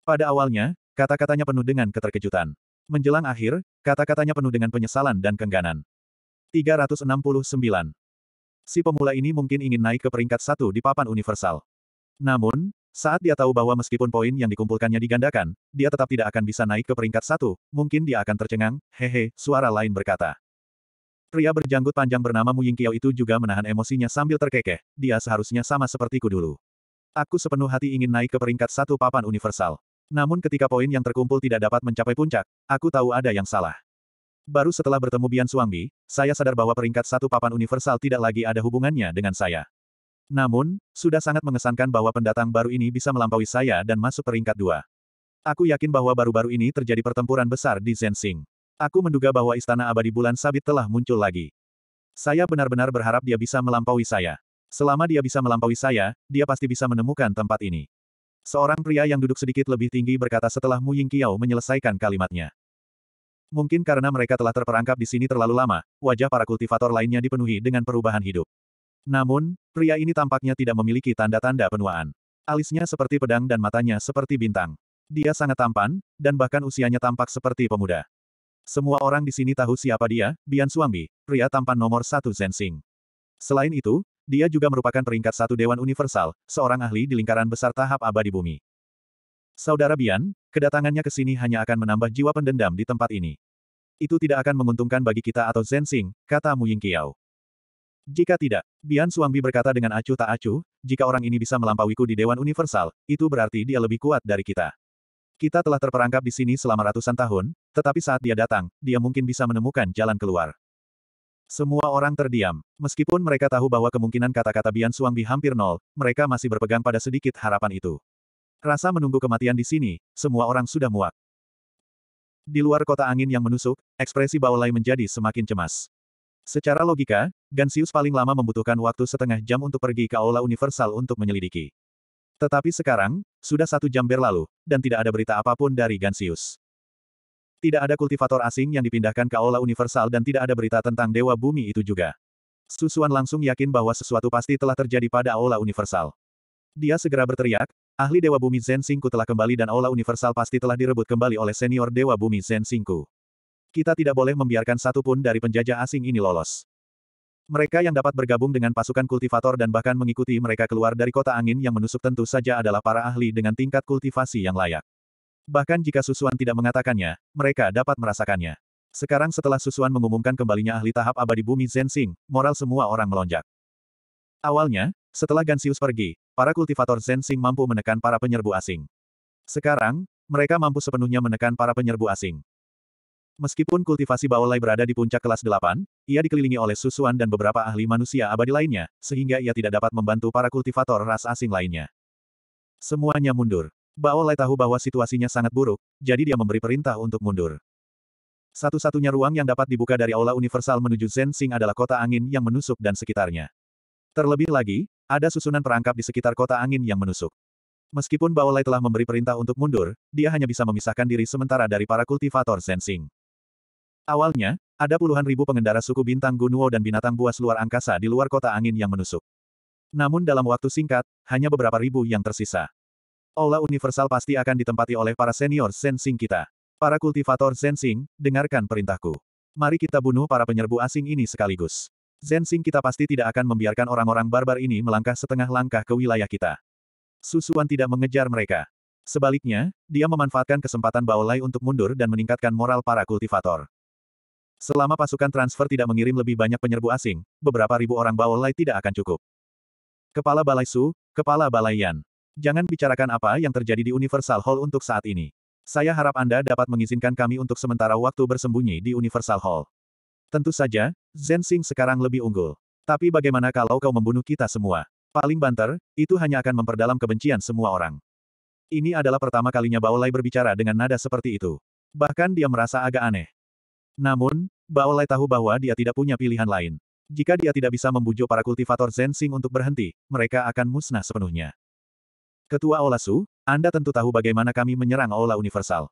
Pada awalnya, kata-katanya penuh dengan keterkejutan. Menjelang akhir, kata-katanya penuh dengan penyesalan dan kengganan. 369. Si pemula ini mungkin ingin naik ke peringkat satu di papan universal. Namun, saat dia tahu bahwa meskipun poin yang dikumpulkannya digandakan, dia tetap tidak akan bisa naik ke peringkat satu, mungkin dia akan tercengang, hehe, suara lain berkata. Pria berjanggut panjang bernama Mu Yingqiao itu juga menahan emosinya sambil terkekeh, dia seharusnya sama sepertiku dulu. Aku sepenuh hati ingin naik ke peringkat satu papan universal. Namun ketika poin yang terkumpul tidak dapat mencapai puncak, aku tahu ada yang salah. Baru setelah bertemu Bian Suangbi, saya sadar bahwa peringkat satu papan universal tidak lagi ada hubungannya dengan saya. Namun, sudah sangat mengesankan bahwa pendatang baru ini bisa melampaui saya dan masuk peringkat dua. Aku yakin bahwa baru-baru ini terjadi pertempuran besar di Zensing. Aku menduga bahwa Istana Abadi Bulan Sabit telah muncul lagi. Saya benar-benar berharap dia bisa melampaui saya. Selama dia bisa melampaui saya, dia pasti bisa menemukan tempat ini. Seorang pria yang duduk sedikit lebih tinggi berkata setelah Mu Yingqiao menyelesaikan kalimatnya. Mungkin karena mereka telah terperangkap di sini terlalu lama, wajah para kultivator lainnya dipenuhi dengan perubahan hidup. Namun, pria ini tampaknya tidak memiliki tanda-tanda penuaan. Alisnya seperti pedang dan matanya seperti bintang. Dia sangat tampan, dan bahkan usianya tampak seperti pemuda. Semua orang di sini tahu siapa dia, Bian Suangbi, pria tampan nomor satu Zensing. Selain itu, dia juga merupakan peringkat satu Dewan Universal, seorang ahli di lingkaran besar tahap abadi bumi. Saudara Bian, kedatangannya ke sini hanya akan menambah jiwa pendendam di tempat ini. Itu tidak akan menguntungkan bagi kita atau Zensing, kata Mu Yingqiao. Jika tidak, Bian Suangbi berkata dengan acuh tak acuh, jika orang ini bisa melampauiku di Dewan Universal, itu berarti dia lebih kuat dari kita. Kita telah terperangkap di sini selama ratusan tahun, tetapi saat dia datang, dia mungkin bisa menemukan jalan keluar. Semua orang terdiam. Meskipun mereka tahu bahwa kemungkinan kata-kata Bian Suangbi hampir nol, mereka masih berpegang pada sedikit harapan itu. Rasa menunggu kematian di sini, semua orang sudah muak. Di luar kota angin yang menusuk, ekspresi Baolai menjadi semakin cemas. Secara logika, Gansius paling lama membutuhkan waktu setengah jam untuk pergi ke Aula Universal untuk menyelidiki. Tetapi sekarang, sudah satu jam berlalu, dan tidak ada berita apapun dari Gansius. Tidak ada kultivator asing yang dipindahkan ke Aula Universal dan tidak ada berita tentang Dewa Bumi itu juga. Susuan langsung yakin bahwa sesuatu pasti telah terjadi pada Aula Universal. Dia segera berteriak, ahli Dewa Bumi Zen Singku telah kembali dan Aula Universal pasti telah direbut kembali oleh senior Dewa Bumi Zen Singku. Kita tidak boleh membiarkan satu pun dari penjajah asing ini lolos. Mereka yang dapat bergabung dengan pasukan kultivator dan bahkan mengikuti mereka keluar dari kota angin yang menusuk tentu saja adalah para ahli dengan tingkat kultivasi yang layak. Bahkan jika Susuan tidak mengatakannya, mereka dapat merasakannya. Sekarang setelah Susuan mengumumkan kembalinya ahli tahap abadi bumi Zensing, moral semua orang melonjak. Awalnya, setelah Gansius pergi, para kultivator Zensing mampu menekan para penyerbu asing. Sekarang, mereka mampu sepenuhnya menekan para penyerbu asing. Meskipun kultivasi Baolai berada di puncak kelas 8, ia dikelilingi oleh Susuan dan beberapa ahli manusia abadi lainnya, sehingga ia tidak dapat membantu para kultivator ras asing lainnya. Semuanya mundur. Bao tahu bahwa situasinya sangat buruk, jadi dia memberi perintah untuk mundur. Satu-satunya ruang yang dapat dibuka dari Aula Universal menuju Zensing adalah kota angin yang menusuk dan sekitarnya. Terlebih lagi, ada susunan perangkap di sekitar kota angin yang menusuk. Meskipun Baolai telah memberi perintah untuk mundur, dia hanya bisa memisahkan diri sementara dari para kultivator Zensing. Awalnya, ada puluhan ribu pengendara suku bintang Gunuo dan binatang buas luar angkasa di luar kota angin yang menusuk. Namun dalam waktu singkat, hanya beberapa ribu yang tersisa. Aula universal pasti akan ditempati oleh para senior sensing kita. Para kultivator sensing, dengarkan perintahku. Mari kita bunuh para penyerbu asing ini sekaligus. Zensing kita pasti tidak akan membiarkan orang-orang barbar ini melangkah setengah langkah ke wilayah kita. Susuan tidak mengejar mereka. Sebaliknya, dia memanfaatkan kesempatan Baolai untuk mundur dan meningkatkan moral para kultivator. Selama pasukan transfer tidak mengirim lebih banyak penyerbu asing, beberapa ribu orang Baolai tidak akan cukup. Kepala Balai Su, Kepala Balai Yan. Jangan bicarakan apa yang terjadi di Universal Hall untuk saat ini. Saya harap Anda dapat mengizinkan kami untuk sementara waktu bersembunyi di Universal Hall. Tentu saja, Zensing sekarang lebih unggul. Tapi bagaimana kalau kau membunuh kita semua? Paling banter, itu hanya akan memperdalam kebencian semua orang. Ini adalah pertama kalinya Baolai berbicara dengan nada seperti itu. Bahkan dia merasa agak aneh. Namun, Baolai tahu bahwa dia tidak punya pilihan lain. Jika dia tidak bisa membujuk para kultivator Zensing untuk berhenti, mereka akan musnah sepenuhnya. Ketua Ola Su, Anda tentu tahu bagaimana kami menyerang Ola Universal.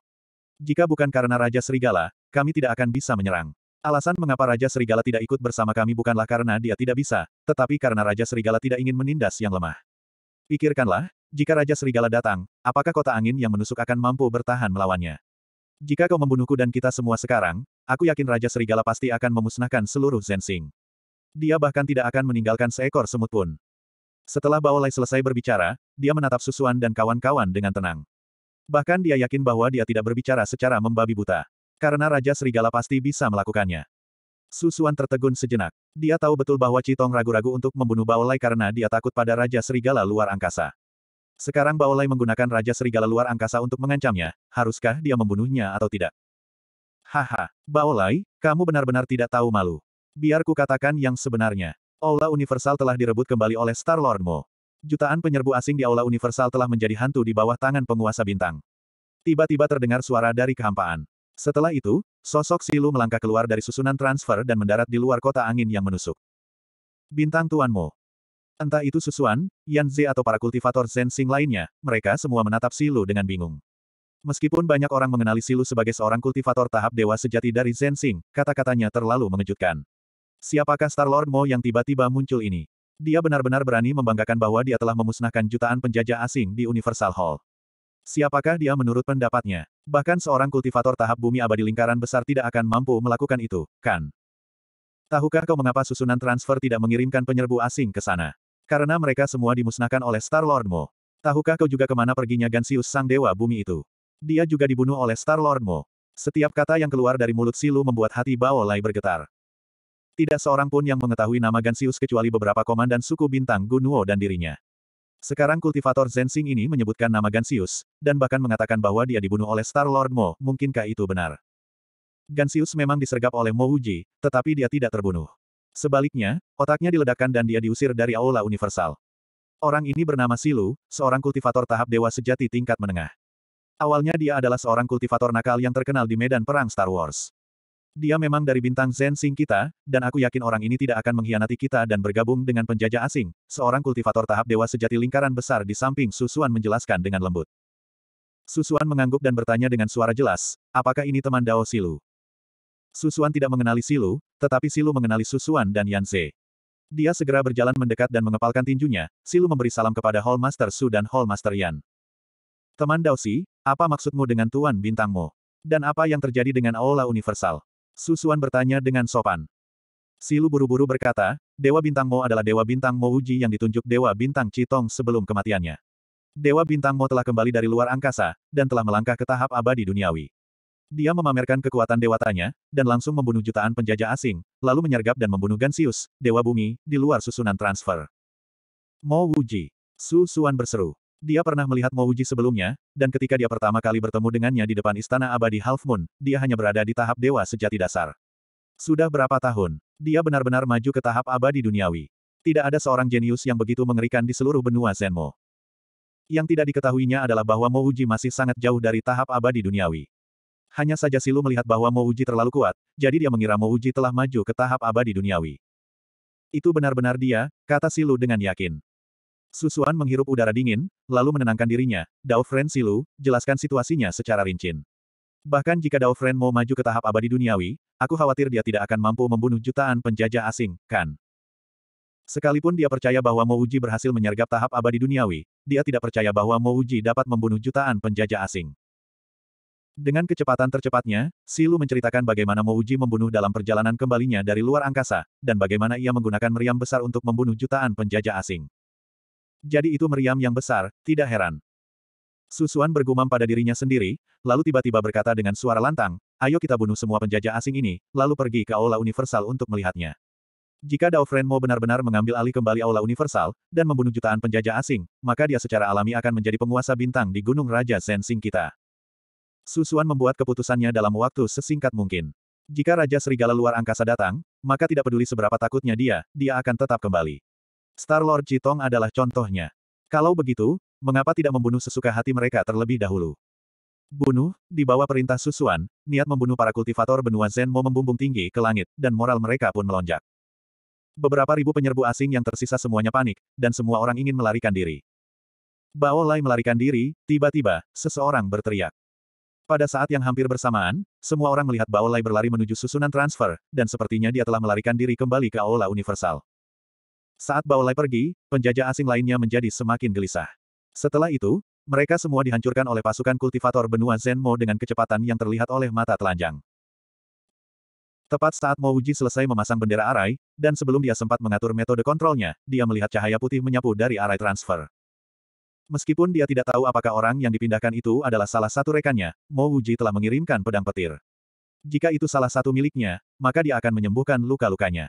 Jika bukan karena Raja Serigala, kami tidak akan bisa menyerang. Alasan mengapa Raja Serigala tidak ikut bersama kami bukanlah karena dia tidak bisa, tetapi karena Raja Serigala tidak ingin menindas yang lemah. Pikirkanlah, jika Raja Serigala datang, apakah kota angin yang menusuk akan mampu bertahan melawannya? Jika kau membunuhku dan kita semua sekarang, aku yakin Raja Serigala pasti akan memusnahkan seluruh Zensing. Dia bahkan tidak akan meninggalkan seekor semut pun. Setelah Baolai selesai berbicara, dia menatap Susuan dan kawan-kawan dengan tenang. Bahkan dia yakin bahwa dia tidak berbicara secara membabi buta. Karena Raja Serigala pasti bisa melakukannya. Susuan tertegun sejenak. Dia tahu betul bahwa Citong ragu-ragu untuk membunuh Baolai karena dia takut pada Raja Serigala luar angkasa. Sekarang Baolai menggunakan Raja Serigala luar angkasa untuk mengancamnya, haruskah dia membunuhnya atau tidak? Haha, Baolai, kamu benar-benar tidak tahu malu. Biar ku katakan yang sebenarnya. Aula Universal telah direbut kembali oleh Star-Lord Mo. Jutaan penyerbu asing di Aula Universal telah menjadi hantu di bawah tangan penguasa bintang. Tiba-tiba terdengar suara dari kehampaan. Setelah itu, sosok Silu melangkah keluar dari susunan transfer dan mendarat di luar kota angin yang menusuk. Bintang Tuan Mo. Entah itu Susuan, Yan Zi atau para kultivator Zensing lainnya, mereka semua menatap Silu dengan bingung. Meskipun banyak orang mengenali Silu sebagai seorang kultivator tahap dewa sejati dari Zensing, kata-katanya terlalu mengejutkan. Siapakah Star-Lord Mo yang tiba-tiba muncul ini? Dia benar-benar berani membanggakan bahwa dia telah memusnahkan jutaan penjajah asing di Universal Hall. Siapakah dia menurut pendapatnya? Bahkan seorang kultivator tahap bumi abadi lingkaran besar tidak akan mampu melakukan itu, kan? Tahukah kau mengapa susunan transfer tidak mengirimkan penyerbu asing ke sana? Karena mereka semua dimusnahkan oleh Star-Lord Mo. Tahukah kau juga kemana perginya Gansius Sang Dewa Bumi itu? Dia juga dibunuh oleh Star-Lord Mo. Setiap kata yang keluar dari mulut Silu membuat hati Bao Lai bergetar. Tidak seorang pun yang mengetahui nama Gansius kecuali beberapa komandan suku bintang Gunuo dan dirinya. Sekarang kultivator Zensing ini menyebutkan nama Gansius, dan bahkan mengatakan bahwa dia dibunuh oleh Star Lord Mo, mungkinkah itu benar? Gansius memang disergap oleh Mo Uji, tetapi dia tidak terbunuh. Sebaliknya, otaknya diledakkan dan dia diusir dari Aula Universal. Orang ini bernama Silu, seorang kultivator tahap dewa sejati tingkat menengah. Awalnya dia adalah seorang kultivator nakal yang terkenal di medan perang Star Wars. Dia memang dari bintang Zen Sing kita, dan aku yakin orang ini tidak akan mengkhianati kita dan bergabung dengan penjajah asing, seorang kultivator tahap dewa sejati lingkaran besar di samping Susuan menjelaskan dengan lembut. Susuan mengangguk dan bertanya dengan suara jelas, apakah ini teman Dao Silu? Susuan tidak mengenali Silu, tetapi Silu mengenali Susuan dan Yanze. Dia segera berjalan mendekat dan mengepalkan tinjunya, Silu memberi salam kepada Hall Master Su dan Hall Master Yan. Teman Dao Si, apa maksudmu dengan Tuan Bintangmu? Dan apa yang terjadi dengan Aula Universal? Susuan bertanya dengan sopan. Silu buru-buru berkata, Dewa Bintang Mo adalah Dewa Bintang Mo Uji yang ditunjuk Dewa Bintang Citong sebelum kematiannya. Dewa Bintang Mo telah kembali dari luar angkasa, dan telah melangkah ke tahap abadi duniawi. Dia memamerkan kekuatan dewatanya, dan langsung membunuh jutaan penjajah asing, lalu menyergap dan membunuh Gansius, Dewa Bumi, di luar susunan transfer. Mo Uji, Su Suan berseru. Dia pernah melihat Mouji sebelumnya, dan ketika dia pertama kali bertemu dengannya di depan istana abadi Half Moon, dia hanya berada di tahap dewa sejati dasar. Sudah berapa tahun, dia benar-benar maju ke tahap abadi duniawi. Tidak ada seorang jenius yang begitu mengerikan di seluruh benua Zenmo. Yang tidak diketahuinya adalah bahwa Mouji masih sangat jauh dari tahap abadi duniawi. Hanya saja Silu melihat bahwa Mouji terlalu kuat, jadi dia mengira Mouji telah maju ke tahap abadi duniawi. Itu benar-benar dia, kata Silu dengan yakin. Susuan menghirup udara dingin, lalu menenangkan dirinya, Dao Fren Silu, jelaskan situasinya secara rincin. Bahkan jika Dao Fren mau maju ke tahap abadi duniawi, aku khawatir dia tidak akan mampu membunuh jutaan penjajah asing, kan? Sekalipun dia percaya bahwa Uji berhasil menyergap tahap abadi duniawi, dia tidak percaya bahwa Uji dapat membunuh jutaan penjajah asing. Dengan kecepatan tercepatnya, Silu menceritakan bagaimana Uji membunuh dalam perjalanan kembalinya dari luar angkasa, dan bagaimana ia menggunakan meriam besar untuk membunuh jutaan penjajah asing. Jadi itu meriam yang besar, tidak heran. Susuan bergumam pada dirinya sendiri, lalu tiba-tiba berkata dengan suara lantang, ayo kita bunuh semua penjajah asing ini, lalu pergi ke Aula Universal untuk melihatnya. Jika Dao Frenmo benar-benar mengambil alih kembali Aula Universal, dan membunuh jutaan penjajah asing, maka dia secara alami akan menjadi penguasa bintang di Gunung Raja Sensing kita. Susuan membuat keputusannya dalam waktu sesingkat mungkin. Jika Raja Serigala luar angkasa datang, maka tidak peduli seberapa takutnya dia, dia akan tetap kembali. Star-Lord Jitong adalah contohnya. Kalau begitu, mengapa tidak membunuh sesuka hati mereka terlebih dahulu? Bunuh, di bawah perintah Susuan, niat membunuh para kultivator benua Zen mau membumbung tinggi ke langit, dan moral mereka pun melonjak. Beberapa ribu penyerbu asing yang tersisa semuanya panik, dan semua orang ingin melarikan diri. Bao Lai melarikan diri, tiba-tiba, seseorang berteriak. Pada saat yang hampir bersamaan, semua orang melihat Bao Lai berlari menuju susunan transfer, dan sepertinya dia telah melarikan diri kembali ke Aula Universal. Saat Baolai pergi, penjajah asing lainnya menjadi semakin gelisah. Setelah itu, mereka semua dihancurkan oleh pasukan kultivator benua Zenmo dengan kecepatan yang terlihat oleh mata telanjang. Tepat saat Mo Mouji selesai memasang bendera arai, dan sebelum dia sempat mengatur metode kontrolnya, dia melihat cahaya putih menyapu dari arai transfer. Meskipun dia tidak tahu apakah orang yang dipindahkan itu adalah salah satu rekannya, Mo Mouji telah mengirimkan pedang petir. Jika itu salah satu miliknya, maka dia akan menyembuhkan luka-lukanya.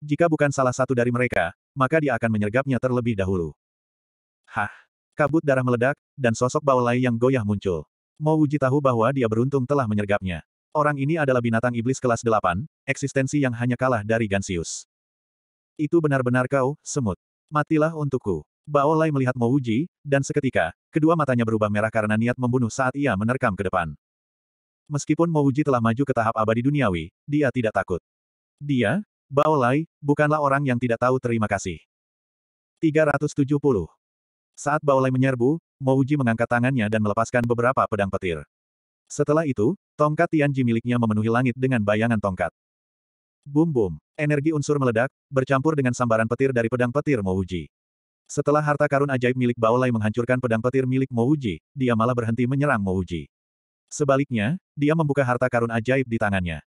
Jika bukan salah satu dari mereka, maka dia akan menyergapnya terlebih dahulu. Hah! Kabut darah meledak, dan sosok Baolai yang goyah muncul. Mo Wuji tahu bahwa dia beruntung telah menyergapnya. Orang ini adalah binatang iblis kelas 8, eksistensi yang hanya kalah dari Gansius. Itu benar-benar kau, semut. Matilah untukku. Baolai melihat Mo Wuji, dan seketika, kedua matanya berubah merah karena niat membunuh saat ia menerkam ke depan. Meskipun Mo Wuji telah maju ke tahap abadi duniawi, dia tidak takut. Dia, Bao Lai, bukanlah orang yang tidak tahu terima kasih. 370. Saat Bao Lai menyerbu, Mouji mengangkat tangannya dan melepaskan beberapa pedang petir. Setelah itu, tongkat Tianji miliknya memenuhi langit dengan bayangan tongkat. Bum bum, energi unsur meledak, bercampur dengan sambaran petir dari pedang petir Mouji. Setelah harta karun ajaib milik Bao Lai menghancurkan pedang petir milik Mouji, dia malah berhenti menyerang Mouji. Sebaliknya, dia membuka harta karun ajaib di tangannya.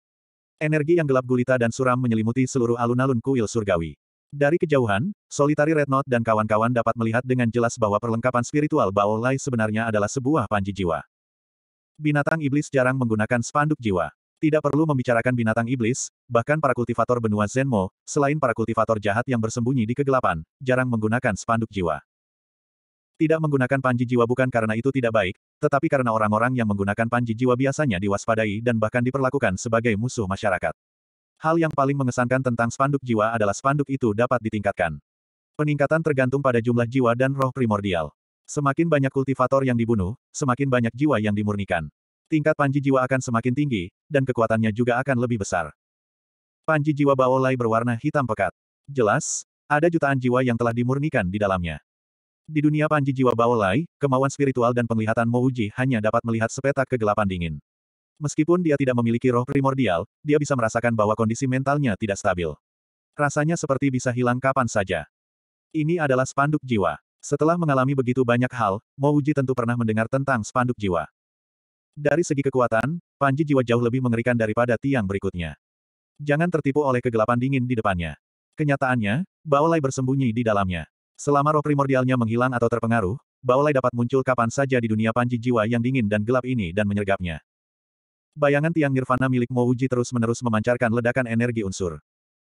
Energi yang gelap gulita dan suram menyelimuti seluruh alun-alun kuil surgawi. Dari kejauhan, Solitari Red Knot dan kawan-kawan dapat melihat dengan jelas bahwa perlengkapan spiritual Lai sebenarnya adalah sebuah panji jiwa. Binatang iblis jarang menggunakan spanduk jiwa. Tidak perlu membicarakan binatang iblis, bahkan para kultivator benua Zenmo, selain para kultivator jahat yang bersembunyi di kegelapan, jarang menggunakan spanduk jiwa. Tidak menggunakan panji jiwa bukan karena itu tidak baik, tetapi karena orang-orang yang menggunakan panji jiwa biasanya diwaspadai dan bahkan diperlakukan sebagai musuh masyarakat. Hal yang paling mengesankan tentang spanduk jiwa adalah spanduk itu dapat ditingkatkan. Peningkatan tergantung pada jumlah jiwa dan roh primordial. Semakin banyak kultivator yang dibunuh, semakin banyak jiwa yang dimurnikan. Tingkat panji jiwa akan semakin tinggi, dan kekuatannya juga akan lebih besar. Panji jiwa Baolai berwarna hitam pekat. Jelas, ada jutaan jiwa yang telah dimurnikan di dalamnya. Di dunia Panji Jiwa Baolai, kemauan spiritual dan penglihatan Mouji hanya dapat melihat sepetak kegelapan dingin. Meskipun dia tidak memiliki roh primordial, dia bisa merasakan bahwa kondisi mentalnya tidak stabil. Rasanya seperti bisa hilang kapan saja. Ini adalah spanduk jiwa. Setelah mengalami begitu banyak hal, Mouji tentu pernah mendengar tentang spanduk jiwa. Dari segi kekuatan, Panji jiwa jauh lebih mengerikan daripada tiang berikutnya. Jangan tertipu oleh kegelapan dingin di depannya. Kenyataannya, Baolai bersembunyi di dalamnya. Selama roh primordialnya menghilang atau terpengaruh, Baolai dapat muncul kapan saja di dunia panji jiwa yang dingin dan gelap ini dan menyergapnya. Bayangan tiang nirvana milik Mouji terus-menerus memancarkan ledakan energi unsur.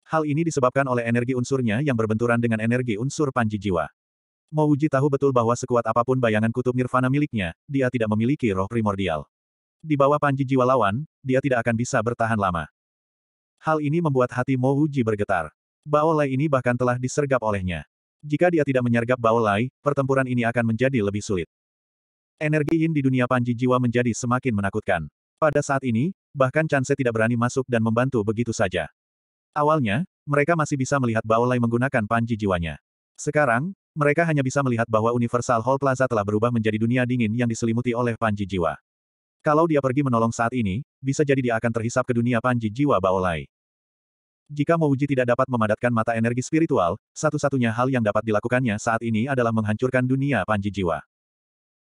Hal ini disebabkan oleh energi unsurnya yang berbenturan dengan energi unsur panji jiwa. Mouji tahu betul bahwa sekuat apapun bayangan kutub nirvana miliknya, dia tidak memiliki roh primordial. Di bawah panji jiwa lawan, dia tidak akan bisa bertahan lama. Hal ini membuat hati Mouji bergetar. Baolai ini bahkan telah disergap olehnya. Jika dia tidak menyergap Bao Lai, pertempuran ini akan menjadi lebih sulit. Energi yin di dunia panji jiwa menjadi semakin menakutkan. Pada saat ini, bahkan Chance tidak berani masuk dan membantu begitu saja. Awalnya, mereka masih bisa melihat Baolai menggunakan panji jiwanya. Sekarang, mereka hanya bisa melihat bahwa Universal Hall Plaza telah berubah menjadi dunia dingin yang diselimuti oleh panji jiwa. Kalau dia pergi menolong saat ini, bisa jadi dia akan terhisap ke dunia panji jiwa Baolai. Jika Mouji tidak dapat memadatkan mata energi spiritual, satu-satunya hal yang dapat dilakukannya saat ini adalah menghancurkan dunia panji jiwa.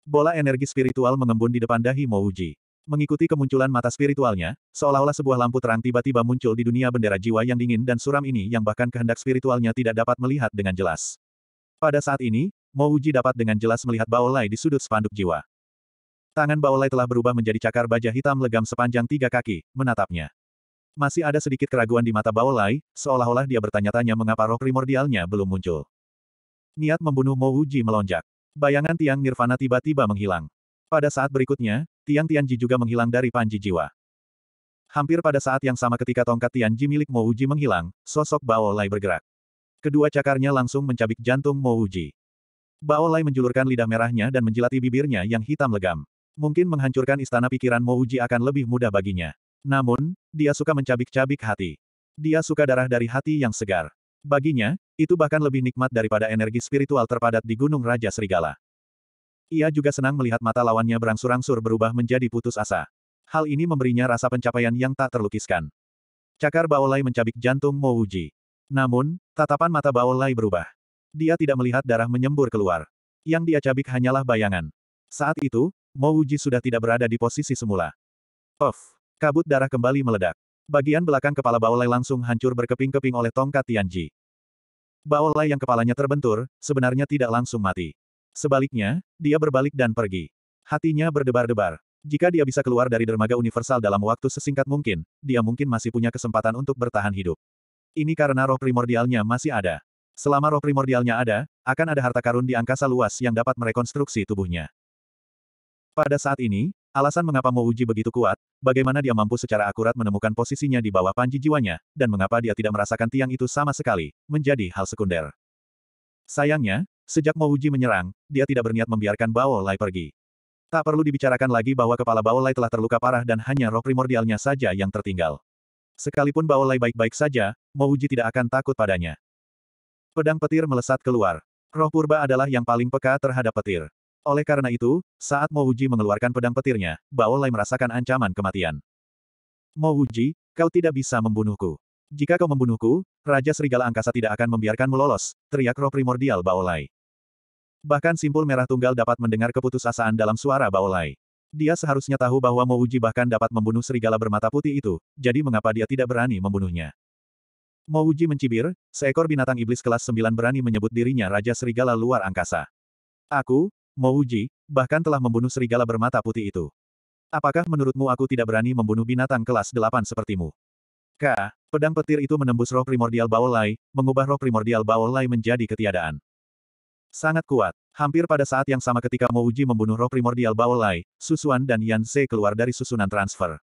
Bola energi spiritual mengembun di depan dahi Mouji. Mengikuti kemunculan mata spiritualnya, seolah-olah sebuah lampu terang tiba-tiba muncul di dunia bendera jiwa yang dingin dan suram ini yang bahkan kehendak spiritualnya tidak dapat melihat dengan jelas. Pada saat ini, Mouji dapat dengan jelas melihat Baolai di sudut spanduk jiwa. Tangan Baolai telah berubah menjadi cakar baja hitam legam sepanjang tiga kaki, menatapnya. Masih ada sedikit keraguan di mata Baolai, seolah-olah dia bertanya-tanya mengapa roh primordialnya belum muncul. Niat membunuh Mo Wuji melonjak. Bayangan tiang nirvana tiba-tiba menghilang. Pada saat berikutnya, tiang Tianji juga menghilang dari panji jiwa. Hampir pada saat yang sama ketika tongkat Tianji milik Mo Wuji menghilang, sosok Bao bergerak. Kedua cakarnya langsung mencabik jantung Mo Wuji. Bao menjulurkan lidah merahnya dan menjilati bibirnya yang hitam legam. Mungkin menghancurkan istana pikiran Mo Wuji akan lebih mudah baginya. Namun, dia suka mencabik-cabik hati. Dia suka darah dari hati yang segar. Baginya, itu bahkan lebih nikmat daripada energi spiritual terpadat di Gunung Raja Serigala. Ia juga senang melihat mata lawannya berangsur-angsur berubah menjadi putus asa. Hal ini memberinya rasa pencapaian yang tak terlukiskan. Cakar Baolai mencabik jantung Wuji. Namun, tatapan mata Baolai berubah. Dia tidak melihat darah menyembur keluar. Yang dia cabik hanyalah bayangan. Saat itu, Wuji sudah tidak berada di posisi semula. Off. Kabut darah kembali meledak. Bagian belakang kepala Baolai langsung hancur berkeping-keping oleh tongkat Tianji. Baolai yang kepalanya terbentur, sebenarnya tidak langsung mati. Sebaliknya, dia berbalik dan pergi. Hatinya berdebar-debar. Jika dia bisa keluar dari dermaga universal dalam waktu sesingkat mungkin, dia mungkin masih punya kesempatan untuk bertahan hidup. Ini karena roh primordialnya masih ada. Selama roh primordialnya ada, akan ada harta karun di angkasa luas yang dapat merekonstruksi tubuhnya. Pada saat ini, Alasan mengapa Mo Uji begitu kuat, bagaimana dia mampu secara akurat menemukan posisinya di bawah panji jiwanya, dan mengapa dia tidak merasakan tiang itu sama sekali, menjadi hal sekunder. Sayangnya, sejak Mo Uji menyerang, dia tidak berniat membiarkan Bao Lai pergi. Tak perlu dibicarakan lagi bahwa kepala Bao Lai telah terluka parah dan hanya roh primordialnya saja yang tertinggal. Sekalipun Bao Lai baik-baik saja, Mo Uji tidak akan takut padanya. Pedang petir melesat keluar. Roh purba adalah yang paling peka terhadap petir. Oleh karena itu, saat Mo Wuji mengeluarkan pedang petirnya, Baolai merasakan ancaman kematian. Mo Wuji, kau tidak bisa membunuhku. Jika kau membunuhku, Raja Serigala Angkasa tidak akan membiarkanmu lolos, teriak roh primordial Baolai. Bahkan simpul merah tunggal dapat mendengar keputusasaan dalam suara Baolai. Dia seharusnya tahu bahwa Mo Wuji bahkan dapat membunuh serigala bermata putih itu, jadi mengapa dia tidak berani membunuhnya. Mo Wuji mencibir, seekor binatang iblis kelas 9 berani menyebut dirinya Raja Serigala luar angkasa. Aku, Mouji, bahkan telah membunuh serigala bermata putih itu. Apakah menurutmu aku tidak berani membunuh binatang kelas delapan sepertimu? K. Pedang petir itu menembus roh primordial Baolai, mengubah roh primordial Baolai menjadi ketiadaan. Sangat kuat. Hampir pada saat yang sama ketika Mouji membunuh roh primordial Baolai, Susuan dan Yanze keluar dari susunan transfer.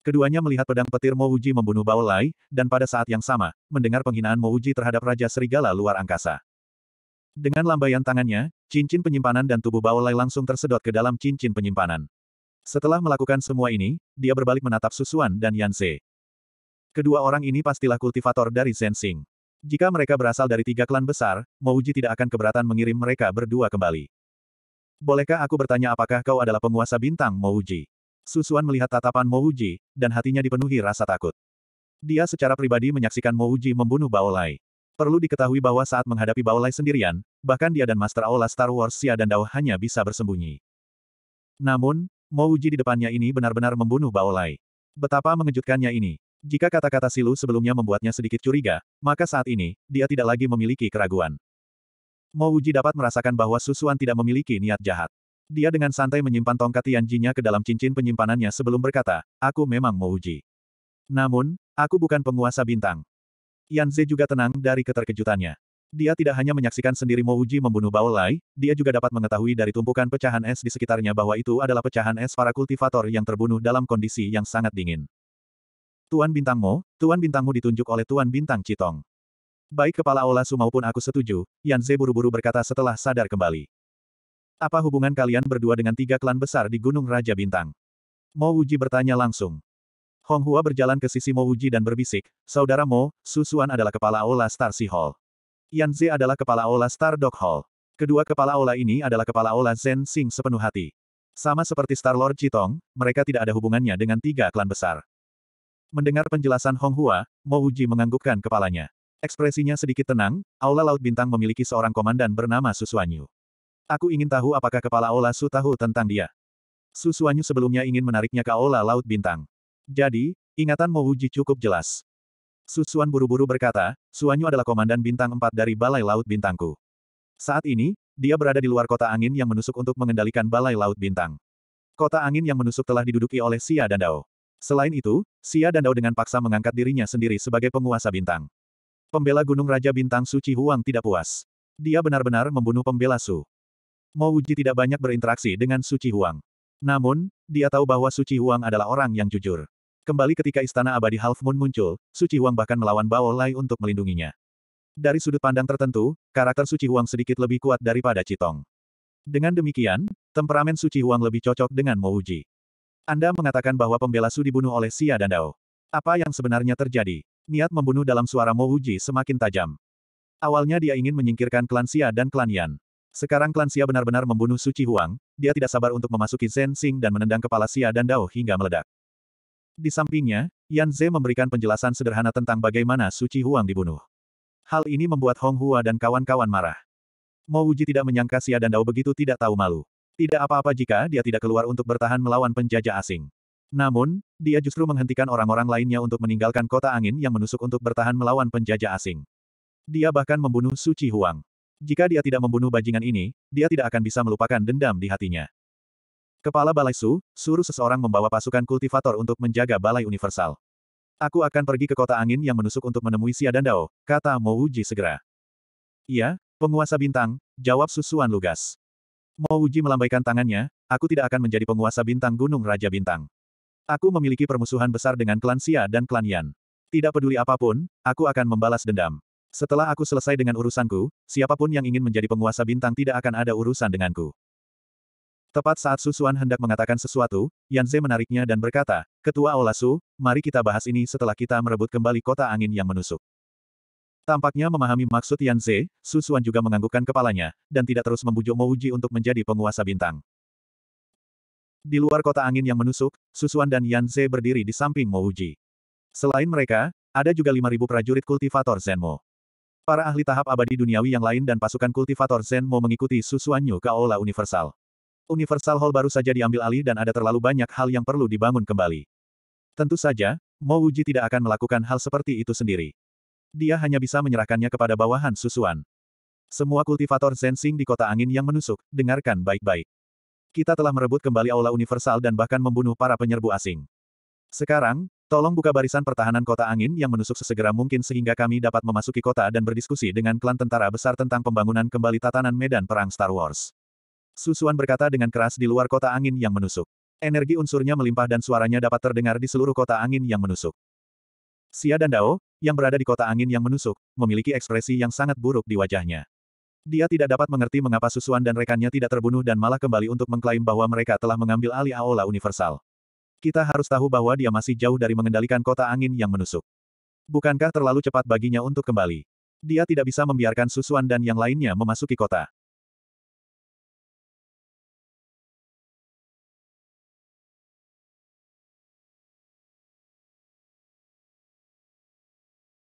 Keduanya melihat pedang petir Mouji membunuh Baolai, dan pada saat yang sama, mendengar penghinaan Mouji terhadap Raja Serigala luar angkasa. Dengan lambaian tangannya, cincin penyimpanan dan tubuh Bao Lai langsung tersedot ke dalam cincin penyimpanan. Setelah melakukan semua ini, dia berbalik menatap Susuan dan Yanse. Kedua orang ini pastilah kultivator dari Zensing. Jika mereka berasal dari tiga klan besar, Mouji tidak akan keberatan mengirim mereka berdua kembali. Bolehkah aku bertanya apakah kau adalah penguasa bintang Mouji? Susuan melihat tatapan Mouji, dan hatinya dipenuhi rasa takut. Dia secara pribadi menyaksikan Mouji membunuh Baolai. Perlu diketahui bahwa saat menghadapi Baolai sendirian, bahkan dia dan Master Aula Star Wars Xia dan Dao hanya bisa bersembunyi. Namun, Mouji di depannya ini benar-benar membunuh Baolai. Betapa mengejutkannya ini. Jika kata-kata Silu sebelumnya membuatnya sedikit curiga, maka saat ini, dia tidak lagi memiliki keraguan. Mouji dapat merasakan bahwa Susuan tidak memiliki niat jahat. Dia dengan santai menyimpan tongkat Tianjinya ke dalam cincin penyimpanannya sebelum berkata, aku memang Mouji. Namun, aku bukan penguasa bintang. Yan Ze juga tenang dari keterkejutannya. Dia tidak hanya menyaksikan sendiri Mo Uji membunuh Bao Lai, dia juga dapat mengetahui dari tumpukan pecahan es di sekitarnya bahwa itu adalah pecahan es para kultivator yang terbunuh dalam kondisi yang sangat dingin. Tuan Bintang Mo, Tuan Bintang Mo ditunjuk oleh Tuan Bintang Citong. Baik Kepala Aula Su maupun aku setuju, Yan Ze buru-buru berkata setelah sadar kembali. Apa hubungan kalian berdua dengan tiga klan besar di Gunung Raja Bintang? Mo Uji bertanya langsung. Hong Hua berjalan ke sisi Mo Uji dan berbisik, Saudara Mo, Susuan adalah kepala Aula Star Sea Hall. Yan Zi adalah kepala Aula Star Dog Hall. Kedua kepala Aula ini adalah kepala Aula Zen Sing sepenuh hati. Sama seperti Star Lord Chitong, mereka tidak ada hubungannya dengan tiga klan besar. Mendengar penjelasan Hong Hua, Mo Uji menganggukkan kepalanya. Ekspresinya sedikit tenang, Aula Laut Bintang memiliki seorang komandan bernama Susuanyu. Aku ingin tahu apakah kepala Aula Su tahu tentang dia. Susuanyu sebelumnya ingin menariknya ke Aula Laut Bintang. Jadi, ingatan Mo Wuji cukup jelas. Susuan buru-buru berkata, Suanyu adalah komandan bintang 4 dari Balai Laut Bintangku. Saat ini, dia berada di luar kota angin yang menusuk untuk mengendalikan Balai Laut Bintang. Kota angin yang menusuk telah diduduki oleh Sia dan Dao. Selain itu, Sia dan Dao dengan paksa mengangkat dirinya sendiri sebagai penguasa bintang. Pembela Gunung Raja Bintang Suci Huang tidak puas. Dia benar-benar membunuh pembela Su. Mo Wuji tidak banyak berinteraksi dengan Suci Huang. Namun, dia tahu bahwa Suci Huang adalah orang yang jujur. Kembali ketika istana abadi Half Moon muncul, Suci Huang bahkan melawan Bao Lai untuk melindunginya. Dari sudut pandang tertentu, karakter Suci Huang sedikit lebih kuat daripada Citong. Dengan demikian, temperamen Suci Huang lebih cocok dengan Mo Uji. Anda mengatakan bahwa pembela Su dibunuh oleh Xia dan Dao. Apa yang sebenarnya terjadi? Niat membunuh dalam suara Mo Uji semakin tajam. Awalnya dia ingin menyingkirkan klan Xia dan klan Yan. Sekarang klan Xia benar-benar membunuh Suci Huang, dia tidak sabar untuk memasuki Zhen Xing dan menendang kepala Xia dan Dao hingga meledak. Di sampingnya, Yan Ze memberikan penjelasan sederhana tentang bagaimana Suci Huang dibunuh. Hal ini membuat Hong Hua dan kawan-kawan marah. Mo Wuji tidak menyangka Xia dan Dao begitu tidak tahu malu. Tidak apa-apa jika dia tidak keluar untuk bertahan melawan penjajah asing. Namun, dia justru menghentikan orang-orang lainnya untuk meninggalkan kota angin yang menusuk untuk bertahan melawan penjajah asing. Dia bahkan membunuh Suci Huang. Jika dia tidak membunuh bajingan ini, dia tidak akan bisa melupakan dendam di hatinya. Kepala Balai Su, suruh seseorang membawa pasukan kultivator untuk menjaga Balai Universal. Aku akan pergi ke kota angin yang menusuk untuk menemui Sia dan Dao, kata Mo Uji segera. Iya, penguasa bintang, jawab susuan lugas. Mo Uji melambaikan tangannya, aku tidak akan menjadi penguasa bintang gunung Raja Bintang. Aku memiliki permusuhan besar dengan klan Sia dan klan Yan. Tidak peduli apapun, aku akan membalas dendam. Setelah aku selesai dengan urusanku, siapapun yang ingin menjadi penguasa bintang tidak akan ada urusan denganku. Tepat saat Susuan hendak mengatakan sesuatu, Yanze menariknya dan berkata, Ketua Aula Su, mari kita bahas ini setelah kita merebut kembali kota angin yang menusuk. Tampaknya memahami maksud Yanze, Susuan juga menganggukkan kepalanya, dan tidak terus membujuk Mouji untuk menjadi penguasa bintang. Di luar kota angin yang menusuk, Susuan dan Yanze berdiri di samping Mouji. Selain mereka, ada juga 5.000 prajurit kultivator Zenmo. Para ahli tahap abadi duniawi yang lain dan pasukan kultivator Zenmo mengikuti Susuanyu ke Aula Universal. Universal Hall baru saja diambil alih dan ada terlalu banyak hal yang perlu dibangun kembali. Tentu saja, Mo Wuji tidak akan melakukan hal seperti itu sendiri. Dia hanya bisa menyerahkannya kepada bawahan susuan. Semua kultivator Sensing di kota angin yang menusuk, dengarkan baik-baik. Kita telah merebut kembali Aula Universal dan bahkan membunuh para penyerbu asing. Sekarang, tolong buka barisan pertahanan kota angin yang menusuk sesegera mungkin sehingga kami dapat memasuki kota dan berdiskusi dengan klan tentara besar tentang pembangunan kembali tatanan medan perang Star Wars. Susuan berkata dengan keras di luar kota angin yang menusuk. Energi unsurnya melimpah dan suaranya dapat terdengar di seluruh kota angin yang menusuk. Xia dan Dao, yang berada di kota angin yang menusuk, memiliki ekspresi yang sangat buruk di wajahnya. Dia tidak dapat mengerti mengapa Susuan dan rekannya tidak terbunuh dan malah kembali untuk mengklaim bahwa mereka telah mengambil alih Aola Universal. Kita harus tahu bahwa dia masih jauh dari mengendalikan kota angin yang menusuk. Bukankah terlalu cepat baginya untuk kembali? Dia tidak bisa membiarkan Susuan dan yang lainnya memasuki kota.